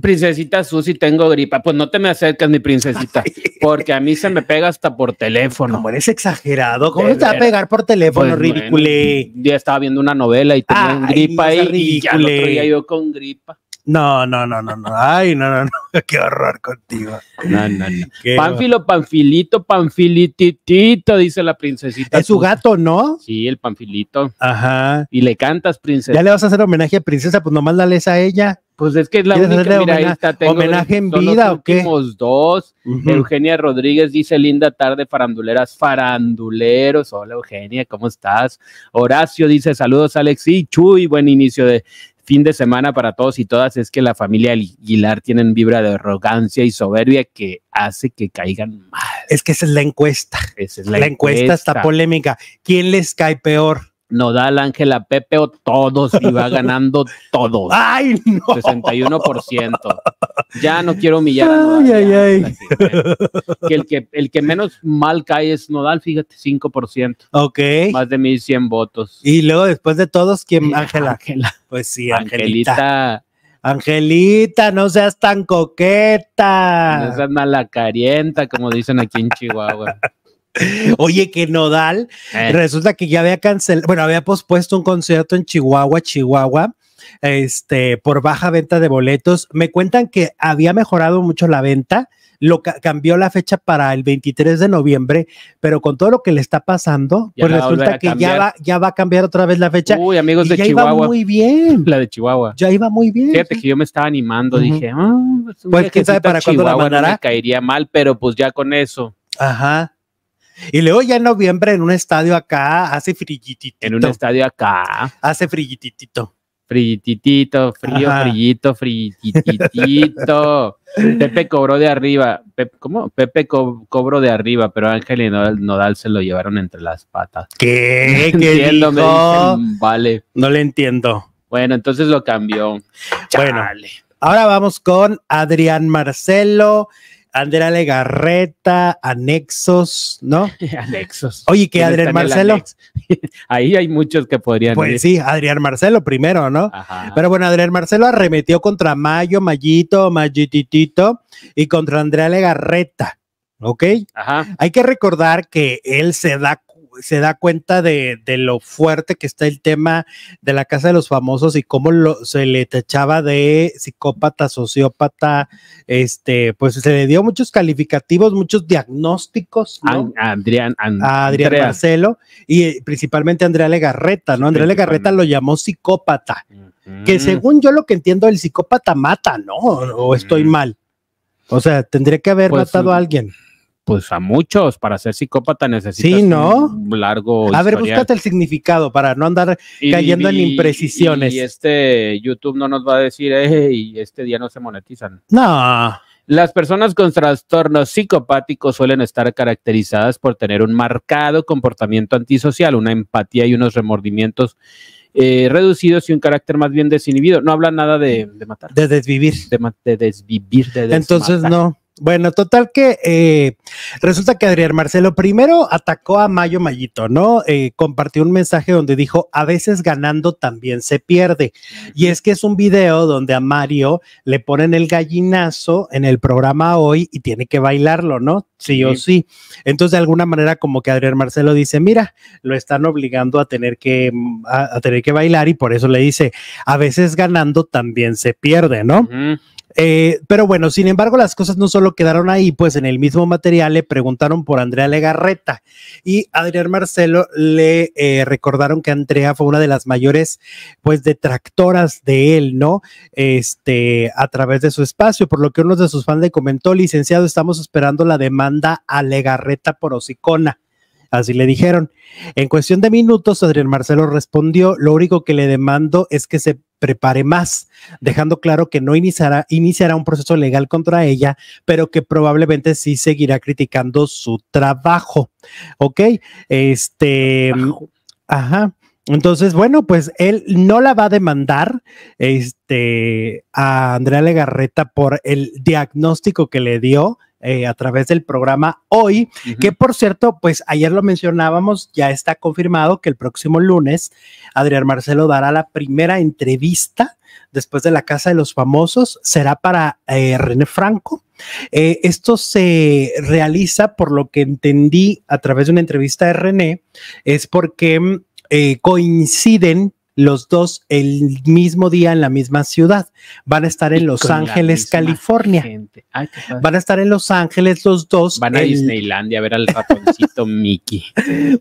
princesita Susi, tengo gripa. Pues no te me acerques mi princesita, *laughs* porque a mí se me pega hasta por teléfono. eres exagerado, ¿cómo te va a pegar por teléfono, ridicule? Pues, ridículo? ya estaba viendo una novela y tenía gripa y, y ya yo con gripa. No, no, no, no, no. Ay, no, no, no. *laughs* Qué horror contigo. No, no, no. Panfilo, panfilito, panfilititito, dice la princesita. Es su gato, ¿no? Sí, el panfilito. Ajá. Y le cantas, princesa. Ya le vas a hacer homenaje a princesa, pues nomás dale esa a ella. Pues es que es la única, mira, homenaje, homenaje en vida los o dos. Eugenia Rodríguez dice, linda tarde, faranduleras, faranduleros. Hola, Eugenia, ¿cómo estás? Horacio dice, saludos, Alex y Chuy, buen inicio de fin de semana para todos y todas es que la familia Aguilar tienen vibra de arrogancia y soberbia que hace que caigan mal. Es que esa es la encuesta. Esa es la, la encuesta. está polémica. ¿Quién les cae peor? No da Nodal, Ángela, Pepe o todos y va *laughs* ganando todos. ¡Ay, no! 61% ya no quiero humillar. ay, ay, ay. el, que, el que menos mal cae es Nodal, fíjate, 5%. Ok. Más de 1100 votos. Y luego después de todos, ¿quién? Eh, Ángela. Ángela. Pues sí, Angelita. Angelita. Angelita, no seas tan coqueta. No seas malacarienta, como dicen aquí en Chihuahua. *laughs* Oye, que Nodal, eh. resulta que ya había cancelado, bueno, había pospuesto un concierto en Chihuahua, Chihuahua, este, por baja venta de boletos. Me cuentan que había mejorado mucho la venta, lo cambió la fecha para el 23 de noviembre, pero con todo lo que le está pasando, pues resulta que ya va, ya va a cambiar otra vez la fecha. Uy, amigos de ya Chihuahua. Iba muy bien. La de Chihuahua. Ya iba muy bien. Fíjate que yo me estaba animando, dije, ah, pues, pues, quién sabe para cuándo la mandará? me caería mal, pero pues ya con eso. Ajá. Y luego ya en noviembre en un estadio acá hace frillitito. En un estadio acá. Hace frillitito. Frititito, frío, frillito, frititito. *laughs* Pepe cobró de arriba. Pepe, ¿Cómo? Pepe cobró de arriba, pero Ángel y Nodal, se lo llevaron entre las patas. ¿Qué? ¿Qué *laughs* entiendo, vale. No le entiendo. Bueno, entonces lo cambió. Bueno, ahora vamos con Adrián Marcelo. Andrea Legarreta, Anexos, ¿no? *laughs* anexos. Oye, qué, Adrián Marcelo. *laughs* Ahí hay muchos que podrían. Pues sí, Adrián Marcelo primero, ¿no? Pero bueno, Adrián Marcelo arremetió contra Mayo, Mayito, Mayititito y contra Andrea Legarreta. ¿Ok? Ajá. Hay que recordar que él se da se da cuenta de, lo fuerte que está el tema de la casa de los famosos y cómo lo, se le tachaba de psicópata, sociópata, este, pues se le dio muchos calificativos, muchos diagnósticos. A, Adrián, Marcelo y eh, principalmente Andrea Legarreta, ¿no? Andrea Legarreta lo llamó psicópata, que según yo lo que entiendo, el psicópata mata, ¿no? O estoy mal. O sea, tendría que haber pues, matado a mm, alguien pues a muchos, para ser psicópata necesitas un largo. A ver, búscate el significado para no andar cayendo en imprecisiones. Y este YouTube no nos va a decir, hey, eh, este día no se monetizan. No. Las personas con trastornos psicopáticos suelen estar caracterizadas por tener un marcado comportamiento antisocial, una empatía y unos remordimientos eh, reducidos y un carácter más bien desinhibido. No habla nada de, matar. De desvivir. De, desvivir, de Entonces no. Bueno, total que eh, resulta que Adrián Marcelo primero atacó a Mayo Mayito, ¿no? Eh, compartió un mensaje donde dijo, a veces ganando también se pierde. Y es que es un video donde a Mario le ponen el gallinazo en el programa hoy y tiene que bailarlo, ¿no? Sí, o sí. Entonces, de alguna manera, como que Adrián Marcelo dice, mira, lo están obligando a tener que, a, tener que bailar y por eso le dice, a veces ganando también se pierde, ¿no? Eh, pero bueno, sin embargo, las cosas no solo quedaron ahí, pues en el mismo material le preguntaron por Andrea Legarreta y Adrián Marcelo le eh, recordaron que Andrea fue una de las mayores, pues, detractoras de él, ¿no? Este, a través de su espacio, por lo que uno de sus fans le comentó, licenciado, estamos esperando la demanda a Legarreta por Osicona. Así le dijeron. En cuestión de minutos, Adrián Marcelo respondió, lo único que le demando es que se prepare más, dejando claro que no iniciará, iniciará un proceso legal contra ella, pero que probablemente sí seguirá criticando su trabajo. ¿Ok? Este... Ajá. Entonces, bueno, pues él no la va a demandar este, a Andrea Legarreta por el diagnóstico que le dio eh, a través del programa hoy, que por cierto, pues ayer lo mencionábamos, ya está confirmado que el próximo lunes Adrián Marcelo dará la primera entrevista después de la Casa de los Famosos, será para eh, René Franco. Eh, esto se realiza, por lo que entendí a través de una entrevista de René, es porque mm, coinciden los dos el mismo día en la misma ciudad. Van a estar en Los Ángeles, California. Van a estar en Los Ángeles los dos. Van a Disneylandia a ver al ratoncito *laughs* Mickey.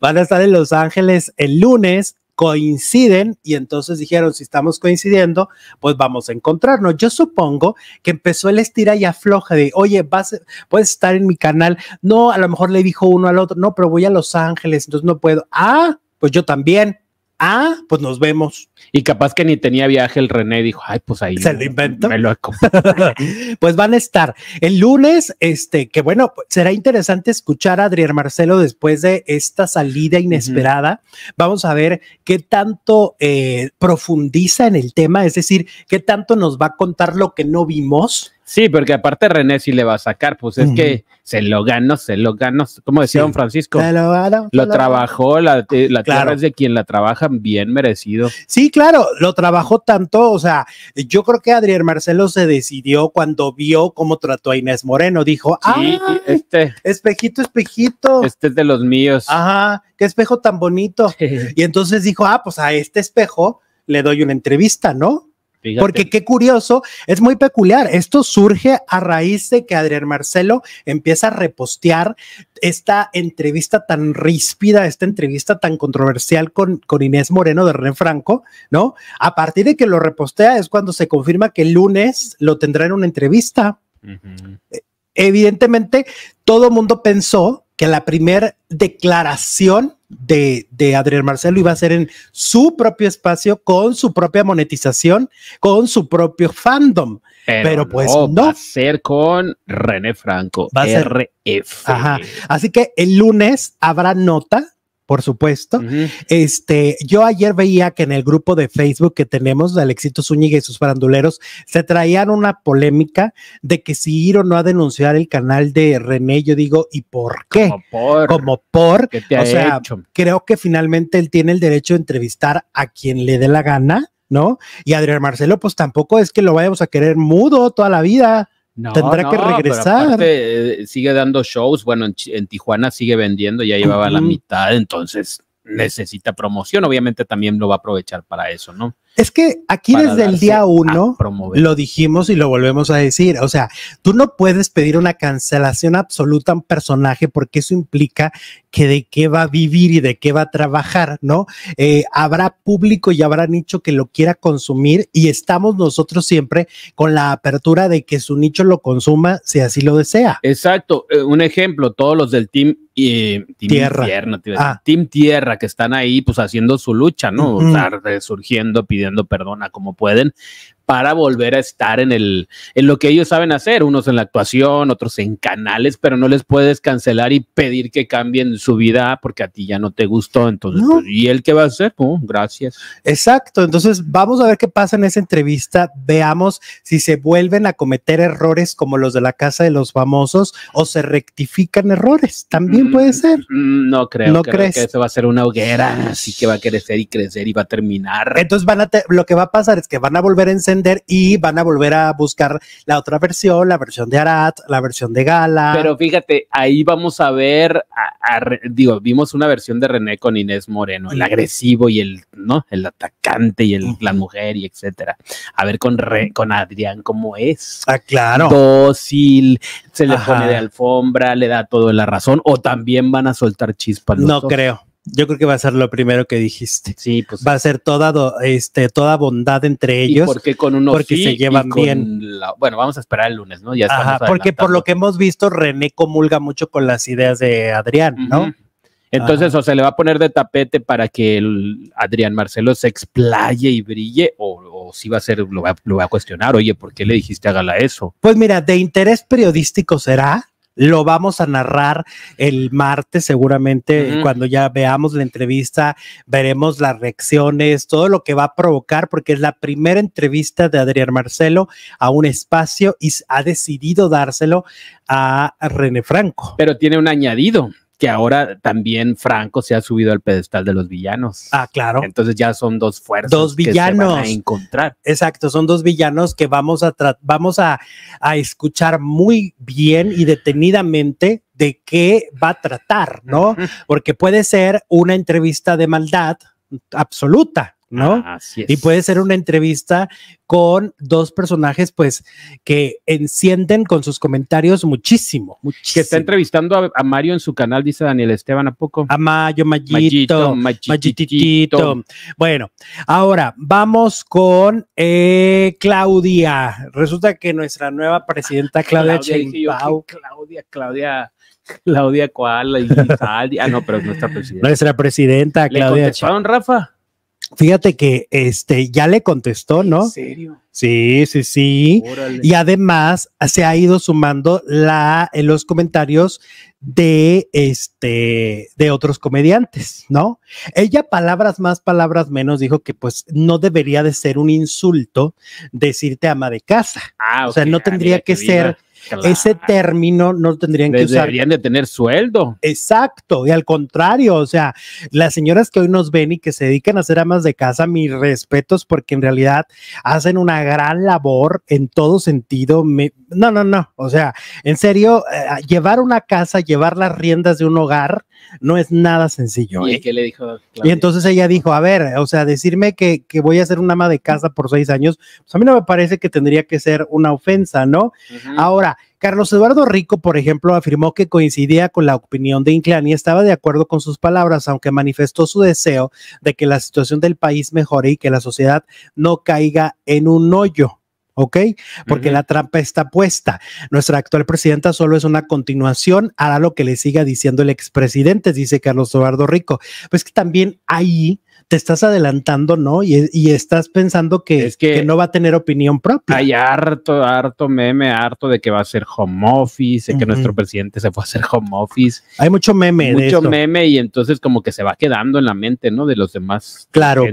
Van a estar en Los Ángeles el lunes coinciden y entonces dijeron, si estamos coincidiendo, pues vamos a encontrarnos. Yo supongo que empezó el estira y afloja de, oye, vas, puedes estar en mi canal. No, a lo mejor le dijo uno al otro, no, pero voy a Los Ángeles, entonces no puedo. Ah, pues yo también. Ah, pues nos vemos. Y capaz que ni tenía viaje el René, dijo, ay, pues ahí. Se lo inventó. *laughs* *laughs* pues van a estar el lunes, este, que bueno, será interesante escuchar a Adrián Marcelo después de esta salida inesperada. Vamos a ver qué tanto eh, profundiza en el tema, es decir, qué tanto nos va a contar lo que no vimos Sí, porque aparte René sí le va a sacar, pues es que se lo ganó, se lo ganó, como decía don Francisco. lo Lo, trabajó, eh, la, tierra es de quien la trabajan bien merecido. Sí, claro, lo trabajó tanto, o sea, yo creo que Adrián Marcelo se decidió cuando vio cómo trató a Inés Moreno, dijo, ah, este, espejito, espejito. Este es de los míos. Ajá, qué espejo tan bonito. *laughs* y entonces dijo, ah, pues a este espejo le doy una entrevista, ¿no? Porque qué curioso, es muy peculiar. Esto surge a raíz de que Adrián Marcelo empieza a repostear esta entrevista tan ríspida, esta entrevista tan controversial con, Inés Moreno de René Franco, ¿no? A partir de que lo repostea es cuando se confirma que el lunes lo tendrá en una entrevista. Evidentemente, todo mundo pensó que la primera declaración de, Adrián Marcelo iba a ser en su propio espacio, con su propia monetización, con su propio fandom. Pero, pues no, Va a ser con René Franco, va a Ser, ajá. Así que el lunes habrá nota por supuesto. Este, yo ayer veía que en el grupo de Facebook que tenemos de Alexito Zúñiga y sus faranduleros se traían una polémica de que si ir o no a denunciar el canal de René, yo digo, ¿y por qué? Como por. Como por o sea, creo que finalmente él tiene el derecho de entrevistar a quien le dé la gana, ¿no? Y Adrián Marcelo, pues tampoco es que lo vayamos a querer mudo toda la vida. Tendrá que regresar. Eh, sigue dando shows. Bueno, en, Tijuana sigue vendiendo, ya llevaba la mitad, entonces necesita promoción. Obviamente también lo va a aprovechar para eso, ¿no? Es que aquí desde el día uno lo dijimos y lo volvemos a decir. O sea, tú no puedes pedir una cancelación absoluta a un personaje porque eso implica que de qué va a vivir y de qué va a trabajar, ¿no? Eh, habrá público y habrá nicho que lo quiera consumir y estamos nosotros siempre con la apertura de que su nicho lo consuma si así lo desea. Exacto. Eh, un ejemplo, todos los del team, eh, Tierra. Ah. Team Tierra que están ahí pues haciendo su lucha, ¿no? Tardes surgiendo, resurgiendo, pidiendo perdón a como pueden, para volver a estar en, el, en lo que ellos saben hacer, unos en la actuación, otros en canales, pero no les puedes cancelar y pedir que cambien su vida porque a ti ya no te gustó. Entonces, pues, ¿y él qué va a hacer? gracias. Exacto, entonces vamos a ver qué pasa en esa entrevista, veamos si se vuelven a cometer errores como los de la Casa de los Famosos o se rectifican errores, también mm, puede ser. Mm, no creo, no que eso va a ser una hoguera, así que va a crecer y crecer y va a terminar. Entonces van a, lo que va a pasar es que van a volver en encender y van a volver a buscar la otra versión, la versión de Arad, la versión de Gala. Pero fíjate, ahí vamos a ver, digo, vimos una versión de René con Inés Moreno, el agresivo y el, ¿no? El atacante y el, la mujer y etcétera. A ver con, con Adrián cómo es. Ah, claro. Dócil, se le pone de alfombra, le da todo la razón, o también van a soltar chispas. No creo. Yo creo que va a ser lo primero que dijiste. Sí, pues. Va a ser toda, este, toda bondad entre ellos. porque con unos Porque se llevan bien. bueno, vamos a esperar el lunes, ¿no? Ya Ajá, porque por lo que hemos visto, René comulga mucho con las ideas de Adrián, ¿no? Entonces, o se le va a poner de tapete para que el Adrián Marcelo se explaye y brille, o, si va a ser, lo va, va, a cuestionar, oye, ¿por qué le dijiste hágala eso? Pues mira, de interés periodístico será, lo vamos a narrar el martes, seguramente, cuando ya veamos la entrevista, veremos las reacciones, todo lo que va a provocar, porque es la primera entrevista de Adrián Marcelo a un espacio y ha decidido dárselo a René Franco. Pero tiene un añadido que ahora también Franco se ha subido al pedestal de los villanos. Ah, claro. Entonces ya son dos fuerzas dos villanos. que van a encontrar. Exacto, son dos villanos que vamos a vamos a escuchar muy bien y detenidamente de qué va a tratar, ¿no? Porque puede ser una entrevista de maldad absoluta, ¿no? Así Y puede ser una entrevista con dos personajes, pues, que encienden con sus comentarios muchísimo. Que está entrevistando a, Mario en su canal, dice Daniel Esteban, ¿a poco? A Mayo, Mayito, Bueno, ahora vamos con eh, Claudia. Resulta que nuestra nueva presidenta, Claudia, Claudia Claudia, Claudia. Claudia ah, no, pero nuestra presidenta. Nuestra presidenta, Claudia. ¿Le Rafa? Fíjate que este ya le contestó, ¿no? ¿En serio? Sí, sí, sí. Y además se ha ido sumando la, en eh, los comentarios de este de otros comediantes, ¿no? Ella palabras más, palabras menos dijo que pues no debería de ser un insulto decirte ama de casa. Ah, o sea, no ah, tendría que ser ese término no tendrían que usar. Deberían de tener sueldo. Exacto, y al contrario, o sea, las señoras que hoy nos ven y que se dedican a ser amas de casa, mis respetos, porque en realidad hacen una gran labor en todo sentido. no, no, no, o sea, en serio, eh, llevar una casa, llevar las riendas de un hogar, no es nada sencillo. ¿Y, ¿eh? le dijo y entonces ella dijo, a ver, o sea, decirme que, que, voy a ser una ama de casa por seis años, pues a mí no me parece que tendría que ser una ofensa, ¿no? Ahora, Carlos Eduardo Rico, por ejemplo, afirmó que coincidía con la opinión de Inclán y estaba de acuerdo con sus palabras, aunque manifestó su deseo de que la situación del país mejore y que la sociedad no caiga en un hoyo. ¿ok? Porque la trampa está puesta. Nuestra actual presidenta solo es una continuación, hará lo que le siga diciendo el expresidente, dice Carlos Eduardo Rico. Pues que también ahí te estás adelantando, ¿no? Y, estás pensando que, que, no va a tener opinión propia. Hay harto, harto meme, harto de que va a ser home office, de que nuestro presidente se fue a hacer home office. Hay mucho meme. Mucho meme y entonces como que se va quedando en la mente, ¿no? De los demás. Claro.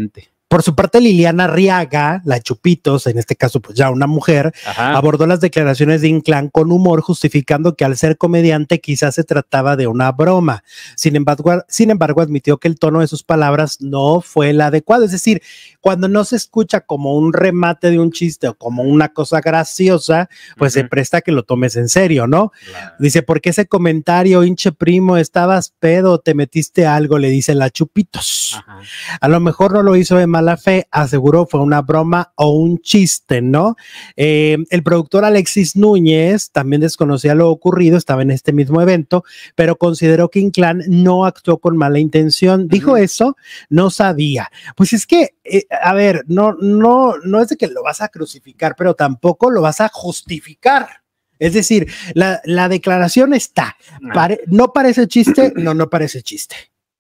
Por su parte, Liliana Riaga, la Chupitos, en este caso pues ya una mujer, abordó las declaraciones de Inclán con humor, justificando que al ser comediante quizás se trataba de una broma. Sin embargo, sin embargo, admitió que el tono de sus palabras no fue el adecuado. Es decir, cuando no se escucha como un remate de un chiste o como una cosa graciosa, pues se presta que lo tomes en serio, ¿no? Dice, porque ese comentario, hinche primo, estabas pedo, te metiste algo? Le dice la Chupitos. A lo mejor no lo hizo de mala fe, aseguró fue una broma o un chiste, ¿no? Eh, el productor Alexis Núñez también desconocía lo ocurrido, estaba en este mismo evento, pero consideró que Inclán no actuó con mala intención. Dijo eso, no sabía. Pues es que, eh, a ver, no, no, no es de que lo vas a crucificar, pero tampoco lo vas a justificar. Es decir, la, declaración está. no parece chiste, no, no parece chiste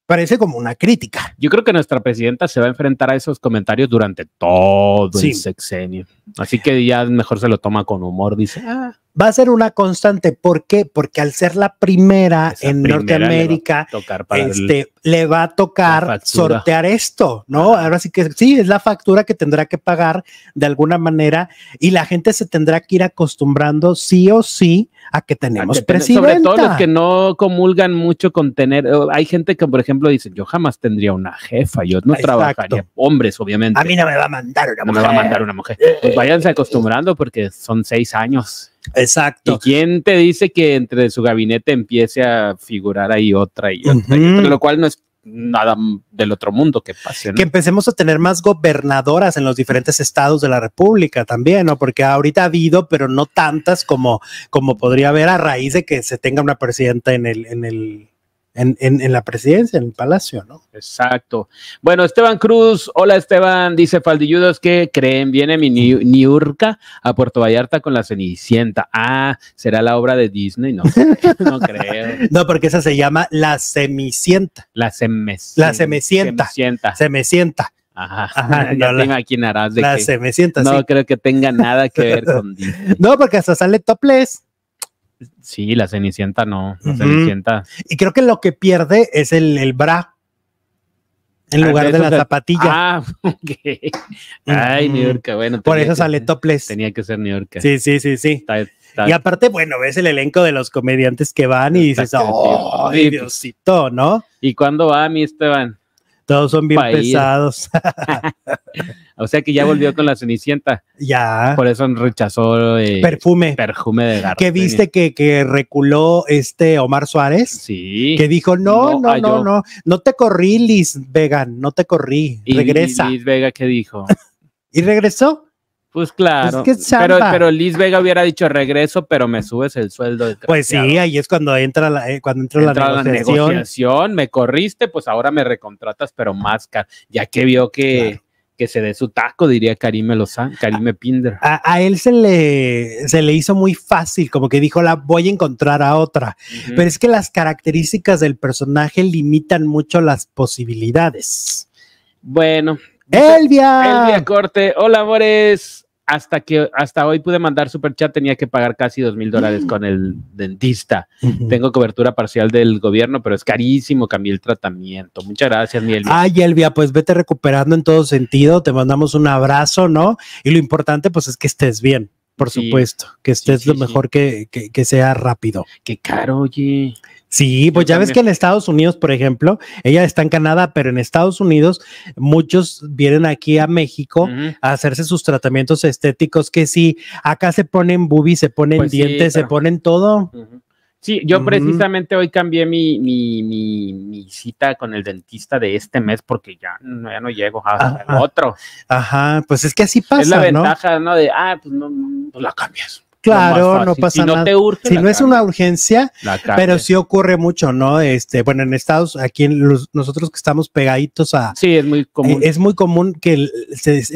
parece como una crítica. Yo creo que nuestra presidenta se va a enfrentar a esos comentarios durante todo el sexenio. Así que ya mejor se lo toma con humor, dice. Ah, Va a ser una constante. ¿Por qué? Porque al ser la primera en Norteamérica, le va, a este, le va a tocar sortear esto, ¿no? Ahora sí que sí, es la factura que tendrá que pagar de alguna manera y la gente se tendrá que ir acostumbrando sí o sí a que tenemos Sobre todo los que no comulgan mucho con tener, hay gente que por ejemplo dice, yo jamás tendría una jefa, yo no trabajaría, hombres obviamente. A mí no me va a mandar una mujer. No me va a mandar una mujer. Pues váyanse acostumbrando porque son seis años Exacto. ¿Y quién te dice que entre su gabinete empiece a figurar ahí otra y otra? lo cual no es nada del otro mundo que pase. Que empecemos a tener más gobernadoras en los diferentes estados de la República también, ¿no? Porque ahorita ha habido, pero no tantas como, como podría haber a raíz de que se tenga una presidenta en el, en el en, en, la presidencia, en el palacio, ¿no? Exacto. Bueno, Esteban Cruz, hola Esteban, dice Faldilludos que creen, viene mi niurca a Puerto Vallarta con la Cenicienta. Ah, será la obra de Disney, no, *laughs* no creo. no, porque esa se llama La Semicienta. La semicienta. La semicienta semicienta Ajá, Ajá *laughs* ya no, te imaginarás de la que no creo que tenga nada que ver con *laughs* Disney. No, porque hasta sale topless. Sí, la Cenicienta no. La Cenicienta. Y creo que lo que pierde es el, el bra. En ah, lugar de la zapatilla. Ah, *laughs* Ay, New York, bueno. Por eso sale topless. Tenía que ser New York. Sí, sí, sí, sí. Y aparte, bueno, ves el elenco de los comediantes que van y dices, ¡oh, Diosito, ¿no? ¿Y cuándo va mi Esteban? Todos son bien pesados. *laughs* *laughs* o sea que ya volvió con la Cenicienta. Ya. Por eso rechazó el perfume. Perfume de ¿Qué viste que, reculó este Omar Suárez? Sí. Que dijo, no, no, no, ah, no, no, te corrí, Liz Vega, no te corrí. Regresa. Y Liz Vega, ¿qué dijo? *laughs* y regresó. Pues, pues claro. pero, Liz Vega hubiera dicho regreso, pero me subes el sueldo. pues sí, ahí es cuando entra la, eh, cuando entra, la, negociación. Me corriste, pues ahora me recontratas, pero más Ya que vio que, que se dé su taco, diría Karim Lozán, Karim a, Pinder. A, él se le, se le hizo muy fácil, como que dijo, la voy a encontrar a otra. Pero es que las características del personaje limitan mucho las posibilidades. Bueno. Elvia. Elvia Corte. Hola, amores hasta que hasta hoy pude mandar super chat tenía que pagar casi dos mil dólares mm. con el dentista. Tengo cobertura parcial del gobierno, pero es carísimo, cambié el tratamiento. Muchas gracias, mi Elvia. Ay, Elvia, pues vete recuperando en todo sentido. Te mandamos un abrazo, ¿no? Y lo importante, pues, es que estés bien, por supuesto, que estés lo mejor que, que sea rápido. Qué caro, oye. Sí, pues ya ves que en Estados Unidos, por ejemplo, ella está en Canadá, pero en Estados Unidos muchos vienen aquí a México a hacerse sus tratamientos estéticos, que si acá se ponen boobies, se ponen pues dientes, se ponen todo. Sí, yo precisamente hoy cambié mi, mi, mi, cita con el dentista de este mes porque ya, ya no llego a ah, otro. Ajá, pues es que así pasa. Es la ventaja, ¿no? De, ah, pues, no, pues la cambias. Claro, no pasa no nada. si no es una urgencia, pero sí ocurre mucho, ¿no? Este, bueno, en Estados, aquí los, nosotros que estamos pegaditos a. Sí, es muy común. Eh, es muy común que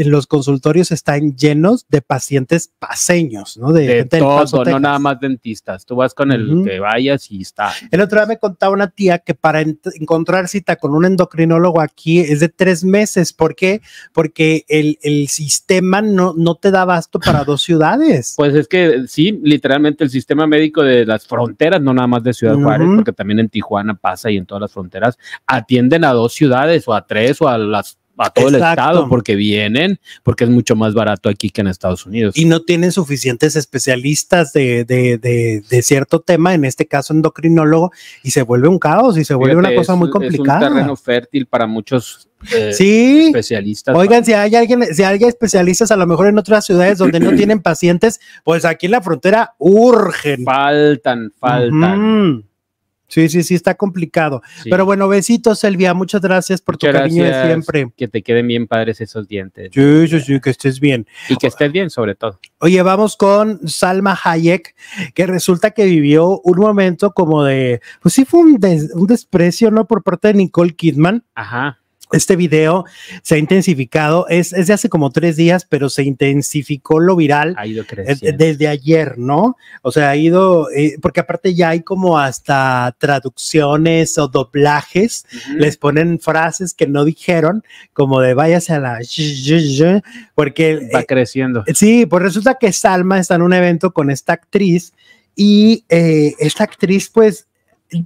los consultorios están llenos de pacientes paseños, ¿no? De, gente todo, no nada más dentistas. Tú vas con el que vayas y está. El otro día me contaba una tía que para encontrar cita con un endocrinólogo aquí es de tres meses. ¿Por qué? Porque el, sistema no, no te da abasto para dos ciudades. Pues es que sí, literalmente el sistema médico de las fronteras, no nada más de Ciudad Juárez, porque también en Tijuana pasa y en todas las fronteras, atienden a dos ciudades o a tres o a las a todo el estado porque vienen, porque es mucho más barato aquí que en Estados Unidos. Y no tienen suficientes especialistas de, cierto tema, en este caso endocrinólogo, y se vuelve un caos y se vuelve una cosa muy complicada. Es un terreno fértil para muchos eh, sí. especialistas. Oigan, si hay alguien, si hay especialistas a lo mejor en otras ciudades donde no *clears throat* tienen pacientes, pues aquí en la frontera urgen. Faltan, faltan. Sí, sí, sí, está complicado. Pero bueno, besitos, Elvia. Muchas gracias por tu cariño de siempre. Que te queden bien padres esos dientes. Sí, sí, sí, que estés bien. Y que estés bien, sobre todo. Oye, vamos con Salma Hayek, que resulta que vivió un momento como de, pues sí, fue un, un desprecio, ¿no? Por parte de Nicole Kidman. Ajá. Este video se ha intensificado, es, de hace como tres días, pero se intensificó lo viral ha ido eh, creciendo. desde ayer, ¿no? O sea, ha ido, eh, porque aparte ya hay como hasta traducciones o doblajes, les ponen frases que no dijeron, como de váyase a la... Porque... Eh, Va creciendo. Sí, pues resulta que Salma está en un evento con esta actriz y esta actriz pues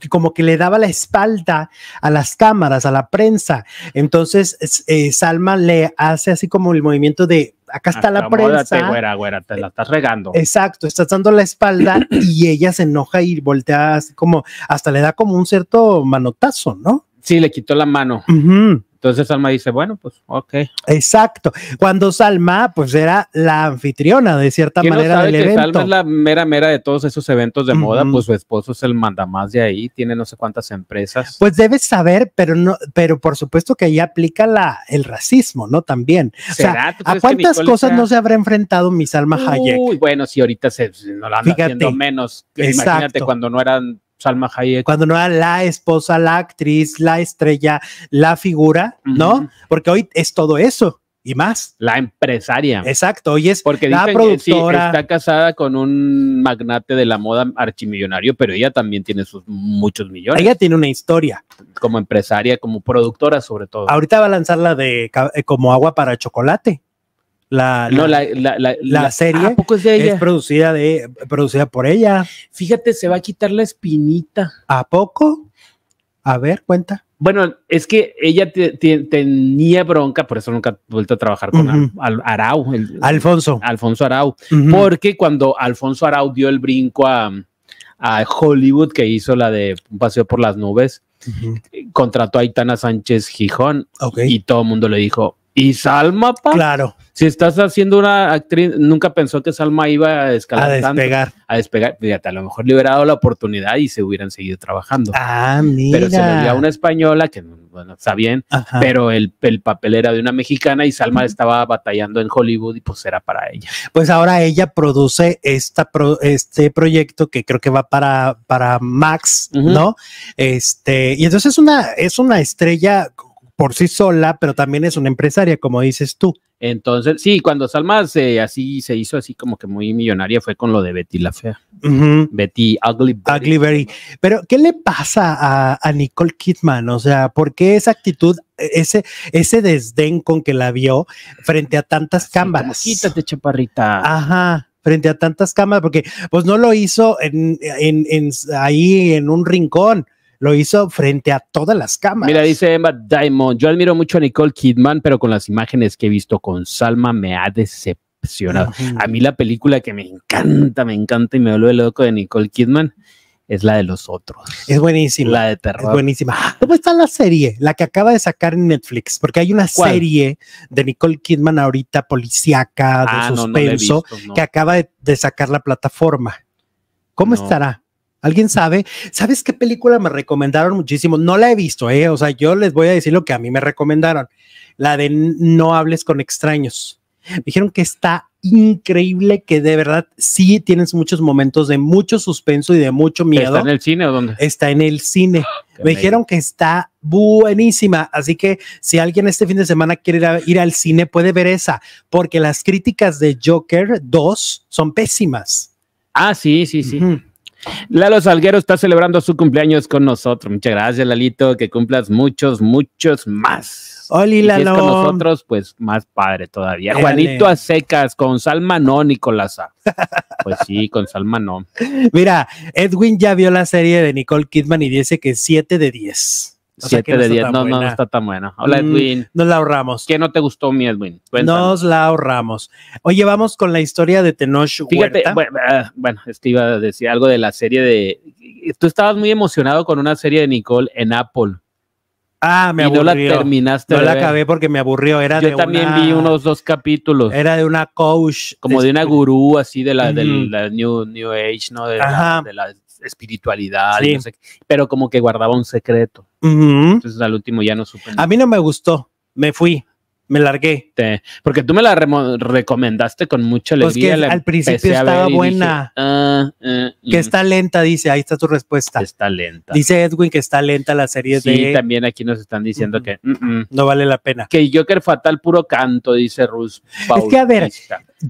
como que le daba la espalda a las cámaras, a la prensa. Entonces, eh, Salma le hace así como el movimiento de acá está la prensa. Güera, güera, te la estás regando. Exacto, estás dando la espalda y *clears throat* ella se enoja y voltea así como, hasta le da como un cierto manotazo, ¿no? Sí, le quitó la mano. Entonces Salma dice, bueno, pues ok. Exacto. Cuando Salma, pues era la anfitriona de cierta manera del evento. Salma es la mera mera de todos esos eventos de moda, pues su esposo es el mandamás de ahí, tiene no sé cuántas empresas. Pues debes saber, pero no, pero por supuesto que ahí aplica la, el racismo, ¿no? También. O sea, ¿A cuántas cosas no se habrá enfrentado mi Salma Hayek? Uy, bueno, si ahorita se no la anda haciendo menos. Imagínate cuando no eran Salma Hayek. Cuando no era la esposa, la actriz, la estrella, la figura, ¿no? Porque hoy es todo eso y más. La empresaria. Exacto, hoy es Porque la productora. está casada con un magnate de la moda archimillonario, pero ella también tiene sus muchos millones. Ella tiene una historia. Como empresaria, como productora sobre todo. Ahorita va a lanzarla de eh, como agua para chocolate. La, serie es, producida, de, producida por ella. Fíjate, se va a quitar la espinita. ¿A poco? A ver, cuenta. Bueno, es que ella tenía bronca, por eso nunca ha vuelto a trabajar con Arau. Alfonso. Alfonso Arau. Porque cuando Alfonso Arau dio el brinco a, a Hollywood, que hizo la de Un paseo por las nubes, contrató a Aitana Sánchez Gijón y todo el mundo le dijo, ¿Y Salma, Claro. Si estás haciendo una actriz, nunca pensó que Salma iba a escalar. A despegar. a despegar. Fíjate, a lo mejor le hubiera dado la oportunidad y se hubieran seguido trabajando. Ah, mira. Pero se le una española que, está bien, pero el, papel era de una mexicana y Salma estaba batallando en Hollywood y pues era para ella. Pues ahora ella produce este proyecto que creo que va para, para Max, ¿no? Este, y entonces es una, es una estrella por sí sola, pero también es una empresaria, como dices tú. Entonces, sí, cuando Salma se, así, se hizo así como que muy millonaria fue con lo de Betty la Fea. Betty Ugly Pero, ¿qué le pasa a, Nicole Kidman? O sea, ¿por qué esa actitud, e, ese, ese desdén con que la vio frente a tantas cámaras? Quítate, chaparrita. Ajá frente a tantas cámaras, porque pues no lo hizo en, en, ahí en un rincón, lo hizo frente a todas las cámaras. Mira, dice Emma Diamond, yo admiro mucho a Nicole Kidman, pero con las imágenes que he visto con Salma me ha decepcionado. A mí la película que me encanta, me encanta y me vuelve loco de Nicole Kidman es la de los otros. Es buenísima. La de terror. Es buenísima. Ah, ¿Cómo está la serie? La que acaba de sacar en Netflix, porque hay una serie de Nicole Kidman ahorita policíaca, de ah, suspenso, que acaba de, sacar la plataforma. ¿Cómo estará? ¿Alguien sabe? ¿Sabes qué película me recomendaron muchísimo? No la he visto, ¿eh? O sea, yo les voy a decir lo que a mí me recomendaron. La de No hables con extraños. Me dijeron que está increíble, que de verdad sí tienes muchos momentos de mucho suspenso y de mucho miedo. ¿Está en el cine o dónde? Está en el cine. Ah, me dijeron que está buenísima. Así que si alguien este fin de semana quiere ir, al cine, puede ver esa, porque las críticas de Joker 2 son pésimas. Ah, sí, sí, sí. Lalo Salguero está celebrando su cumpleaños con nosotros. Muchas gracias, Lalito, que cumplas muchos, muchos más. Hola Lalo. es con nosotros, pues más padre todavía. Juanito a secas con Salma no, Pues sí, con Salma *laughs* Mira, Edwin ya vio la serie de Nicole Kidman y dice que 7 de 10. 7 de 10. No, no, está tan buena. Hola, mm, Edwin. nos la ahorramos. ¿Qué no te gustó, mi Edwin? Nos la ahorramos. Oye, vamos con la historia de Tenoch Huerta. bueno, ah, es iba a decir algo de la serie de... Tú estabas muy emocionado con una serie de Nicole en Apple. Ah, me y aburrió. no la terminaste. No la acabé porque me aburrió. Era Yo también vi unos dos capítulos. Era de una coach. Como de, una este gurú así de la, de new, Age, ¿no? de la espiritualidad, pero como que guardaba un secreto. Entonces al último ya no supe. A mí no me gustó, me fui. Me largué. porque tú me la recomendaste con mucha pues alegría. al principio estaba buena. Ah, eh, que mm". está lenta, dice. Ahí está tu respuesta. Está lenta. Dice Edwin que está lenta la serie sí, de. Sí, también aquí nos están diciendo que. Mm, mm". No vale la pena. Que Joker fatal, puro canto, dice Rus. Es que a ver,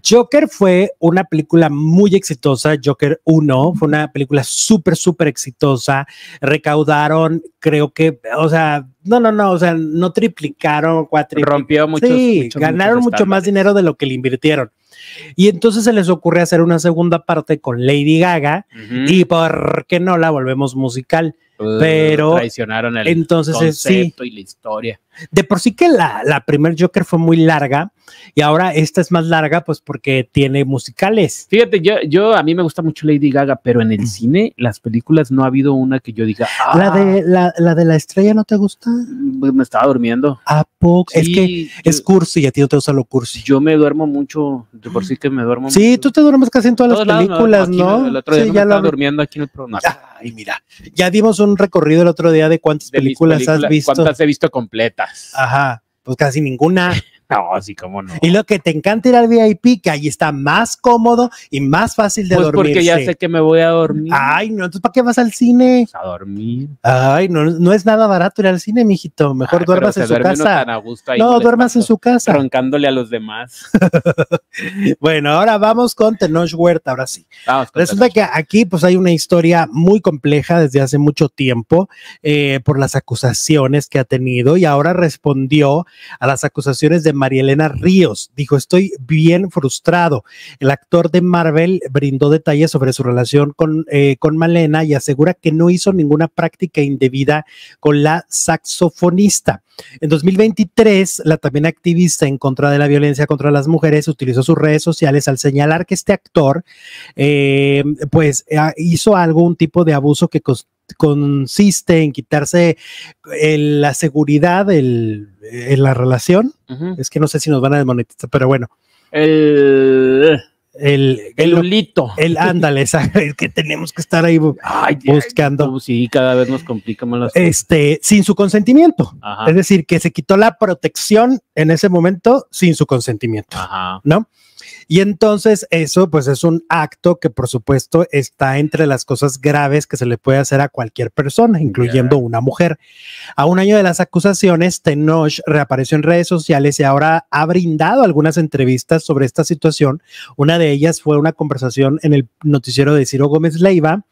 Joker fue una película muy exitosa, Joker 1, fue una película súper, súper exitosa. Recaudaron, creo que, o sea, no, no, no, o sea, no triplicaron, cuatro Rompió muchos, sí, ganaron mucho más dinero de lo que le invirtieron. Y entonces se les ocurre hacer una segunda parte con Lady Gaga y por qué no la volvemos musical. pero traicionaron el entonces, eh, concepto sí. y la historia. De por sí que la, la primer Joker fue muy larga, y ahora esta es más larga, pues porque tiene musicales. Fíjate, yo, yo a mí me gusta mucho Lady Gaga, pero en el cine, las películas no ha habido una que yo diga. La de ah". la, la, de la estrella no te gusta. Pues me estaba durmiendo. ¿A poco? es que es cursi y a ti no te gusta lo cursi. Yo me duermo mucho, de por sí que me duermo. Sí, tú te duermes casi en todas las películas, ¿no? El otro día sí, ya me estaba durmiendo aquí en el programa. Ay, mira, ya dimos un recorrido el otro día de cuántas películas, películas has visto. ¿Cuántas he visto completas? Ajá, pues casi ninguna. *laughs* Y lo que te encanta ir al VIP, que ahí está más cómodo y más fácil de pues Porque ya sé que me voy a dormir. Ay, no, entonces ¿para qué vas al cine? Pues a dormir. Ay, no, no es nada barato ir al cine, mijito. Mejor duermas en su casa. No, duermas en su casa. Roncándole a los demás. *laughs* bueno, ahora vamos con Tenoch Huerta, ahora sí. Vamos Resulta que aquí pues hay una historia muy compleja desde hace mucho tiempo eh, por las acusaciones que ha tenido y ahora respondió a las acusaciones de María Elena Ríos. Dijo, estoy bien frustrado. El actor de Marvel brindó detalles sobre su relación con, eh, con Malena y asegura que no hizo ninguna práctica indebida con la saxofonista. En 2023, la también activista en contra de la violencia contra las mujeres utilizó sus redes sociales al señalar que este actor, eh, pues, ah, hizo algún tipo de abuso que costó consiste en quitarse eh, la seguridad en la relación. Es que no sé si nos van a desmonetizar, pero bueno. El. El, el, ulito. El ándale, es *laughs* que tenemos que estar ahí buscando. sí, cada vez nos complicamos Este, sin su consentimiento. Es decir, que se quitó la protección en ese momento sin su consentimiento. Ajá. ¿No? Y entonces eso pues es un acto que por supuesto está entre las cosas graves que se le puede hacer a cualquier persona, incluyendo una mujer. A un año de las acusaciones, Tenoch reapareció en redes sociales y ahora ha brindado algunas entrevistas sobre esta situación. Una de ellas fue una conversación en el noticiero de Ciro Gómez Leiva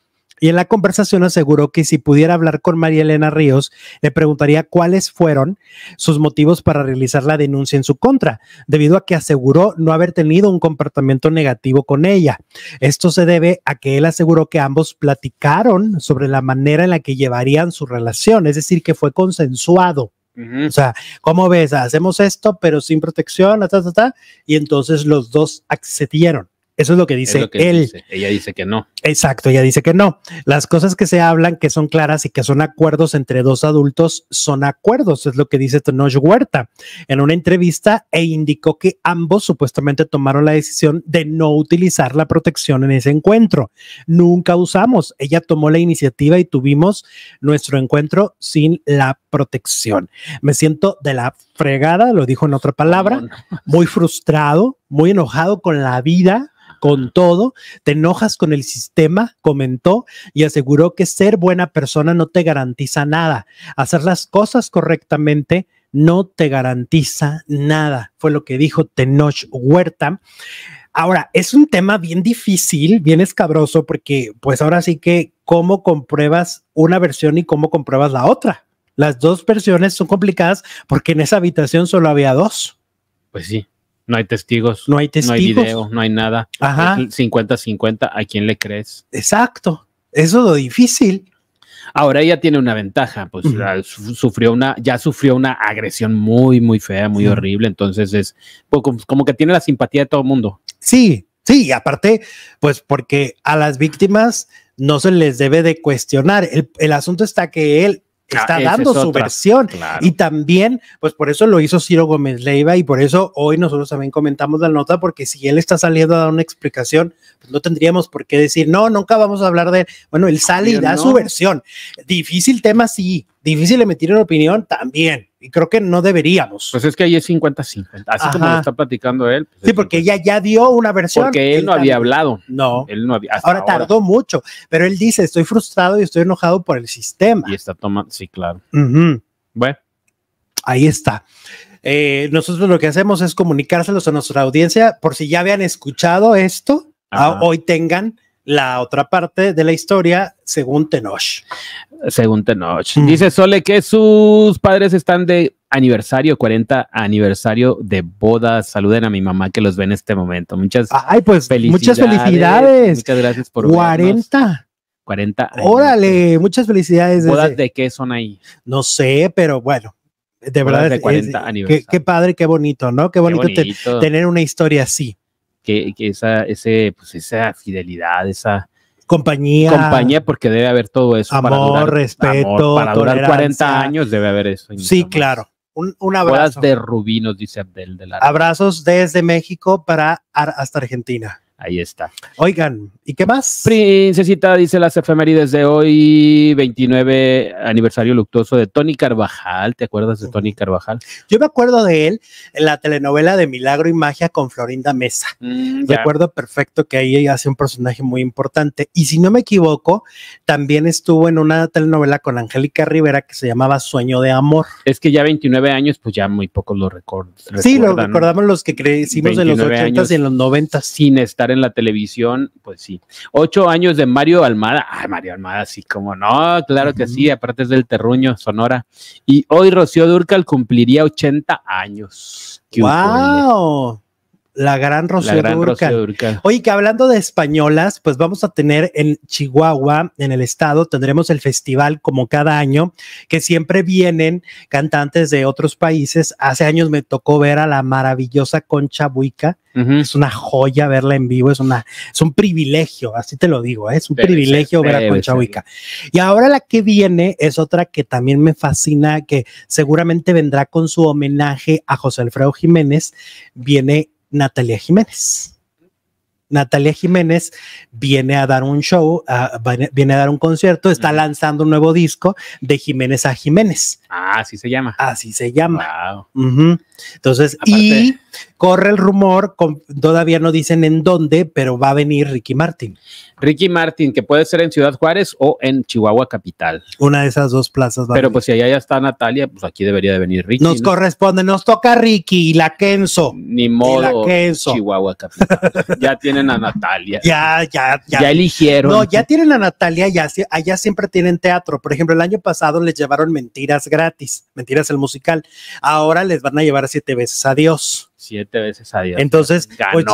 y en la conversación aseguró que si pudiera hablar con María Elena Ríos, le preguntaría cuáles fueron sus motivos para realizar la denuncia en su contra, debido a que aseguró no haber tenido un comportamiento negativo con ella. Esto se debe a que él aseguró que ambos platicaron sobre la manera en la que llevarían su relación, es decir, que fue consensuado. O sea, ¿cómo ves? Hacemos esto, pero sin protección, y entonces los dos accedieron. Eso es lo que dice él. Ella dice que no. Exacto, ella dice que no. Las cosas que se hablan, que son claras y que son acuerdos entre dos adultos, son acuerdos, es lo que dice Tonoch Huerta en una entrevista e indicó que ambos supuestamente tomaron la decisión de no utilizar la protección en ese encuentro. Nunca usamos, ella tomó la iniciativa y tuvimos nuestro encuentro sin la protección. Me siento de la fregada, lo dijo en otra palabra, muy frustrado, muy enojado con la vida, con todo, te enojas con el sistema, comentó y aseguró que ser buena persona no te garantiza nada. Hacer las cosas correctamente no te garantiza nada, fue lo que dijo Tenoch Huerta. Ahora, es un tema bien difícil, bien escabroso, porque pues ahora sí que cómo compruebas una versión y cómo compruebas la otra. Las dos versiones son complicadas porque en esa habitación solo había dos. Pues sí. No hay testigos. No hay testigos. No hay video, no hay nada. Ajá. 50-50, ¿a quién le crees? Exacto. Eso es lo difícil. Ahora ella tiene una ventaja, pues sufrió una, ya sufrió una agresión muy, muy fea, muy horrible. Entonces es pues, como que tiene la simpatía de todo el mundo. Sí, sí, y aparte, pues porque a las víctimas no se les debe de cuestionar. el asunto está que él está dando su versión. Y también, pues por eso lo hizo Ciro Gómez Leiva y por eso hoy nosotros también comentamos la nota, porque si él está saliendo a dar una explicación, pues, no tendríamos por qué decir, no, nunca vamos a hablar de, bueno, él sale y da su versión. Difícil tema, sí. Difícil emitir una opinión, también y creo que no deberíamos. Pues es que ahí es 50-50, así como lo está platicando él. Pues sí, porque ella ya dio una versión. Porque él, no había hablado. No. Él no había, ahora, tardó mucho, pero él dice, estoy frustrado y estoy enojado por el sistema. Y está tomando, sí, claro. Bueno. Ahí está. Eh, nosotros lo que hacemos es comunicárselos a nuestra audiencia por si ya habían escuchado esto, hoy tengan la otra parte de la historia según Tenoch. Según Tenoch. Mm. Dice Sole que sus padres están de aniversario, 40 aniversario de boda. Saluden a mi mamá que los ve en este momento. Muchas Ay, pues, felicidades. Muchas felicidades. Muchas gracias por 40. 40 Órale, muchas felicidades. ¿Bodas de qué son ahí? No sé, pero bueno, de verdad. De 40 años qué, padre, qué bonito, ¿no? Qué bonito, tener una historia así que, esa, ese, pues esa fidelidad, esa compañía. Compañía, porque debe haber todo eso. Amor, respeto. Amor, para durar 40 años debe haber eso. Sí, claro. Un, un abrazo. de rubinos, dice Abdel. De Abrazos desde México para hasta Argentina. Ahí está. Oigan, ¿y qué más? Princesita dice las efemérides de hoy, 29 aniversario luctuoso de Tony Carvajal. ¿Te acuerdas de Tony Carvajal? Yo me acuerdo de él en la telenovela de Milagro y Magia con Florinda Mesa. Me mm, acuerdo perfecto que ahí hace un personaje muy importante. Y si no me equivoco, también estuvo en una telenovela con Angélica Rivera que se llamaba Sueño de Amor. Es que ya 29 años, pues ya muy pocos lo recordan. Sí, lo recordamos los que crecimos en los 80s y en los 90s. Sin estar en la televisión, pues sí. Ocho años de Mario Almada. Ay, Mario Almada, sí, como no, claro que sí, aparte es del terruño, Sonora. Y hoy Rocío Durcal cumpliría 80 años. ¡Wow! La gran Rocío, Oye, que hablando de españolas, pues vamos a tener en Chihuahua, en el estado, tendremos el festival como cada año, que siempre vienen cantantes de otros países. Hace años me tocó ver a la maravillosa Concha Buica. Es una joya verla en vivo, es, una, es un privilegio, así te lo digo, ¿eh? es un privilegio ver a Concha Buica. Y ahora la que viene es otra que también me fascina, que seguramente vendrá con su homenaje a José Alfredo Jiménez. Viene Natalia Jiménez. Natalia Jiménez viene a dar un show, viene a dar un concierto, está lanzando un nuevo disco de Jiménez a Jiménez. Ah, así se llama. Así se llama. Entonces, y corre el rumor, todavía no dicen en dónde, pero va a venir Ricky Martin. Ricky Martin, que puede ser en Ciudad Juárez o en Chihuahua Capital. Una de esas dos plazas. Va pero pues si allá ya está Natalia, pues aquí debería de venir Ricky. Nos corresponde, nos toca Ricky y la Kenzo. Ni modo. Chihuahua Capital. *laughs* ya tienen a Natalia. Ya, ya, ya. Ya eligieron. No, ya tienen a Natalia, ya, allá siempre tienen teatro. Por ejemplo, el año pasado les llevaron mentiras grandes gratis. Mentiras, el musical. Ahora les van a llevar siete veces adiós. Siete veces adiós. Entonces, pues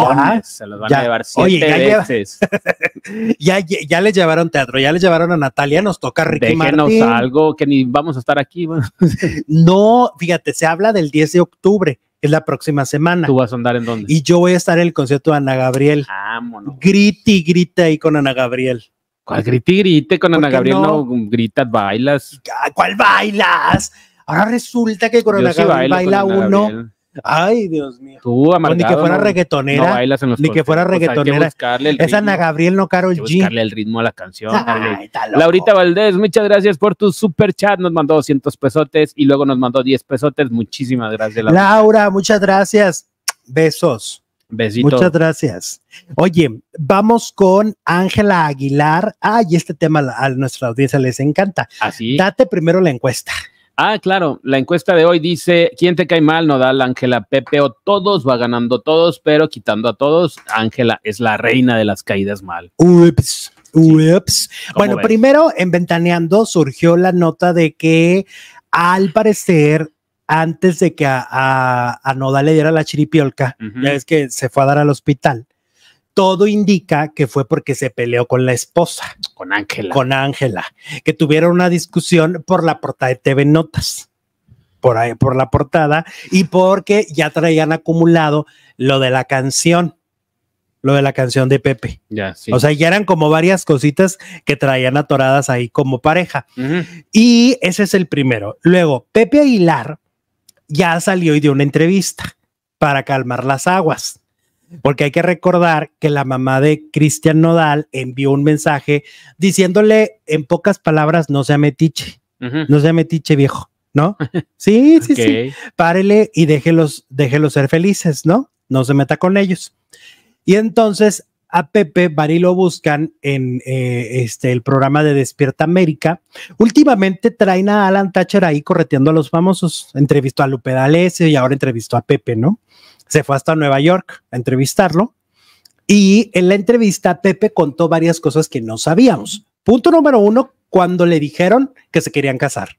se los van a llevar siete oye, veces. *laughs* ya, les llevaron teatro, ya les llevaron a Natalia, nos toca Ricky Déjenos algo que ni vamos a estar aquí. *laughs* no, fíjate, se habla del 10 de octubre es la próxima semana. ¿Tú vas a andar en dónde? Y yo voy a estar en el concierto de Ana Gabriel. Vámonos. Grita y grita ahí con Ana Gabriel. ¿Cuál grite y grite con Ana Gabriel? No? gritas, bailas. ¿Cuál bailas? Ahora resulta que con Ana Gabriel baila uno. Ay, Dios mío. Tú, pues, amargado, Ni que fuera pues, reggaetonera. Ni que fuera reggaetonera. es Ana Gabriel, no Carol G. Buscarle el ritmo a la canción. Laurita Valdés, muchas gracias por tu super chat. Nos mandó 200 pesotes y luego nos mandó 10 pesotes. Muchísimas gracias, Laura. Laura, muchas gracias. Besos. Besito. Muchas gracias. Oye, vamos con Ángela Aguilar. Ay, este tema a nuestra audiencia les encanta. Así. Date primero la encuesta. Ah, claro, la encuesta de hoy dice, ¿quién te cae mal? no la Ángela, Pepe o todos, va ganando todos, pero quitando a todos, Ángela es la reina de las caídas mal. Ups. Ups. Bueno, primero en Ventaneando surgió la nota de que al parecer antes de que a, a, le diera la chiripiolca, ya es que se fue a dar al hospital. Todo indica que fue porque se peleó con la esposa. Con Ángela. Con Ángela, que tuvieron una discusión por la portada de TV Notas. Por, ahí, por la portada y porque ya traían acumulado lo de la canción lo de la canción de Pepe. O sea, ya eran como varias cositas que traían atoradas ahí como pareja. Y ese es el primero. Luego, Pepe Aguilar ya salió y dio una entrevista para calmar las aguas. Porque hay que recordar que la mamá de Cristian Nodal envió un mensaje diciéndole en pocas palabras, no sea metiche, no sea metiche viejo, ¿no? *laughs* sí, sí, sí. Párele y déjelos, déjelos ser felices, ¿no? No se meta con ellos. Y entonces a Pepe Barilo buscan en eh, este, el programa de Despierta América. Últimamente traen a Alan Thatcher ahí correteando a los famosos. Entrevistó a Lupe D'Alessio y ahora entrevistó a Pepe, ¿no? Se fue hasta Nueva York a entrevistarlo. Y en la entrevista Pepe contó varias cosas que no sabíamos. Punto número uno, cuando le dijeron que se querían casar.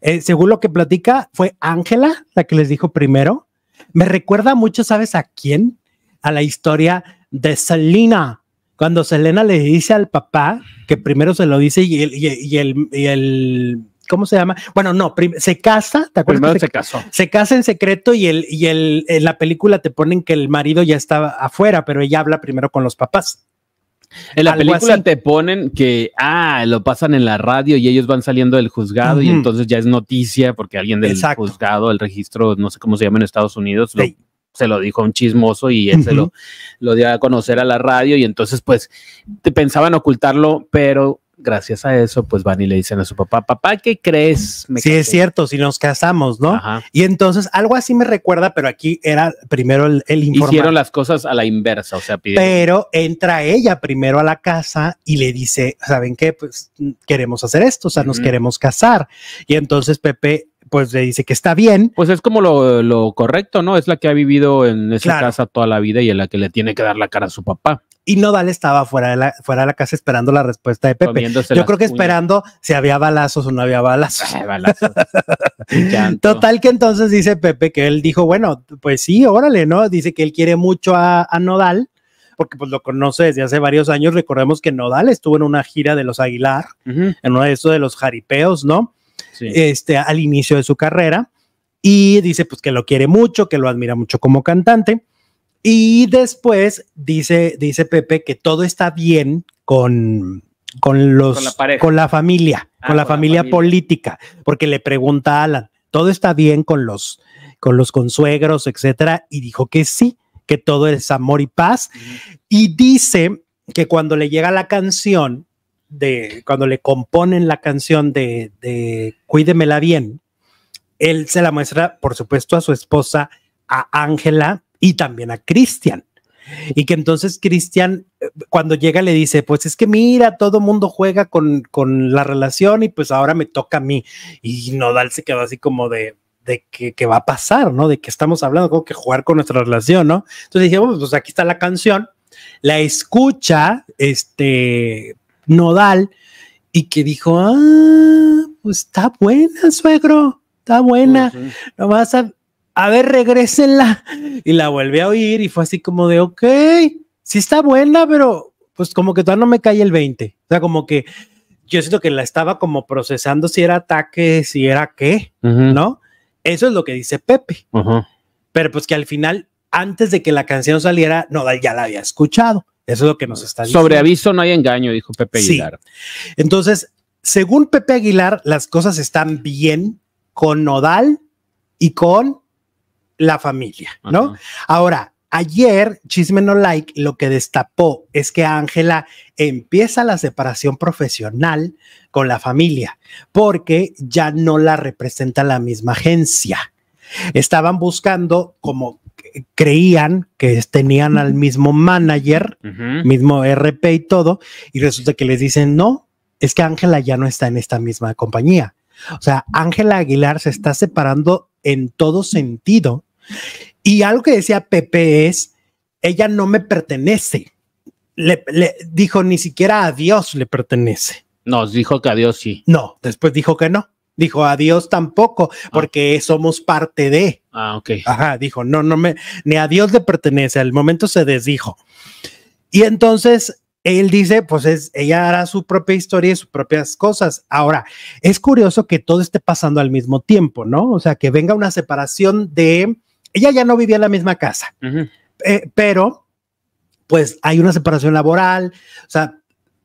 Eh, según lo que platica, fue Ángela la que les dijo primero. Me recuerda mucho, ¿sabes a quién? A la historia de Selena. Cuando Selena le dice al papá, que primero se lo dice y el, y, el, ¿cómo se llama? Bueno, no, se casa, ¿te acuerdas? Primero se, casó. Se casa en secreto y, el, y en la película te ponen que el marido ya estaba afuera, pero ella habla primero con los papás. En la película te ponen que, ah, lo pasan en la radio y ellos van saliendo del juzgado y entonces ya es noticia porque alguien del juzgado, el registro, no sé cómo se llama en Estados Unidos, se lo dijo un chismoso y él se lo, lo dio a conocer a la radio y entonces pues pensaban ocultarlo, pero gracias a eso, pues van y le dicen a su papá, papá, ¿qué crees? sí, es cierto, si nos casamos, ¿no? Y entonces algo así me recuerda, pero aquí era primero el, el las cosas a la inversa, o sea, pidieron. Pero entra ella primero a la casa y le dice, ¿saben qué? Pues mm, queremos hacer esto, o sea, nos queremos casar. Y entonces Pepe pues le dice que está bien. Pues es como lo, correcto, ¿no? Es la que ha vivido en esa casa toda la vida y en la que le tiene que dar la cara a su papá. Y Nodal estaba fuera de la, fuera de la casa esperando la respuesta de Pepe. Yo creo que esperando si había balazos o no había balazos. Ah, *laughs* Total que entonces dice Pepe que él dijo, bueno, pues sí, órale, ¿no? Dice que él quiere mucho a, Nodal porque pues lo conoce desde hace varios años. Recordemos que Nodal estuvo en una gira de los Aguilar, en uno de esos de los jaripeos, ¿no? este, al inicio de su carrera. Y dice pues que lo quiere mucho, que lo admira mucho como cantante. Y después dice, dice Pepe que todo está bien con, con los con la, familia, con, la, ah, familia política, porque le pregunta a Alan, ¿todo está bien con los con los consuegros, etcétera? Y dijo que sí, que todo es amor y paz. Y dice que cuando le llega la canción de cuando le componen la canción de, de Cuídemela bien, él se la muestra, por supuesto, a su esposa, a Ángela y también a Cristian. Y que entonces Cristian, eh, cuando llega, le dice, pues es que mira, todo mundo juega con, con, la relación y pues ahora me toca a mí. Y Nodal se quedó así como de, de que, que, va a pasar, ¿no? De que estamos hablando, como que jugar con nuestra relación, ¿no? Entonces dijimos, oh, pues, pues aquí está la canción, la escucha, este, nodal y que dijo, ah, pues está buena, suegro, está buena, no vas a, a ver, regrésenla. Y la volví a oír y fue así como de, ok, sí está buena, pero pues como que todavía no me cae el 20. O sea, como que yo siento que la estaba como procesando si era ataque, si era qué, ¿no? Eso es lo que dice Pepe. Pero pues que al final, antes de que la canción saliera, Nodal ya la había escuchado. Eso es lo que nos está diciendo. Sobre aviso no hay engaño, dijo Pepe Aguilar. Entonces, según Pepe Aguilar, las cosas están bien con Nodal y con la familia, ¿no? Ahora, ayer, Chisme No Like lo que destapó es que Ángela empieza la separación profesional con la familia porque ya no la representa la misma agencia. Estaban buscando, como creían que tenían al mismo manager, mismo RP y todo, y resulta que les dicen, no, es que Ángela ya no está en esta misma compañía. O sea, Ángela Aguilar se está separando en todo sentido. Y algo que decía Pepe es, ella no me pertenece. Le, le dijo, ni siquiera a Dios le pertenece. Nos dijo que a Dios sí. No, después dijo que no. Dijo, a Dios tampoco, ah. porque somos parte de. Ah, ok. Ajá, dijo, no, no me, ni a Dios le pertenece, al momento se desdijo. Y entonces él dice, pues es, ella hará su propia historia y sus propias cosas. Ahora, es curioso que todo esté pasando al mismo tiempo, ¿no? O sea, que venga una separación de, ella ya no vivía en la misma casa, eh, pero pues hay una separación laboral, o sea,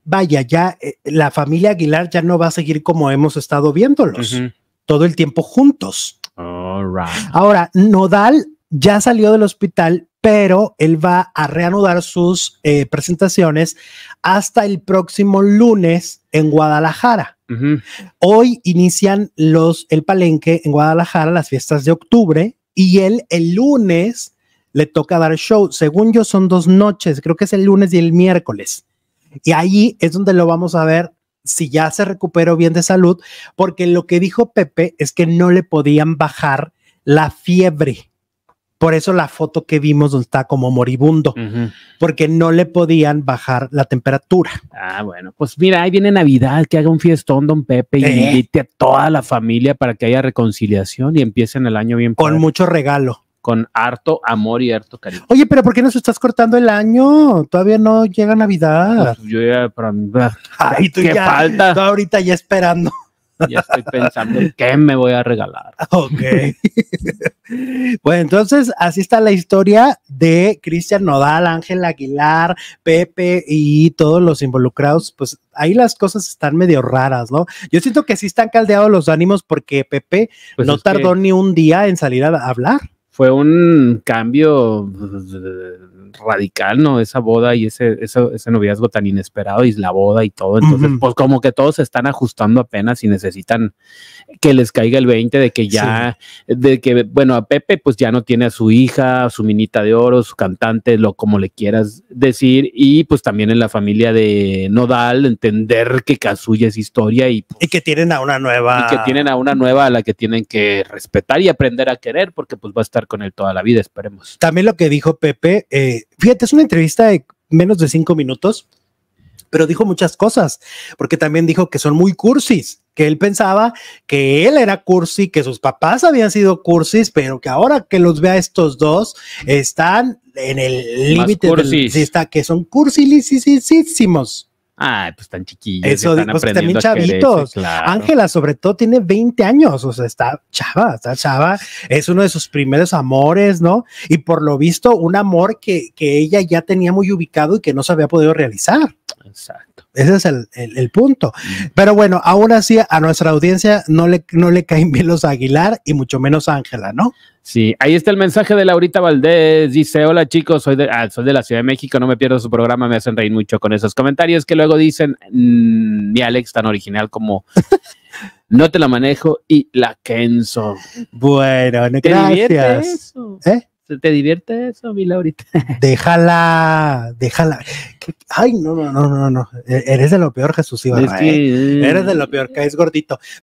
vaya, ya eh, la familia Aguilar ya no va a seguir como hemos estado viéndolos todo el tiempo juntos. Ahora, Nodal ya salió del hospital, pero él va a reanudar sus eh, presentaciones hasta el próximo lunes en Guadalajara. Hoy inician los el palenque en Guadalajara, las fiestas de octubre, y él el lunes le toca dar show. Según yo, son dos noches, creo que es el lunes y el miércoles. Y ahí es donde lo vamos a ver si ya se recuperó bien de salud, porque lo que dijo Pepe es que no le podían bajar la fiebre. Por eso la foto que vimos donde está como moribundo, porque no le podían bajar la temperatura. Ah, bueno, pues mira, ahí viene Navidad, que haga un fiestón, don Pepe, y invite a toda la familia para que haya reconciliación y empiecen el año bien. Con mucho regalo con harto amor y harto cariño. Oye, pero ¿por qué nos estás cortando el año? Todavía no llega Navidad. Pues yo ya, para mí, Ay, ¿qué falta? ahorita ya esperando. Ya estoy pensando en qué me voy a regalar. *laughs* Ok. bueno, entonces así está la historia de Cristian Nodal, Ángel Aguilar, Pepe y todos los involucrados. Pues ahí las cosas están medio raras, ¿no? Yo siento que sí están caldeados los ánimos porque Pepe pues no tardó ni un día en salir a hablar fue un cambio pues, radical, ¿no? Esa boda y ese, ese, noviazgo tan inesperado y la boda y todo. Entonces, pues como que todos se están ajustando apenas y necesitan que les caiga el 20 de que ya, de que, bueno, a Pepe pues ya no tiene a su hija, a su minita de oro, su cantante, lo como le quieras decir. Y pues también en la familia de Nodal, entender que Kazuya es historia y... Pues y que tienen a una nueva... Y que tienen a una nueva a la que tienen que respetar y aprender a querer porque pues va a estar con él toda la vida, esperemos. También lo que dijo Pepe, eh, fíjate, es una entrevista de menos de cinco minutos, pero dijo muchas cosas, porque también dijo que son muy cursis, que él pensaba que él era cursi, que sus papás habían sido cursis, pero que ahora que los vea estos dos, están en el límite del está, que son cursisísimos. Ay, pues tan chiquillos. Eso, están pues también chavitos. Ángela, sobre todo, tiene 20 años, o sea, está chava, está chava. Es uno de sus primeros amores, ¿no? Y por lo visto, un amor que, que ella ya tenía muy ubicado y que no se había podido realizar. Exacto. Ese es el, punto. Pero bueno, aún así a nuestra audiencia no le, no le caen bien los Aguilar y mucho menos Ángela, ¿no? Sí, ahí está el mensaje de Laurita Valdés. Dice, hola chicos, soy de, ah, de la Ciudad de México, no me pierdo su programa, me hacen reír mucho con esos comentarios que luego dicen, "Ni mm, mi Alex tan original como... *laughs* no te la manejo y la Kenzo. Bueno, ¿Te gracias. ¿Eh? ¿Te divierte eso, Mila, ahorita? *laughs* Déjala, déjala. Ay, no, no, no, no, no. E-, eres de lo peor, Jesús Ibarra. ¿eh? Eres de mm. lo peor, caes gordito.